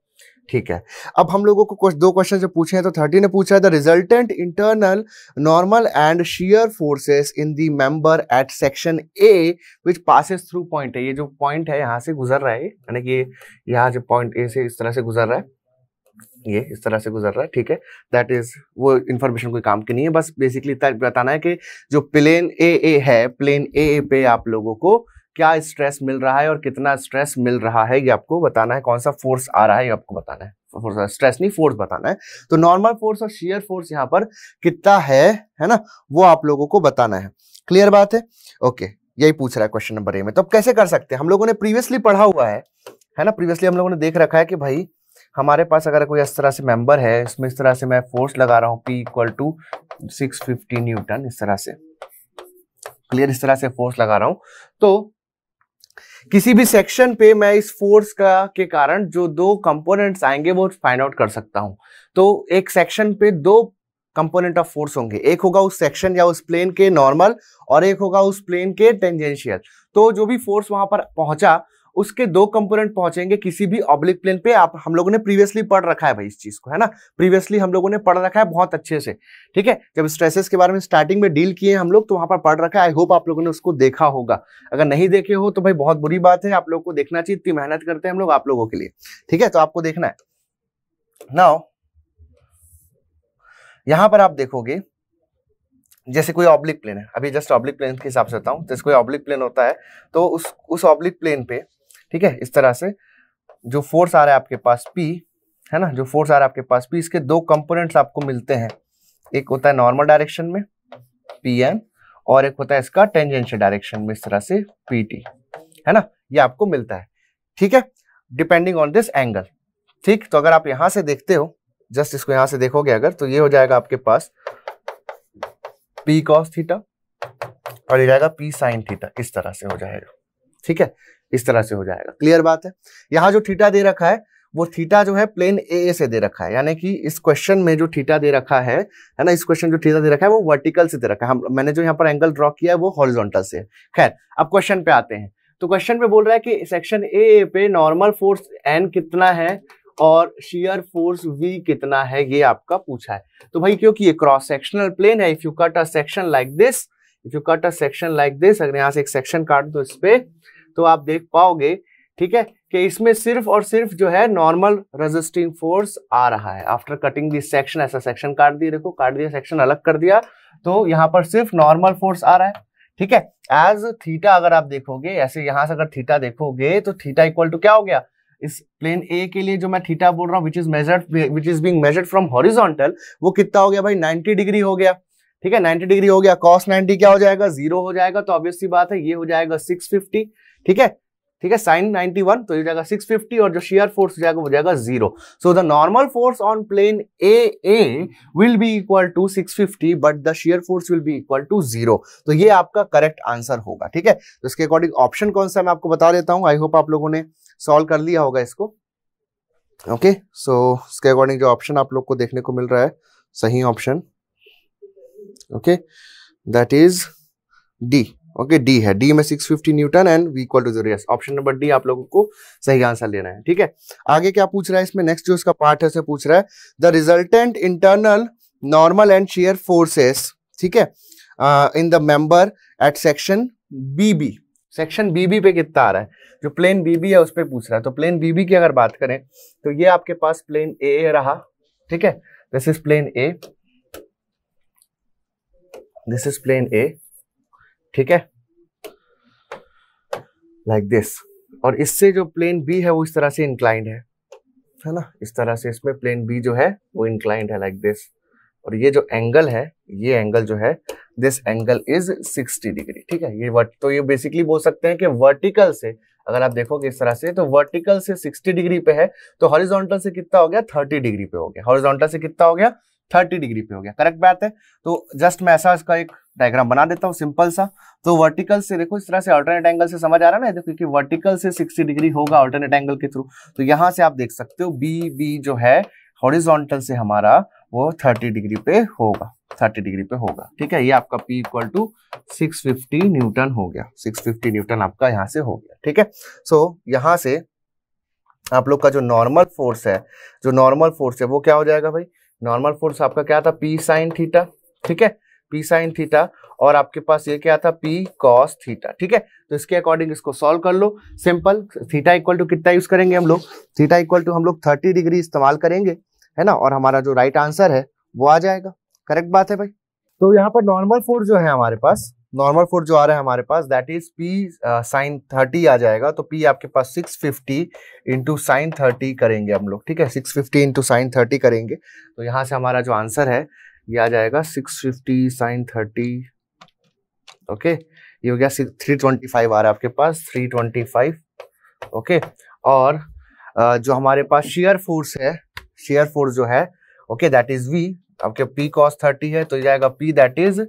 ठीक है अब हम लोगों को कुछ दो क्वेश्चन जो पूछे हैं तो थर्टी ने पूछा है the resultant internal normal and shear forces in the member at section A which passes through point है ये जो पॉइंट है यहाँ से गुजर रहा है यानी कि यहाँ जो पॉइंट ए से इस तरह से गुजर रहा है ये इस तरह से गुजर रहा है ठीक है दैट इज वो इन्फॉर्मेशन कोई काम की नहीं है बस बेसिकली बताना है कि जो प्लेन ए ए है प्लेन ए ए पे आप लोगों को क्या स्ट्रेस मिल रहा है और कितना स्ट्रेस मिल रहा है ये आपको बताना है कौन सा फोर्स आ रहा है ये आपको बताना है फोर्स स्ट्रेस नहीं फोर्स बताना है तो नॉर्मल फोर्स और शेयर फोर्स यहाँ पर कितना है है ना वो आप लोगों को बताना है क्लियर बात है ओके यही पूछ रहा है क्वेश्चन नंबर ए में तो अब कैसे कर सकते हैं हम लोगों ने प्रीवियसली पढ़ा हुआ है है ना प्रीवियसली हम लोगों ने देख रखा है कि भाई हमारे पास अगर कोई इस तरह से मेंबर है इसमें इस तरह से मैं फोर्स लगा रहा हूँ P equal to six fifty newton इस तरह से क्लियर इस तरह से फोर्स लगा रहा हूं तो किसी भी सेक्शन पे मैं इस फोर्स का के कारण जो दो कंपोनेंट्स आएंगे वो फाइंड आउट कर सकता हूं तो एक सेक्शन पे दो कंपोनेंट ऑफ फोर्स होंगे एक होगा उस सेक्शन या उस प्लेन के नॉर्मल और एक होगा उस प्लेन के टेंजेंशियल तो जो भी फोर्स वहां पर पहुंचा उसके दो कंपोनेंट पहुंचेंगे किसी भी ऑब्लिक प्लेन पे आप हम लोगों ने प्रीवियसली पढ़ रखा है भाई इस चीज को है ना प्रीवियसली हम लोगों ने पढ़ रखा है बहुत अच्छे से ठीक है जब स्ट्रेसेस के बारे में स्टार्टिंग में डील किए हम लोग तो वहां पर पढ़ रखा है आई होप आप लोगों ने उसको देखा होगा अगर नहीं देखे हो तो भाई बहुत बुरी बात है आप लोग को देखना चाहिए इतनी मेहनत करते हैं हम लोग आप लोगों के लिए ठीक है तो आपको देखना है नाउ यहां पर आप देखोगे जैसे कोई ऑब्लिक प्लेन है अभी जस्ट ऑब्लिक प्लेन के हिसाब से बताऊं जैसे कोई ऑब्लिक प्लेन होता है तो उस उस ऑब्लिक प्लेन पे ठीक है इस तरह से जो फोर्स आ रहा है आपके पास पी है ना जो फोर्स आ रहा है आपके पास पी इसके दो कंपोनेंट्स आपको मिलते हैं एक होता है नॉर्मल डायरेक्शन में पी एन और एक होता है इसका टेंजेंशियल डायरेक्शन में इस तरह से पी टी है ना ये आपको मिलता है ठीक है डिपेंडिंग ऑन दिस एंगल ठीक तो अगर आप यहां से देखते हो जस्ट इसको यहां से देखोगे अगर तो ये हो जाएगा आपके पास पी कॉस थीटा और ये जाएगा पी साइन थीटा इस तरह से हो जाएगा ठीक है इस तरह से हो जाएगा क्लियर बात है यहाँ जो थीटा दे रखा है वो थीटा जो है प्लेन ए ए से दे रखा है यानी कि इस क्वेश्चन में जो थीटा दे रखा है है ना इस क्वेश्चन जो थीटा दे रखा है वो वर्टिकल से दे रखा है हम मैंने जो यहाँ पर एंगल ड्रॉ किया है वो हॉरिजॉन्टल से खैर अब क्वेश्चन पे आते हैं तो क्वेश्चन पे बोल रहा है कि सेक्शन ए ए पे नॉर्मल फोर्स एन कितना है और शियर फोर्स वी कितना है ये आपका पूछा है तो भाई क्योंकि ये क्रॉस सेक्शनल प्लेन है if you cut a section like this if you cut a section like this अगर यहाँ से एक सेक्शन काट दो इस पे तो आप देख पाओगे ठीक है कि इसमें सिर्फ और सिर्फ जो है नॉर्मल रजिस्टिंग फोर्स आ रहा है आफ्टर कटिंग दिस सेक्शन ऐसा सेक्शन काट दिया देखो काट दिया सेक्शन अलग कर दिया तो यहाँ पर सिर्फ नॉर्मल फोर्स आ रहा है ठीक है एज थीटा अगर आप देखोगे ऐसे यहां से अगर थीटा देखोगे तो थीटा इक्वल टू क्या हो गया इस प्लेन ए के लिए जो मैं थीटा बोल रहा हूँ which is measured which is being measured from horizontal वो कितना हो गया भाई नाइनटी डिग्री हो गया ठीक है नाइनटी डिग्री हो गया कॉस नाइनटी क्या हो जाएगा जीरो हो जाएगा तो ऑब्वियसली बात है ये हो जाएगा 650 ठीक है ठीक है साइन 91 तो ये जाएगा 650 और जो शेयर फोर्स हो जाएगा वो जाएगा zero so the normal force on plane A A will be equal to 650 but the shear force will be equal to zero तो ये आपका करेक्ट आंसर होगा ठीक है तो इसके अकॉर्डिंग ऑप्शन कौन सा मैं आपको बता देता हूं आई होप आप लोगों ने सॉल्व कर लिया होगा इसको ओके सो इसके अकॉर्डिंग जो ऑप्शन आप लोग को देखने को मिल रहा है सही option okay that is D okay D है डी में 650 newton and V equal to zero option number D आप लोगों को सही आंसर लेना है ठीक है आगे क्या पूछ रहा है इसमें नेक्स्ट जो इसका पार्ट है पूछ रहा है the resultant internal normal and shear forces ठीक है in the member at section BB section BB पे कितना आ रहा है जो प्लेन बीबी है उस पर पूछ रहा है तो प्लेन बीबी की अगर बात करें तो ये आपके पास प्लेन ए रहा ठीक है this is plane A this is plane A ठीक है लाइक like दिस और इससे जो प्लेन बी है वो इस तरह से इंक्लाइंड है है ना इस तरह से इसमें प्लेन बी जो है वो इंक्लाइंड है लाइक like दिस और ये जो एंगल है ये एंगल जो है दिस एंगल इज 60 डिग्री ठीक है ये वर्ट तो ये बेसिकली बोल सकते हैं कि वर्टिकल से अगर आप देखोगे इस तरह से तो वर्टिकल से 60 डिग्री पे है तो हॉरिजॉन्टल से कितना हो गया 30 डिग्री पे हो गया हॉरिजॉन्टल से कितना हो गया थर्टी डिग्री पे हो गया करेक्ट बात है तो जस्ट मैं ऐसा इसका एक डायग्राम बना देता हूँ सिंपल सा तो वर्टिकल से देखो इस तरह से अल्टरनेट एंगल से समझ आ रहा है ना क्योंकि वर्टिकल से 60 डिग्री होगा अल्टरनेट एंगल के थ्रू तो यहाँ से आप देख सकते हो बी बी जो है हॉरिजोंटल से हमारा वो थर्टी डिग्री पे होगा थर्टी डिग्री पे होगा ठीक है ये आपका P equal to fifty newton हो गया फिफ्टी न्यूटन आपका यहाँ से हो गया ठीक है सो so, यहाँ से आप लोग का जो नॉर्मल फोर्स है जो नॉर्मल फोर्स है वो क्या हो जाएगा भाई नॉर्मल फोर्स आपका क्या था पी साइन थीटा ठीक है पी साइन थीटा और आपके पास ये क्या था पी कॉस थीटा ठीक है तो इसके अकॉर्डिंग इसको सॉल्व कर लो सिंपल थीटा इक्वल टू कितना यूज करेंगे हम लोग थीटा इक्वल टू हम लोग थर्टी डिग्री इस्तेमाल करेंगे है ना और हमारा जो राइट आंसर है वो आ जाएगा करेक्ट बात है भाई तो यहाँ पर नॉर्मल फोर्स जो है हमारे पास नॉर्मल फोर्स जो आ रहा है हमारे पास that is P sine thirty आ जाएगा तो पी आपके पास six fifty into sine thirty करेंगे हम लोग ठीक है six fifty into sine thirty करेंगे तो यहाँ से हमारा जो आंसर है ये आ जाएगा six fifty sine thirty okay ये हो गया थ्री ट्वेंटी फाइव आ रहा है आपके पास थ्री ट्वेंटी फाइव ओके और uh, जो हमारे पास शेयर फोर्स है शेयर फोर्स जो है ओके दैट इज वी आपके पी कॉस थर्टी है तो जाएगा P that is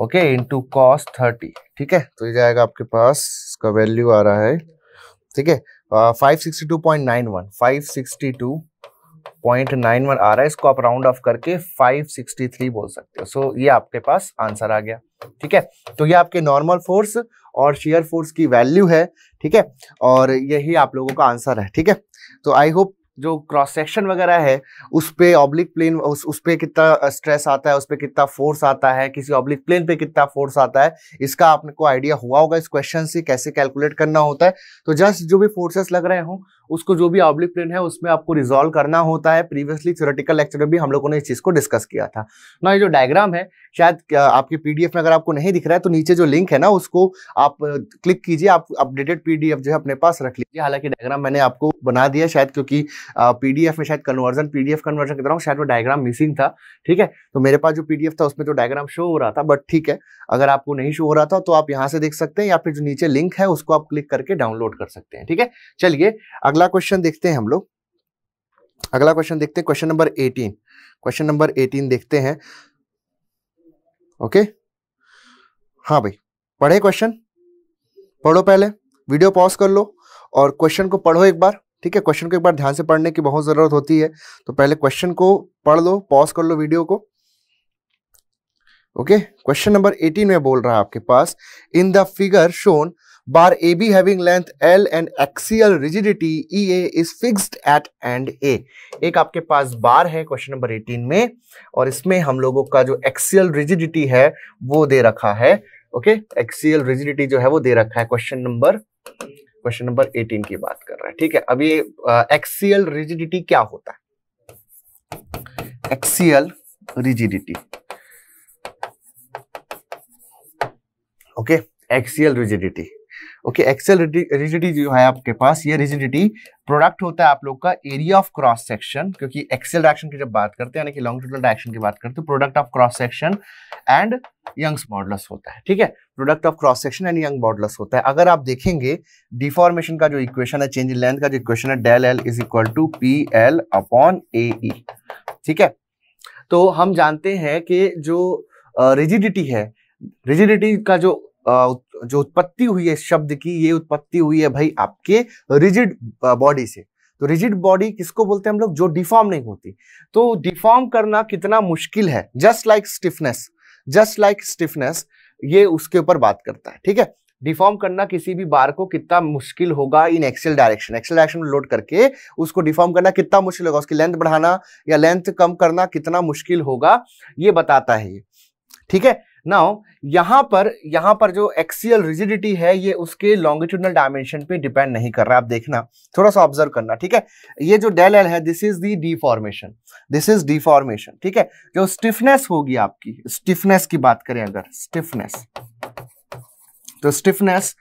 okay into cos thirty ठीक है तो ये जाएगा आपके पास इसका वैल्यू आ रहा है ठीक है five sixty two point nine one five sixty two point nine one आ रहा है इसको आप राउंड ऑफ करके फाइव सिक्सटी थ्री बोल सकते हो सो so, ये आपके पास आंसर आ गया ठीक है तो ये आपके नॉर्मल फोर्स और शेयर फोर्स की वैल्यू है ठीक है और यही आप लोगों का आंसर है ठीक है तो आई होप जो क्रॉस सेक्शन वगैरह है उस पर ऑब्लिक प्लेन उस, उस पर कितना स्ट्रेस आता है उस पर कितना फोर्स आता है किसी ऑब्लिक प्लेन पे कितना फोर्स आता है इसका आपको आइडिया हुआ होगा इस क्वेश्चन से कैसे कैलकुलेट करना होता है तो जस्ट जो भी फोर्सेस लग रहे हों उसको जो भी ऑब्लिक प्लेन है उसमें आपको रिजोल्व करना होता है प्रीवियसली थ्योरेटिकल लेक्चर में भी हम लोगों ने इस चीज़ को डिस्कस किया था ना ये जो डायग्राम है शायद आपके पीडीएफ में अगर आपको नहीं दिख रहा है तो नीचे जो लिंक है ना उसको आप क्लिक कीजिए आप अपडेटेड पीडीएफ जो है अपने पास रख लीजिए हालांकि डायग्राम मैंने आपको बना दिया शायद क्योंकि पीडीएफ में शायद कन्वर्जन पीडीएफ कन्वर्जन कर रहा हूँ शायद वो डायग्राम मिसिंग था ठीक है तो मेरे पास जो पीडीएफ था उसमें तो डायग्राम शो हो रहा था बट ठीक है अगर आपको नहीं शो हो रहा था तो आप यहाँ से देख सकते हैं या फिर जो नीचे लिंक है उसको आप क्लिक करके डाउनलोड कर सकते हैं ठीक है चलिए अगला अगला क्वेश्चन देखते हैं हम लोग अगला क्वेश्चन देखते हैं question number eighteen question number eighteen देखते हैं ओके हाँ भाई पढ़े क्वेश्चन पढ़ो पहले वीडियो पॉज कर लो और क्वेश्चन को पढ़ो एक बार ठीक है क्वेश्चन को एक बार ध्यान से पढ़ने की बहुत ज़रूरत होती है तो पहले क्वेश्चन को पढ़ लो पॉज कर लो वीडियो को ओके क्वेश्चन नंबर एटीन में बोल रहा है आपके पास in the figure shown Bar AB having length L and axial rigidity EA is fixed at end A. एक आपके पास बार है क्वेश्चन नंबर 18 में और इसमें हम लोगों का जो एक्सियल रिजिडिटी है वो दे रखा है ओके एक्सियल रिजिडिटी जो है वो दे रखा है क्वेश्चन नंबर क्वेश्चन नंबर 18 की बात कर रहा है ठीक है अब ये एक्सियल रिजिडिटी क्या होता है axial rigidity okay axial rigidity okay axial rigidity जो है आपके पास ये रिजिडिटी प्रोडक्ट होता है आप लोग का एरिया ऑफ क्रॉस सेक्शन क्योंकि एक्सेल डायरेक्शन की जब बात करते हैं यानी कि लॉन्ग टूटल डायरेक्शन की बात करते हैं product of cross section and Young's modulus होता है ठीक है product of cross section and Young modulus होता है अगर आप देखेंगे डिफॉर्मेशन का जो इक्वेशन है चेंज इन लेंथ का जो इक्वेशन है del L is equal to P L upon A ठीक है तो हम जानते हैं कि जो रिजिडिटी uh, है रिजिडिटी का जो जो उत्पत्ति हुई है शब्द की ये उत्पत्ति हुई है भाई आपके रिजिड बॉडी से तो रिजिड बॉडी किसको बोलते हैं हम लोग जो डिफॉर्म नहीं होती तो डिफॉर्म करना कितना मुश्किल है just like stiffness just like stiffness ये उसके ऊपर बात करता है ठीक है डिफॉर्म करना किसी भी बार को कितना मुश्किल होगा in axial direction axial direction में लोड करके उसको डिफॉर्म करना कितना मुश्किल होगा उसकी लेंथ बढ़ाना या लेंथ कम करना कितना मुश्किल होगा ये बताता है ये ठीक है नाउ यहाँ पर यहाँ पर जो एक्सियल रिजिडिटी है ये उसके लॉन्गिट्यूडनल डायमेंशन पे डिपेंड नहीं कर रहा है आप देखना थोड़ा सा ऑब्जर्व करना ठीक है ये जो डेल एल है this is the deformation this is deformation ठीक है जो स्टिफनेस होगी आपकी स्टिफनेस की बात करें अगर स्टिफनेस तो स्टिफनेस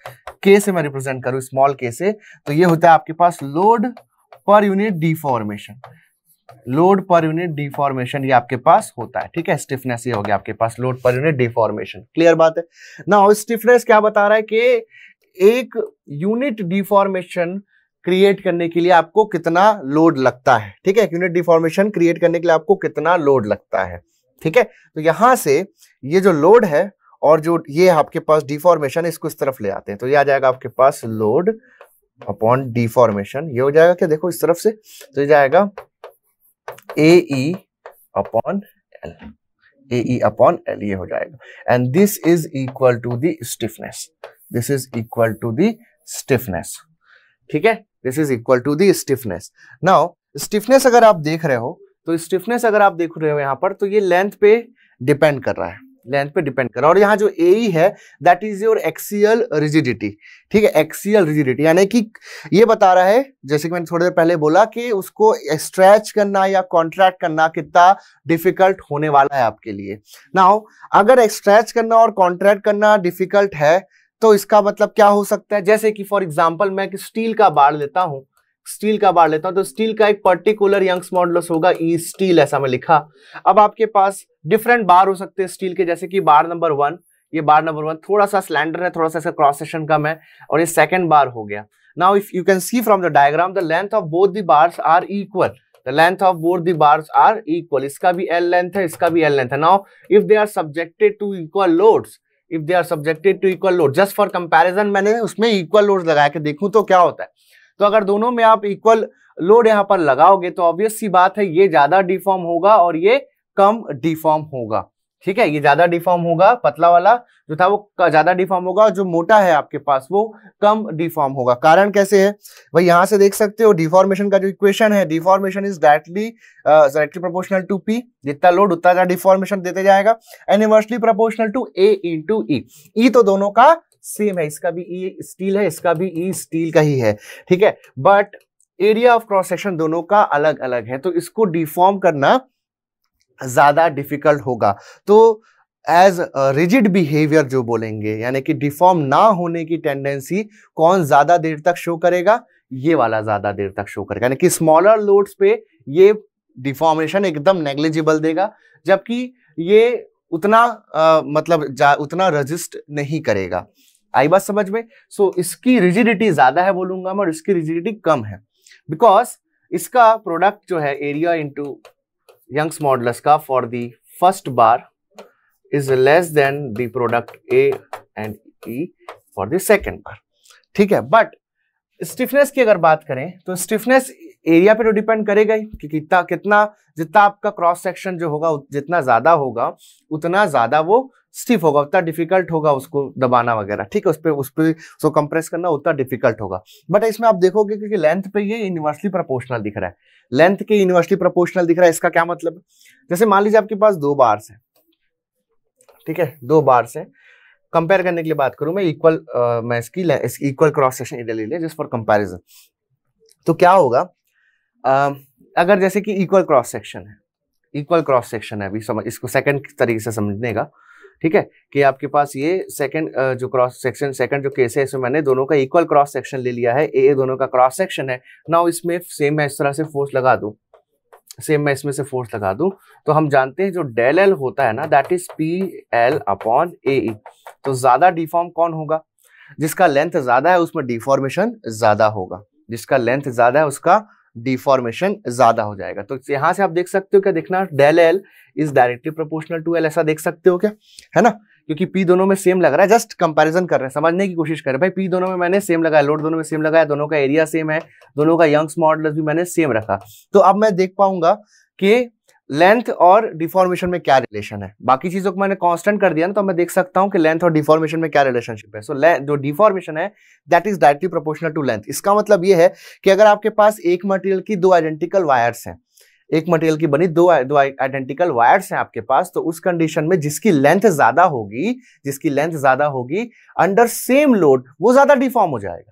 के से मैं रिप्रेजेंट करूं स्मॉल के से तो ये होता है आपके पास load per unit deformation load per unit deformation ये आपके पास होता है ठीक है स्टिफनेस ये हो गया आपके पास load per unit deformation clear बात है ना स्टिफनेस क्या बता रहा है कि एक यूनिट डिफॉर्मेशन क्रिएट करने के लिए आपको कितना लोड लगता है ठीक है यूनिट डिफॉर्मेशन क्रिएट करने के लिए आपको कितना लोड लगता है ठीक है तो यहां से ये जो लोड है और जो ये आपके पास डिफॉर्मेशन इसको इस तरफ ले आते हैं तो ये आ जाएगा आपके पास लोड अपॉन डिफॉर्मेशन ये हो जाएगा क्या देखो इस तरफ से तो ये जाएगा A upon L A upon L ये हो जाएगा and this is equal to the stiffness this is equal to the stiffness ठीक है this is equal to the stiffness now stiffness अगर आप देख रहे हो तो स्टिफनेस अगर आप देख रहे हो यहां पर तो ये लेंथ पे डिपेंड कर रहा है लेंथ पे डिपेंड करें और यहाँ जो ए e है that is your axial rigidity ठीक है एक्सियल रिजिडिटी यानी कि ये बता रहा है जैसे कि मैंने थोड़ी देर पहले बोला कि उसको स्ट्रेच करना या कॉन्ट्रैक्ट करना कितना डिफिकल्ट होने वाला है आपके लिए ना हो अगर स्ट्रेच करना और कॉन्ट्रैक्ट करना डिफिकल्ट है तो इसका मतलब क्या हो सकता है जैसे कि फॉर एग्जाम्पल मैं स्टील का बाढ़ लेता हूँ स्टील का बार लेता हूं तो स्टील का एक पर्टिकुलर यंग्स मॉडुलस होगा ई e स्टील ऐसा मैं लिखा अब आपके पास डिफरेंट बार हो सकते हैं स्टील के जैसे कि बार नंबर वन ये बार नंबर वन थोड़ा सा स्लैंडर है थोड़ा सा इसका क्रॉस सेक्शन कम है और ये सेकंड बार हो गया now if you can see from the diagram the length of both the bars are equal the length of both the bars are equal इसका भी एल लेंथ है इसका भी एल लेंथ है now if they are subjected to equal loads if they are subjected to equal load just for comparison मैंने उसमें इक्वल लोड लगा के देखू तो क्या होता है तो अगर दोनों में आप इक्वल लोड यहाँ पर लगाओगे तो ऑब्वियस सी बात है ये ज्यादा डिफॉर्म होगा और ये कम डिफॉर्म होगा ठीक है ये ज्यादा डिफॉर्म होगा पतला वाला जो था वो ज्यादा डिफॉर्म होगा जो मोटा है आपके पास वो कम डिफॉर्म होगा कारण कैसे है भाई यहां से देख सकते हो डिफॉर्मेशन का जो इक्वेशन है deformation is directly directly proportional to P जितना लोड उतना ज्यादा डिफॉर्मेशन देते जाएगा inversely proportional to A into E तो दोनों का सेम है इसका भी ई e स्टील है इसका भी ई e स्टील का ही है ठीक है but area of cross section दोनों का अलग अलग है तो इसको डिफॉर्म करना ज्यादा डिफिकल्ट होगा तो एज रिजिड बिहेवियर जो बोलेंगे यानी कि डिफॉर्म ना होने की टेंडेंसी कौन ज्यादा देर तक शो करेगा ये वाला ज्यादा देर तक शो करेगा यानी कि स्मॉलर लोड्स पे ये डिफॉर्मेशन एकदम नेग्लिजिबल देगा जबकि ये उतना आ, मतलब उतना रजिस्ट नहीं करेगा आई बात समझ में सो so, इसकी रिजिडिटी ज्यादा है बोलूंगा मैं और इसकी रिजिडिटी कम है बिकॉज इसका प्रोडक्ट जो है एरिया इंटू यंग्स मॉडलस का for the first bar is less than the product A and E for the second bar ठीक है बट स्टिफनेस की अगर बात करें तो स्टिफनेस एरिया पे तो डिपेंड करेगा ही कि कितना कितना जितना आपका क्रॉस सेक्शन जो होगा जितना ज़्यादा होगा उतना ज़्यादा वो स्टिफ होगा उतना डिफिकल्ट होगा उसको दबाना वगैरह ठीक है उस पर उस पर उसको कंप्रेस करना उतना डिफिकल्ट होगा बट इसमें आप देखोगे क्योंकि लेंथ पे ये यूनिवर्सली प्रोपोर्शनल दिख रहा है लेंथ के यूनिवर्सली प्रोपोर्शनल दिख रहा है इसका क्या मतलब है जैसे मान लीजिए आपके पास दो बार्स है ठीक है दो बार्स है कंपेयर करने के लिए बात करूं मैं इक्वल मैं इसकी इक्वल क्रॉस सेक्शन एरिया ले लिया जस्ट फॉर कंपेरिजन तो क्या होगा Um, अगर जैसे कि इक्वल क्रॉस सेक्शन है इक्वल क्रॉस सेक्शन है अभी समझ इसको सेकंड तरीके से समझने का ठीक है कि आपके पास ये सेकंड जो क्रॉस सेक्शन सेकंड जो केस है इसमें मैंने दोनों का इक्वल क्रॉस सेक्शन ले लिया है ए ए दोनों का क्रॉस सेक्शन है ना इसमें सेम मैं इस तरह से फोर्स लगा दूँ सेम मैं इसमें से फोर्स लगा दूँ तो हम जानते हैं जो डेल एल होता है ना that is P L upon A तो ज़्यादा डिफॉर्म कौन होगा जिसका लेंथ ज़्यादा है उसमें डिफॉर्मेशन ज़्यादा होगा जिसका लेंथ ज़्यादा है उसका डिफॉर्मेशन ज्यादा हो जाएगा तो यहां से आप देख सकते हो क्या देखना del L is directly proportional to L ऐसा देख सकते हो क्या है ना क्योंकि पी दोनों में सेम लग रहा है जस्ट कंपैरिजन कर रहे हैं समझने की कोशिश कर रहे हैं भाई पी दोनों में मैंने सेम लगाया लोड दोनों में सेम लगाया दोनों का एरिया सेम है दोनों का यंग्स मॉडल भी मैंने सेम रखा तो अब मैं देख पाऊंगा कि लेंथ और डिफॉर्मेशन में क्या रिलेशन है बाकी चीजों को मैंने कांस्टेंट कर दिया ना तो मैं देख सकता हूं कि लेंथ और डिफॉर्मेशन में क्या रिलेशनशिप है सो जो डिफॉर्मेशन है that is directly proportional to length इसका मतलब ये है कि अगर आपके पास एक मटेरियल की दो आइडेंटिकल वायर्स हैं एक मटेरियल की बनी दो दो आइडेंटिकल वायर्स हैं आपके पास तो उस कंडीशन में जिसकी लेंथ ज्यादा होगी जिसकी लेंथ ज्यादा होगी अंडर सेम लोड वो ज्यादा डिफॉर्म हो जाएगा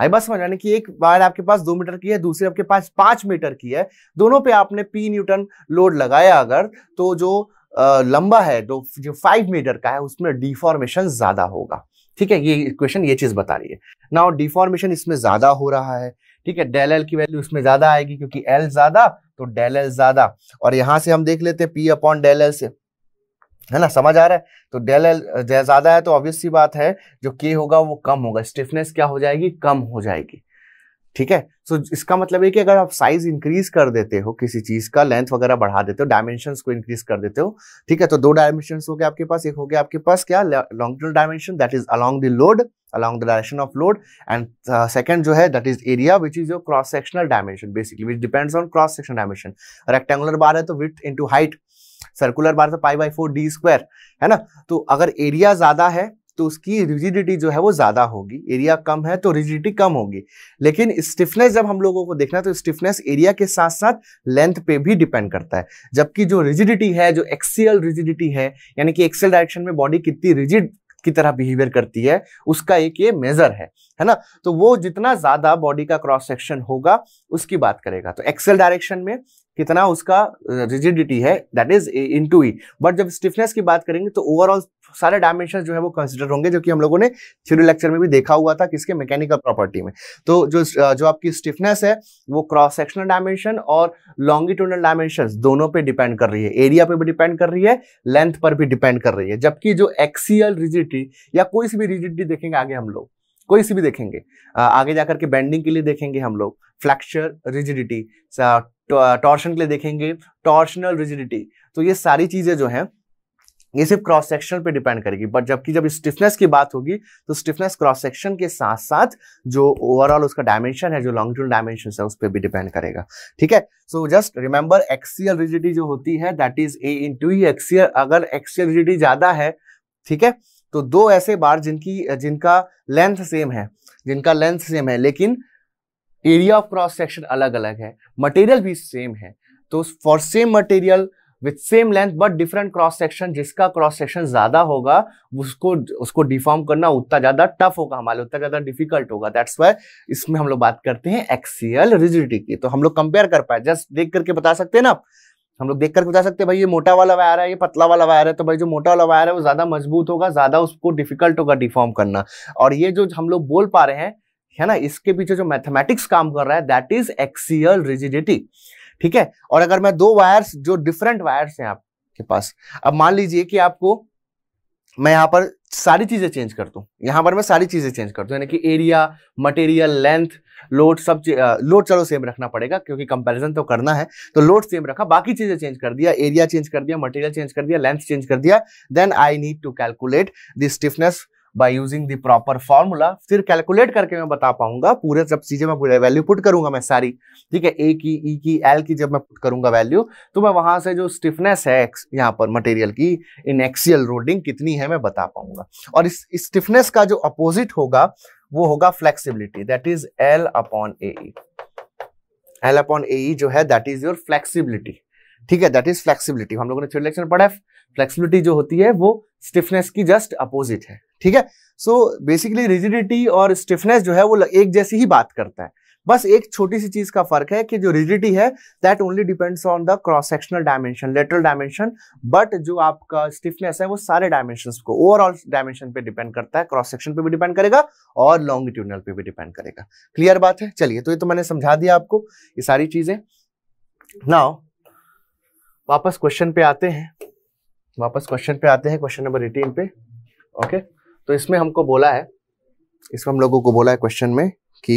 आई बस समझ यानी कि एक वायर आपके पास दो मीटर की है दूसरी आपके पास पांच मीटर की है दोनों पे आपने पी न्यूटन लोड लगाया अगर तो जो आ, लंबा है तो जो फाइव मीटर का है उसमें डिफॉर्मेशन ज्यादा होगा ठीक है ये क्वेश्चन ये चीज बता रही है नाउ डिफॉर्मेशन इसमें ज्यादा हो रहा है ठीक है डेल एल की वैल्यू इसमें ज्यादा आएगी क्योंकि एल ज्यादा तो डेल एल ज्यादा और यहां से हम देख लेते हैं पी अपॉन डेल एल से है ना समझ आ रहा है तो डेल एल ज़्यादा है तो ऑब्वियस सी बात है जो के होगा वो कम होगा स्टिफनेस क्या हो जाएगी कम हो जाएगी ठीक है सो so, इसका मतलब है कि अगर आप साइज इंक्रीज कर देते हो किसी चीज का लेंथ वगैरह बढ़ा देते हो डायमेंशन को इंक्रीज कर देते हो ठीक है तो दो डायमेंशन हो गए आपके पास एक हो गया आपके पास क्या term dimension that is along the load along the direction of load and second जो है that is area which is your cross sectional dimension basically which depends on cross section dimension rectangular bar है तो width into height circular bar से pi by four D square है ना तो अगर एरिया ज्यादा है तो उसकी रिजिडिटी जो है वो ज़्यादा होगी एरिया कम है तो रिजिडिटी कम होगी लेकिन स्टिफनेस जब हम लोगों को देखना है तो स्टिफनेस एरिया के साथ साथ लेंथ पे भी डिपेंड करता है जबकि जो रिजिडिटी है जो एक्सियल रिजिडिटी है यानी कि एक्सियल डायरेक्शन में बॉडी कितनी रिजिड की तरह बिहेवियर करती है उसका एक ये मेजर है है ना तो वो जितना ज्यादा बॉडी का क्रॉस सेक्शन होगा उसकी बात करेगा तो एक्सेल डायरेक्शन में कितना उसका रिजिडिटी है that is into E but जब स्टिफनेस की बात करेंगे तो ओवरऑल सारे डायमेंशन जो है वो कंसिडर होंगे जो कि हम लोगों ने थ्यूरी लेक्चर में भी देखा हुआ था किसके मैकेनिकल प्रॉपर्टी में तो जो जो आपकी स्टिफनेस है वो क्रॉस सेक्शनल डायमेंशन और लॉन्गिट्यूडल डायमेंशन दोनों पे डिपेंड कर रही है एरिया पे भी डिपेंड कर रही है लेंथ पर भी डिपेंड कर रही है जबकि जो एक्सीयल रिजिडिटी या कोई सी भी रिजिडिटी देखेंगे आगे हम लोग कोई सी भी देखेंगे आगे जाकर के बेंडिंग के लिए देखेंगे हम लोग फ्लैक्चर रिजिडिटी टॉर्शन के लिए देखेंगे टॉर्शनल रिजिडिटी तो ये सारी चीज़ें जो है ये सिर्फ क्रॉस सेक्शन पे डिपेंड करेगी बट जबकि जब स्टिफनेस की बात होगी तो स्टिफनेस क्रॉस सेक्शन के साथ साथ जो ओवरऑल उसका डायमेंशन है जो लॉन्गिट्यूड डायमेंशन है उस पर भी डिपेंड करेगा ठीक है so just remember axial rigidity जो होती है that is A into ही एक्सियल अगर एक्सियल रिजिडिटी ज्यादा है ठीक है तो दो ऐसे बार जिनकी जिनका लेंथ सेम है जिनका लेंथ सेम है लेकिन एरिया ऑफ क्रॉस सेक्शन अलग अलग है मटेरियल भी सेम है तो for same material with same length but different cross section जिसका क्रॉस सेक्शन ज़्यादा होगा उसको उसको डिफॉर्म करना उतना ज़्यादा टफ होगा हमारे उतना ज़्यादा डिफिकल्ट होगा दैट्स वाई इसमें हम लोग बात करते हैं एक्सीएल रिजिडिटी की तो हम लोग कंपेयर कर पाए जस्ट देख करके बता सकते हैं ना हम लोग देख करके बता सकते हैं भाई ये मोटा वाला वायर है ये पतला वाला वायर है तो भाई जो मोटा वाला वायर है वो ज़्यादा मजबूत होगा ज़्यादा उसको डिफिकल्ट होगा डिफॉर्म करना और ये जो हम लोग बोल पा रहे हैं है ना इसके पीछे जो मैथमेटिक्स काम कर रहा है दैट इज एक्सियल रिजिडिटी ठीक है और अगर मैं दो वायर्स जो डिफरेंट वायर्स हैं आपके पास अब मान लीजिए कि आपको मैं यहां पर सारी चीज़ें चेंज कर दू यहां पर मैं सारी चीज़ें चेंज कर दू यानी कि एरिया मटेरियल लेंथ लोड सब लोड चलो सेम रखना पड़ेगा क्योंकि कंपैरिजन तो करना है तो लोड सेम रखा बाकी चीज़ें चेंज कर दिया एरिया चेंज कर दिया मटेरियल चेंज कर दिया लेंथ चेंज कर दिया then I need to calculate the stiffness by using the proper formula फिर कैलकुलेट करके मैं बता पाऊंगा पूरे जब चीजें मैं वैल्यू पुट करूंगा मैं सारी ठीक है ए की ई e की एल की जब मैं पुट करूंगा वैल्यू तो मैं वहां से जो स्टिफनेस है यहाँ पर मटेरियल की इन एक्सियल रोडिंग कितनी है मैं बता पाऊंगा और इस स्टिफनेस का जो अपोजिट होगा वो होगा flexibility that is L upon A L upon A जो है दैट इज योर फ्लेक्सिबिलिटी ठीक है दैट इज फ्लेक्सिबिलिटी हम लोगों ने थ्योरी लेक्चर पढ़ा है फ्लेक्सिबिलिटी जो होती है वो स्टिफनेस की जस्ट अपोजिट है ठीक है सो बेसिकली रिजिडिटी और स्टिफनेस जो है वो एक जैसी ही बात करता है बस एक छोटी सी चीज का फर्क है कि जो रिजिडिटी है that only depends on the cross sectional dimension lateral dimension but जो आपका स्टिफनेस है वो सारे डायमेंशन को ओवरऑल डायमेंशन पे डिपेंड करता है क्रॉस सेक्शन पे भी डिपेंड करेगा और लॉन्गिट्यूडनल पे भी डिपेंड करेगा क्लियर बात है चलिए तो ये तो मैंने समझा दिया आपको ये सारी चीजें नाउ वापस क्वेश्चन पे आते हैं वापस क्वेश्चन पे आते हैं क्वेश्चन नंबर एटीन पे ओके तो इसमें हमको बोला है इसमें हम लोगों को बोला है क्वेश्चन में कि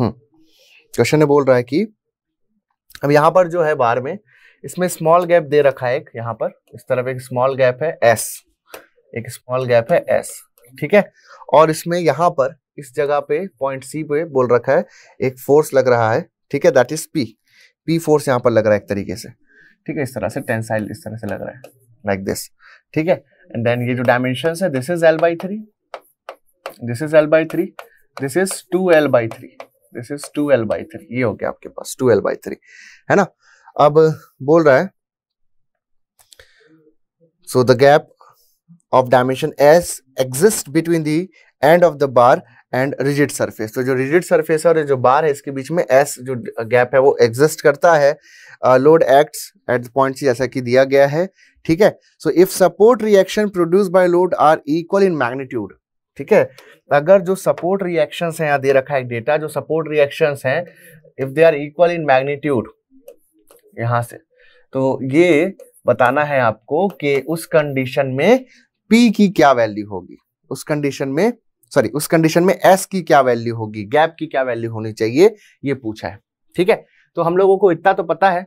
क्वेश्चन हम्म, ने बोल रहा है कि अब यहाँ पर जो है बार में इसमें स्मॉल गैप दे रखा है एक यहाँ पर इस तरफ एक स्मॉल गैप है एस एक स्मॉल गैप है एस ठीक है और इसमें यहाँ पर इस जगह पे पॉइंट सी पे बोल रखा है एक फोर्स लग रहा है ठीक है that is P P force यहाँ पर लग रहा है एक तरीके से ठीक है इस तरह से टेंसाइल इस तरह से लग रहा है लाइक दिस ठीक है एंड देन ये जो डायमेंशन है this is L by three this is L by three this is two L by three this is two L by three ये हो गया आपके पास टू एल बाई थ्री है ना अब बोल रहा है so the gap of dimension S exist between the end of the bar and rigid surface तो जो रिजिड सरफेस है और जो बार है इसके बीच में एस जो गैप है वो एग्जिस्ट करता है लोड एक्ट्स एट पॉइंट जैसा कि दिया गया है ठीक है so if support reaction produce by load are equal in magnitude ठीक है अगर जो सपोर्ट रिएक्शन है यहाँ दे रखा है डेटा जो सपोर्ट रिएक्शन है if they are equal in magnitude यहां से तो ये बताना है आपको कि उस कंडीशन में पी की क्या वैल्यू होगी उस कंडीशन में सॉरी उस कंडीशन में एस की क्या वैल्यू होगी गैप की क्या वैल्यू होनी चाहिए ये पूछा है ठीक है तो हम लोगों को इतना तो पता है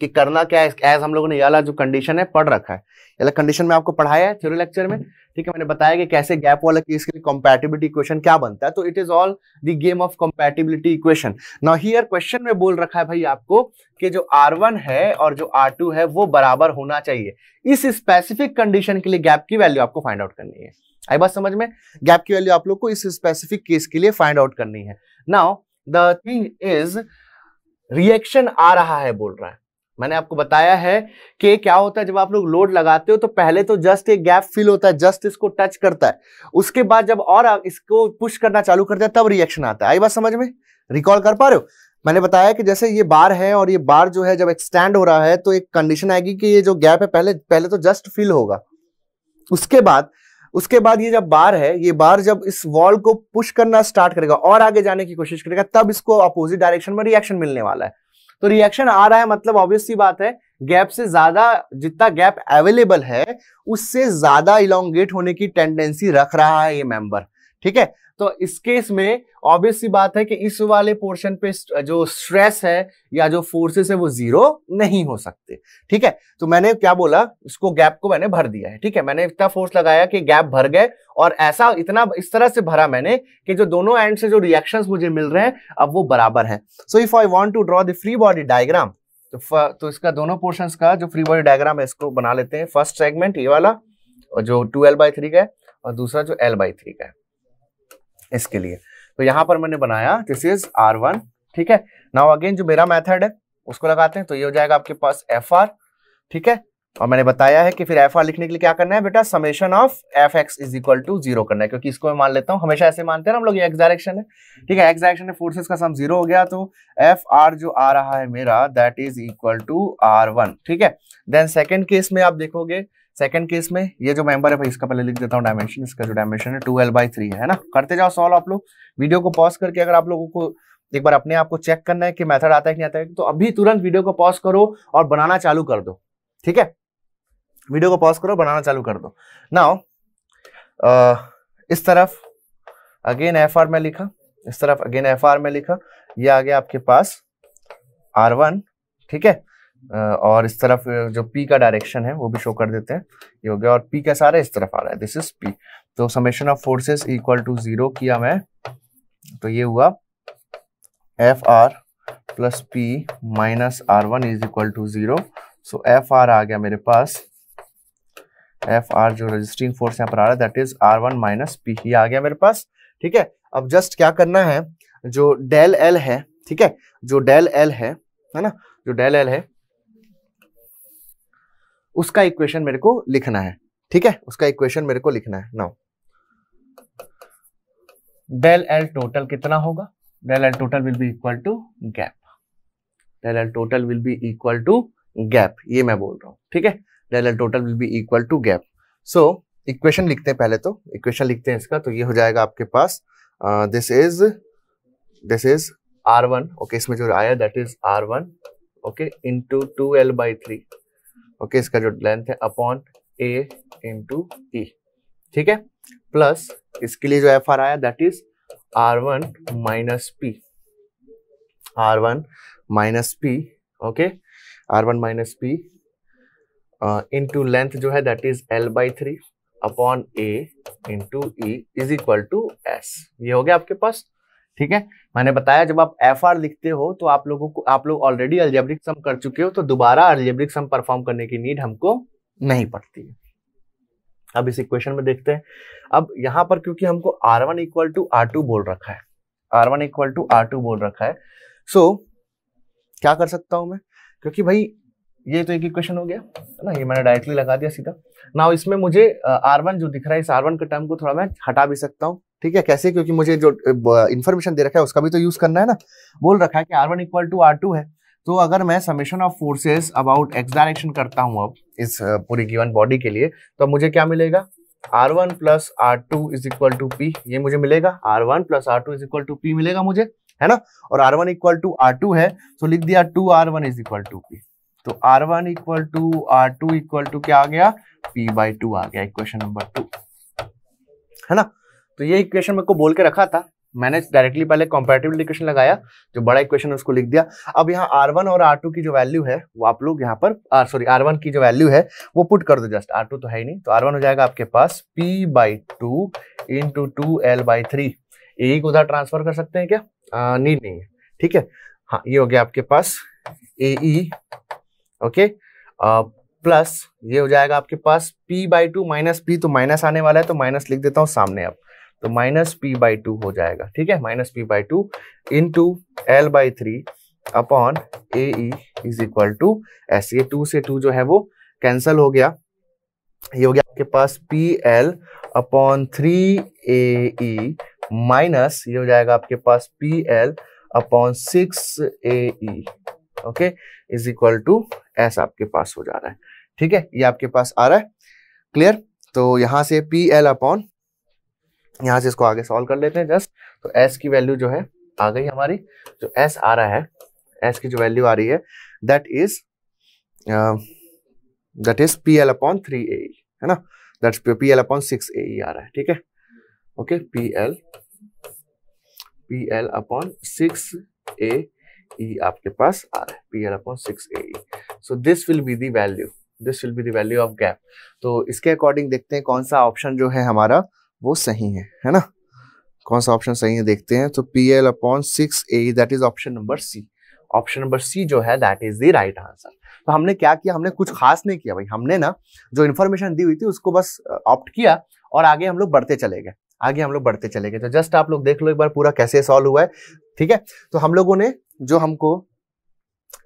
कि करना क्या है एज हम लोगों ने ये जो कंडीशन है पढ़ रखा है ये कंडीशन में आपको पढ़ाया है थ्योरी लेक्चर में ठीक है मैंने बताया कि कैसे गैप वाला केस के लिए कॉम्पैटिबिलिटी इक्वेशन क्या बनता है तो it is all the game of compatibility equation now here question में बोल रखा है भाई आपको कि जो R1 है और जो R2 है वो बराबर होना चाहिए इस स्पेसिफिक कंडीशन के लिए गैप की वैल्यू आपको फाइंड आउट करनी है आई बात समझ में गैप की वैल्यू आप लोग को इस स्पेसिफिक केस के लिए फाइंड आउट करनी है now the thing is reaction आ रहा है बोल रहा है मैंने आपको बताया है कि क्या होता है जब आप लोग लोड लगाते हो तो पहले तो जस्ट एक गैप फिल होता है जस्ट इसको टच करता है उसके बाद जब और इसको पुश करना चालू करते हैं तब रिएक्शन आता है आई बात समझ में रिकॉल कर पा रहे हो मैंने बताया कि जैसे ये बार है और ये बार जो है जब एक्सटेंड हो रहा है तो एक कंडीशन आएगी कि ये जो गैप है पहले पहले तो जस्ट फिल होगा उसके बाद उसके बाद ये जब बार है ये बार जब इस वॉल को पुश करना स्टार्ट करेगा और आगे जाने की कोशिश करेगा तब इसको अपोजिट डायरेक्शन में रिएक्शन मिलने वाला है तो रिएक्शन आ रहा है मतलब ऑब्वियस सी बात है गैप से ज्यादा जितना गैप अवेलेबल है उससे ज्यादा इलांगेट होने की टेंडेंसी रख रहा है ये मेंबर ठीक है तो इस केस में ऑब्वियस सी बात है कि इस वाले पोर्शन पे जो स्ट्रेस है या जो फोर्सेस है वो जीरो नहीं हो सकते ठीक है तो मैंने क्या बोला इसको गैप को मैंने भर दिया है ठीक है मैंने इतना फोर्स लगाया कि गैप भर गए और ऐसा इतना इस तरह से भरा मैंने कि जो दोनों एंड से जो रिएक्शन मुझे मिल रहे हैं अब वो बराबर है so if I want to draw the free body diagram तो तो इसका दोनों पोर्शन का जो फ्री बॉडी डायग्राम है इसको बना लेते हैं फर्स्ट सेगमेंट ये वाला और जो टू एल बाई थ्री का है और दूसरा जो एल बाई थ्री का है इसके लिए तो यहां पर मैंने बनाया दिस इज आर वन ठीक है नाउ अगेन जो मेरा मेथड है उसको लगाते हैं तो ये हो जाएगा आपके पास एफ आर ठीक है और मैंने बताया है कि फिर एफ आर लिखने के लिए क्या करना है बेटा summation of F X is equal to zero करना है क्योंकि इसको मैं मान लेता हूं हमेशा ऐसे मानते हैं हम लोग ये एक्स डायरेक्शन है ठीक है एक्स डायरेक्शन में फोर्सेस का सम जीरो हो गया तो एफ आर जो आ रहा है मेरा that is equal to R one ठीक है देन सेकेंड केस में आप देखोगे सेकंड केस में ये जो मेंबर है भाई इसका पहले लिख देता हूँ डायमेंशन इसका जो डायमेंशन है टू एल बाई थ्री है ना करते जाओ सॉल्व आप लोग वीडियो को पॉज करके अगर आप लोगों को एक बार अपने आप को चेक करना है कि मेथड आता है कि नहीं आता है तो अभी तुरंत वीडियो को पॉज करो और बनाना चालू कर दो ठीक है वीडियो को पॉज करो बनाना चालू कर दो नाउ इस तरफ अगेन एफ आर में लिखा इस तरफ अगेन एफ आर में लिखा ये आ गया आपके पास आर वन ठीक है और इस तरफ जो पी का डायरेक्शन है वो भी शो कर देते हैं ये हो गया और पी कैसा आ रहा है इस तरफ आ रहा है दिस इज पी तो summation of forces equal to zero किया मैं तो ये हुआ F R plus P minus R one is equal to zero so F R आ गया मेरे पास एफ आर जो रजिस्टिंग फोर्स यहाँ पर आ रहा है that is R one minus P ही आ गया मेरे पास ठीक है अब जस्ट क्या करना है जो डेल एल है ठीक है जो डेल एल है है ना जो डेल एल है उसका इक्वेशन मेरे को लिखना है ठीक है उसका इक्वेशन मेरे को लिखना है नाउ डेल एल टोटल कितना होगा del L total will be equal to gap del L total will be equal to gap ये मैं बोल रहा हूं ठीक है del L total will be equal to gap so equation लिखते हैं पहले तो इक्वेशन लिखते हैं इसका तो ये हो जाएगा आपके पास this is this is R one okay इसमें जो आया that is R one okay into two L by three okay इसका जो लेंथ है अपॉन ए इंटू ई ठीक है प्लस इसके लिए जो एफ आर आया that is R one minus P R one minus P okay R one minus P into length जो है that is L by three upon A into E is equal to S ये हो गया आपके पास ठीक है मैंने बताया जब आप एफ आर लिखते हो तो आप लोगों को आप लोग ऑलरेडी अल्जेब्रिक सम कर चुके हो तो दोबारा अल्जेब्रिक सम परफॉर्म करने की नीड हमको नहीं पड़ती है अब इस इक्वेशन में देखते हैं अब यहाँ पर क्योंकि हमको R one equal to R two बोल रखा है R one equal to R two बोल रखा है सो so, क्या कर सकता हूं मैं क्योंकि भाई ये तो एक इक्वेशन हो गया है ना ये मैंने डायरेक्टली लगा दिया सीधा ना इसमें मुझे आर वन जो दिख रहा है इस आर वन के टर्म को थोड़ा मैं हटा भी सकता हूँ ठीक है कैसे क्योंकि मुझे जो इन्फॉर्मेशन दे रखा है उसका भी तो यूज करना है ना बोल रखा है कि R one equal to R two है तो अगर मैं summation of forces about X direction करता हूँ अब इस पूरी गिवन बॉडी के लिए तो मुझे क्या मिलेगा R one plus R two is equal to P ये मुझे मिलेगा R one plus R two is equal to P मिलेगा मुझे है ना और R one equal to R two है तो लिख दिया two R one is equal to P तो R one equal to R two equal to क्या आ गया पी बाई टू आ गया इक्वेशन नंबर टू है ना तो ये इक्वेशन मेरे को बोल के रखा था मैंने डायरेक्टली पहले कॉम्पेरेटिव इक्वेशन लगाया जो बड़ा इक्वेशन उसको लिख दिया अब यहाँ आर वन और आर टू की जो वैल्यू है वो आप लोग यहाँ पर सॉरी आर वन की जो वैल्यू है वो पुट कर दो जस्ट आर टू तो है ही नहीं तो आर वन हो जाएगा आपके पास P by two into two L by three A को उधर ट्रांसफर कर सकते हैं क्या आ, नहीं नहीं ठीक है हाँ ये हो गया आपके पास ए ई ओके प्लस ये हो जाएगा आपके पास P by two minus P तो माइनस आने वाला है तो माइनस लिख देता हूँ सामने आप तो माइनस पी बाई टू हो जाएगा ठीक है minus P by two in to L by three upon A is equal to S ये टू से टू जो है वो कैंसल हो गया ये हो गया आपके पास P L upon three A minus ये हो जाएगा आपके पास P L upon six A okay is equal to S आपके पास हो जा रहा है ठीक है ये आपके पास आ रहा है क्लियर तो यहां से पी एल अपॉन यहाँ से इसको आगे सॉल्व कर लेते हैं जस्ट तो एस की वैल्यू जो है आ गई हमारी जो एस आ रहा है एस की जो वैल्यू आ रही है that is that is P L upon three A है ना that P L upon six A आ रहा है ठीक है okay P L P L upon six A आपके पास आ रहा है P L upon six A so this will be the value this will be the value of gap तो इसके अकॉर्डिंग देखते हैं कौन सा ऑप्शन जो है हमारा वो सही है है ना कौन सा ऑप्शन सही है देखते हैं तो P L upon six A that is option number C option number C जो है that is the right answer तो हमने क्या किया हमने कुछ खास नहीं किया भाई हमने ना जो इन्फॉर्मेशन दी हुई थी उसको बस ऑप्ट किया और आगे हम लोग बढ़ते चले गए आगे हम लोग बढ़ते चले गए तो जस्ट आप लोग देख लो एक बार पूरा कैसे सॉल्व हुआ है ठीक है तो हम लोगों ने जो हमको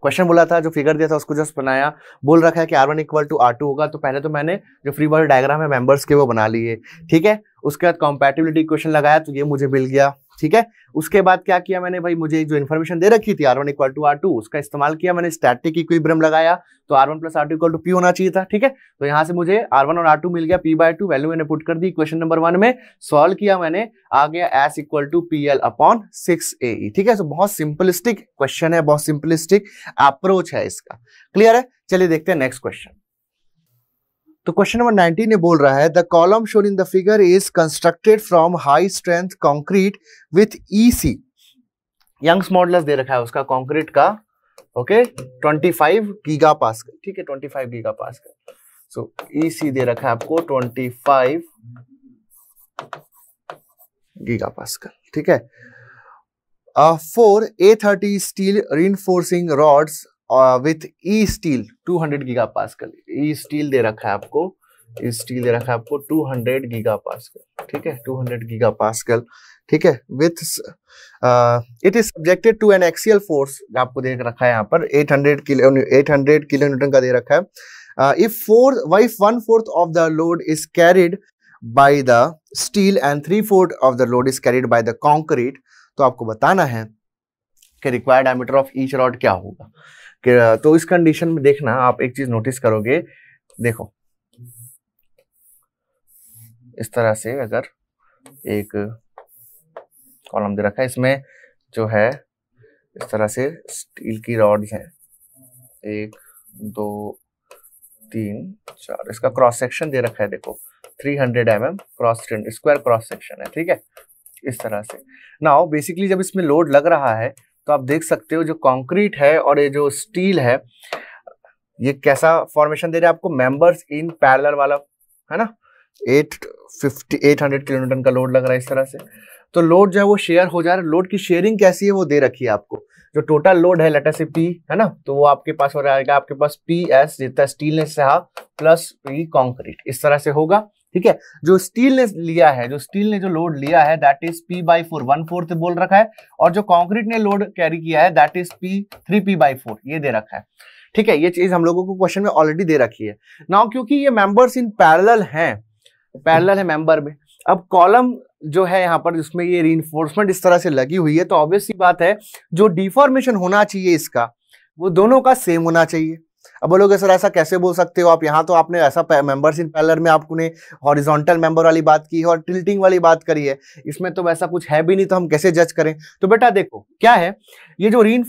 क्वेश्चन बोला था जो फिगर दिया था उसको जस्ट बनाया बोल रखा है कि R one equal to R two होगा तो पहले तो मैंने जो फ्री बॉडी डायग्राम है मेंबर्स के वो बना लिए ठीक है उसके बाद कॉम्पैटिबिलिटी क्वेश्चन लगाया तो ये मुझे मिल गया ठीक है उसके बाद क्या किया मैंने भाई मुझे जो इन्फॉर्मेशन दे रखी थी R one equal to R two उसका इस्तेमाल किया मैंने स्टैटिक इक्विब्रम लगाया तो R one plus R two equal to P होना चाहिए था ठीक है तो यहाँ से मुझे आर वन और आर टू मिल गया पी बाय टू वैल्यू मैंने पुट कर दी क्वेश्चन नंबर वन में सॉल्व किया मैंने आ गया S equal to P L upon six A ठीक है तो बहुत सिंपलिस्टिक क्वेश्चन है बहुत सिंपलिस्टिक अप्रोच है इसका क्लियर है चलिए देखते हैं नेक्स्ट क्वेश्चन तो क्वेश्चन नंबर 19 ये बोल रहा है the column shown in the figure is constructed from high strength concrete with E C Young's model दे रखा है उसका कॉन्क्रीट का okay twenty five gigapascal ठीक है twenty five gigapascal so E C दे रखा है आपको ट्वेंटी फाइव गीगा पास्कल ठीक है four A thirty steel reinforcing rods with E steel 200 giga pascal E steel दे रखा है आपको ई स्टील दे रखा है आपको 200 गीगा पास्कल ठीक है 200 गीगा पास्कल ठीक है with it is subjected to an axial force आपको दे रखा है यहाँ पर 800 किलो 800 किलो न्यूटन का दे रखा है if four wife one fourth of the load is carried by the steel and three fourth of the load is carried by the concrete तो आपको बताना है कि required diameter of each rod क्या होगा तो इस कंडीशन में देखना आप एक चीज नोटिस करोगे देखो इस तरह से अगर एक कॉलम दे रखा है इसमें जो है इस तरह से स्टील की रॉड है एक दो तीन चार इसका क्रॉस सेक्शन दे रखा है देखो 300 hundred M M cross square cross section है ठीक है इस तरह से नाउ बेसिकली जब इसमें लोड लग रहा है तो आप देख सकते हो जो कंक्रीट है और ये जो स्टील है ये कैसा फॉर्मेशन दे रहा है आपको मेंबर्स इन पैरलर वाला है ना eight fifty eight hundred kilometre का लोड लग रहा है इस तरह से तो लोड जो है वो शेयर हो जा रहा है लोड की शेयरिंग कैसी है वो दे रखी है आपको जो टोटल लोड है लेटर से पी है ना तो वो आपके पास हो रहा है आपके पास पी एस जितना स्टील ने सहा प्लस पी कॉन्क्रीट इस तरह से होगा ठीक है जो स्टील ने लिया है जो स्टील ने जो लोड लिया है that is P by four one fourth बोल रखा है और जो कॉन्क्रीट ने लोड कैरी किया है that is P three P by four ये दे रखा है ठीक है ये चीज हम लोगों को क्वेश्चन में ऑलरेडी दे रखी है नाउ क्योंकि ये मेंबर्स इन पैरेलल हैं पैरेलल है मेंबर में अब कॉलम जो है यहाँ पर जिसमें ये रीइन्फोर्समेंट इस तरह से लगी हुई है तो ऑब्वियसली बात है जो डिफॉर्मेशन होना चाहिए इसका वो दोनों का सेम होना चाहिए अब बोलोगे सर ऐसा कैसे बोल सकते हो आप यहाँ तो आपने ऐसा मेंबर्स इन पैलर में आपने हॉरिजॉन्टल मेंबर वाली बात की है और टिल्टिंग वाली बात करी है इसमें तो वैसा कुछ है भी नहीं तो हम कैसे जज करें तो बेटा देखो क्या है ये जो री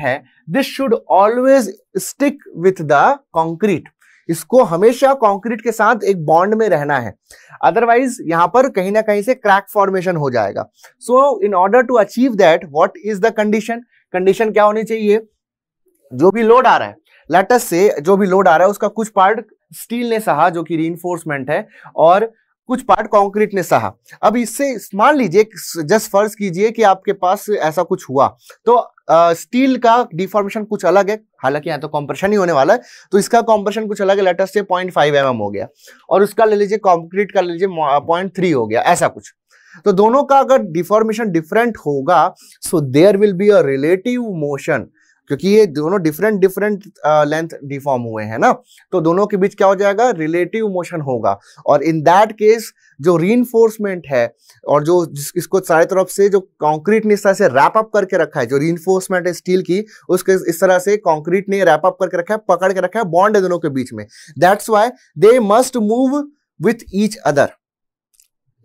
है this should always stick with the concrete इसको हमेशा कंक्रीट के साथ एक बॉन्ड में रहना है अदरवाइज यहां पर कहीं ना कहीं से क्रैक फॉर्मेशन हो जाएगा so in order to achieve that what is the condition condition क्या होनी चाहिए जो भी लोड आ रहा है लेटस से जो भी लोड आ रहा है उसका कुछ पार्ट स्टील ने सहा जो कि री है और कुछ पार्ट कंक्रीट ने सहा अब इससे मान लीजिए जस्ट फर्ज कीजिए कि आपके पास ऐसा कुछ हुआ तो स्टील का डिफॉर्मेशन कुछ अलग है हालांकि यहाँ तो कॉम्प्रेशन ही होने वाला है तो इसका कॉम्प्रेशन कुछ अलग है लेटेस्ट से पॉइंट फाइव एम हो गया और उसका ले लीजिए कॉन्क्रीट का ले लीजिए पॉइंट थ्री हो गया ऐसा कुछ तो दोनों का अगर डिफॉर्मेशन डिफरेंट होगा so there will be a relative motion क्योंकि ये दोनों डिफरेंट डिफरेंट लेंथ डिफॉर्म हुए हैं ना तो दोनों के बीच क्या हो जाएगा रिलेटिव मोशन होगा और इन दैट केस जो री है और जो इसको चारे तरफ से जो कॉन्क्रीट ने इस तरह से रैप अप करके रखा है जो री है स्टील की उसके इस तरह से कॉन्क्रीट ने रैप अप करके रखा है पकड़ के रखा है बॉन्ड है दोनों के बीच में that's why they must move with each other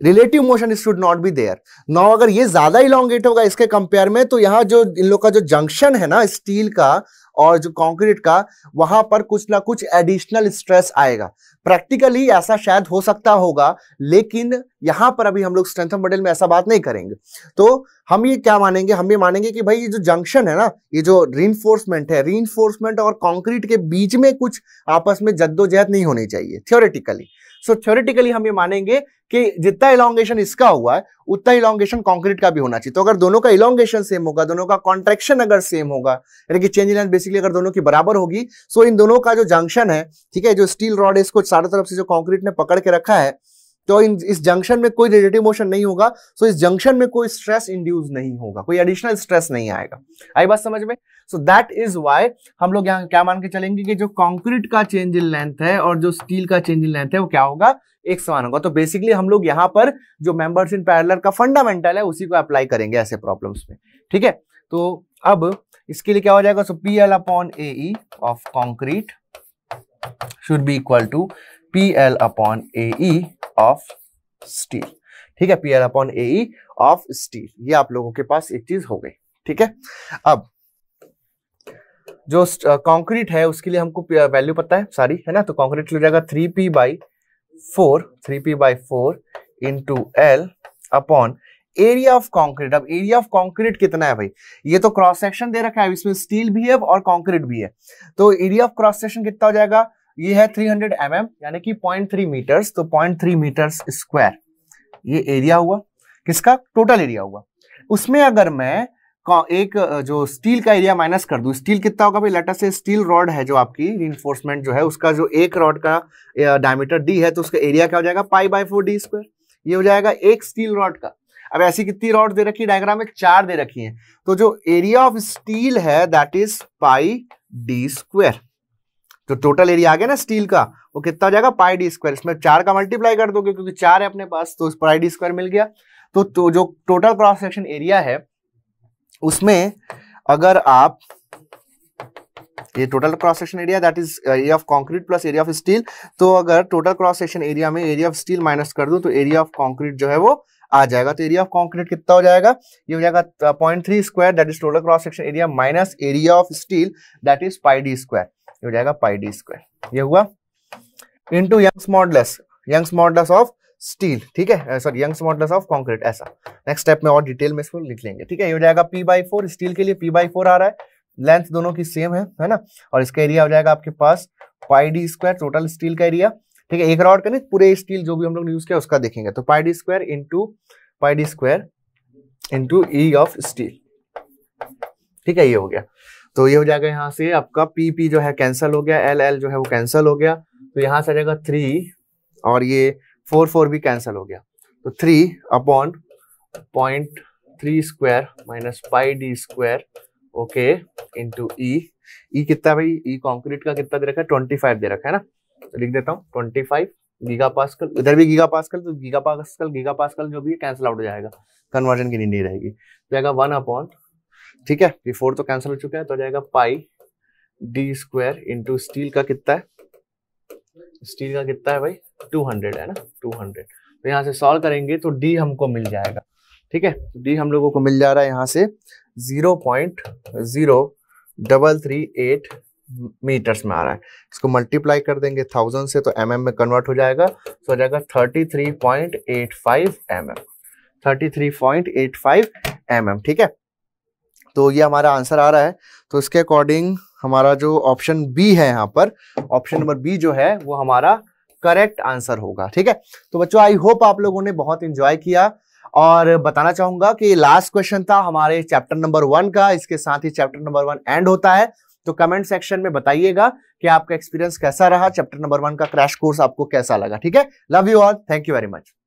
relative motion should not be there now अगर ये ज्यादा इलांगेट होगा इसके कंपेयर में तो यहाँ जो इन लोग का जो जंक्शन है ना स्टील का और जो कॉन्क्रीट का वहां पर कुछ ना कुछ एडिशनल स्ट्रेस आएगा प्रैक्टिकली ऐसा शायद हो सकता होगा लेकिन यहां पर अभी हम लोग स्ट्रेंथ मॉडल में ऐसा बात नहीं करेंगे तो हम ये क्या मानेंगे हम ये मानेंगे कि भाई ये जो जंक्शन है ना ये जो रीनफोर्समेंट है रीनफोर्समेंट और कॉन्क्रीट के बीच में कुछ आपस में जद्दोजहद नहीं होनी चाहिए थियोरेटिकली सो थ्योरेटिकली हम ये मानेंगे कि जितना इलांगेशन इसका हुआ है उतना इलांगेशन कंक्रीट का भी होना चाहिए तो अगर दोनों का इलांगेशन सेम होगा दोनों का कॉन्ट्रेक्शन अगर सेम होगा यानी कि चेंज लेंथ बेसिकली अगर दोनों की बराबर होगी सो इन दोनों का जो जंक्शन है ठीक है जो स्टील रॉड इसको चारों तरफ से जो कॉन्क्रीट ने पकड़ के रखा है तो इन इस जंक्शन में कोई रिलेटिव मोशन नहीं होगा सो इस जंक्शन में कोई स्ट्रेस इंड्यूस नहीं होगा कोई एडिशनल स्ट्रेस नहीं आएगा आई बात समझ में सो दैट इज वाई हम लोग यहाँ क्या मान के चलेंगे कि जो कॉन्क्रीट का चेंज इन लेंथ है और जो स्टील का चेंज इन लेंथ है वो क्या होगा एक समान होगा तो बेसिकली हम लोग यहाँ पर जो मेंबर्स इन पैरलर का फंडामेंटल है उसी को अप्लाई करेंगे ऐसे प्रॉब्लम्स में ठीक है तो अब इसके लिए क्या हो जाएगा so P L upon A of concrete should be equal to P L upon A of steel ठीक है P L upon A of steel ये आप लोगों के पास एक चीज हो गई ठीक है अब जो कॉन्क्रीट है उसके लिए हमको वैल्यू पता है सारी है ना तो कॉन्क्रीट हो जाएगा three P by four three P by four into L upon area of concrete अब एरिया ऑफ कॉन्क्रीट कितना है भाई ये तो क्रॉस सेक्शन दे रखा है इसमें स्टील भी है और कॉन्क्रीट भी है तो एरिया ऑफ क्रॉस सेक्शन कितना हो जाएगा ये है 300 हंड्रेड mm, यानी कि 0.3 मीटर्स तो 0.3 मीटर्स स्क्वायर ये एरिया हुआ किसका टोटल एरिया हुआ उसमें अगर मैं एक जो स्टील का एरिया माइनस कर दूं स्टील कितना होगा भाई लेटर से स्टील रॉड है जो आपकी रिइन्फोर्समेंट जो है उसका जो एक रॉड का डायमीटर डी है तो उसका एरिया क्या हो जाएगा pi by four D square ये हो जाएगा एक स्टील रॉड का अब ऐसी कितनी रॉड दे रखी है डायग्राम में चार दे रखी है तो जो एरिया ऑफ स्टील है that is pi D square जो टोटल एरिया आ गया ना स्टील का वो कितना हो जाएगा पाई डी स्क्वायर इसमें चार का मल्टीप्लाई कर दोगे क्योंकि चार है अपने पास तो पाई डी स्क्वायर मिल गया तो, तो जो टोटल क्रॉस सेक्शन एरिया है उसमें अगर आप ये total cross section area that is area of concrete plus area of steel तो अगर टोटल क्रॉस सेक्शन एरिया में एरिया ऑफ स्टील माइनस कर दूं तो एरिया ऑफ कंक्रीट जो है वो आ जाएगा तो एरिया ऑफ कंक्रीट कितना हो जाएगा ये हो जाएगा point three square that is total cross section area minus area of steel that is pi D square ये हो जाएगा पाई डी स्क्वायर ये हुआ into Young's modulus Young's modulus of steel ठीक है sorry Young's modulus of concrete ऐसा नेक्स्ट स्टेप में और डिटेल में इसको लिख लेंगे ठीक है ये हो जाएगा पी बाई फोर स्टील के लिए पी बाई फोर आ रहा है लेंथ दोनों की सेम है है ना और इसका एरिया हो जाएगा आपके पास pi D square total steel का एरिया ठीक है एक रॉड का नहीं पूरे स्टील जो भी हम लोग यूज किया उसका देखेंगे तो pi D square into pi D square into E of steel ठीक है ये हो गया तो ये हो जाएगा यहाँ से आपका पी पी जो है कैंसल हो गया एल एल जो है वो कैंसल हो गया तो यहाँ से आ जाएगा थ्री और ये फोर फोर भी कैंसिल हो गया तो three upon point three square minus pi D square okay into E E कितना भाई ई e कॉन्क्रीट का कितना दे रखा है ट्वेंटी फाइव दे रखा है ना तो लिख देता हूँ ट्वेंटी फाइव गीगा पास्कल इधर भी गीगा पास्कल तो गीगा पास्कल गीगा पास्कल जो भी कैंसिल आउट हो जाएगा कन्वर्जन की नहीं रहेगी तो जाएगा वन अपॉन ठीक है ये फोर तो कैंसिल हो चुका है तो जाएगा pi D square into steel का कितना है स्टील का कितना है भाई टू हंड्रेड है ना टू हंड्रेड तो यहाँ से सॉल्व करेंगे तो डी हमको मिल जाएगा ठीक है तो डी हम लोगों को मिल जा रहा है यहाँ से zero point zero double three eight metres में आ रहा है इसको मल्टीप्लाई कर देंगे थाउजेंड से तो एम mm में कन्वर्ट हो जाएगा तो हो जाएगा thirty three point eight five M M thirty three point eight five M M ठीक है तो ये हमारा आंसर आ रहा है तो इसके अकॉर्डिंग हमारा जो ऑप्शन बी है यहाँ पर ऑप्शन नंबर बी जो है वो हमारा करेक्ट आंसर होगा ठीक है तो बच्चों आई होप आप लोगों ने बहुत इंजॉय किया और बताना चाहूंगा कि लास्ट क्वेश्चन था हमारे चैप्टर नंबर वन का इसके साथ ही चैप्टर नंबर वन एंड होता है तो कमेंट सेक्शन में बताइएगा कि आपका एक्सपीरियंस कैसा रहा चैप्टर नंबर वन का क्रैश कोर्स आपको कैसा लगा ठीक है love you all thank you very much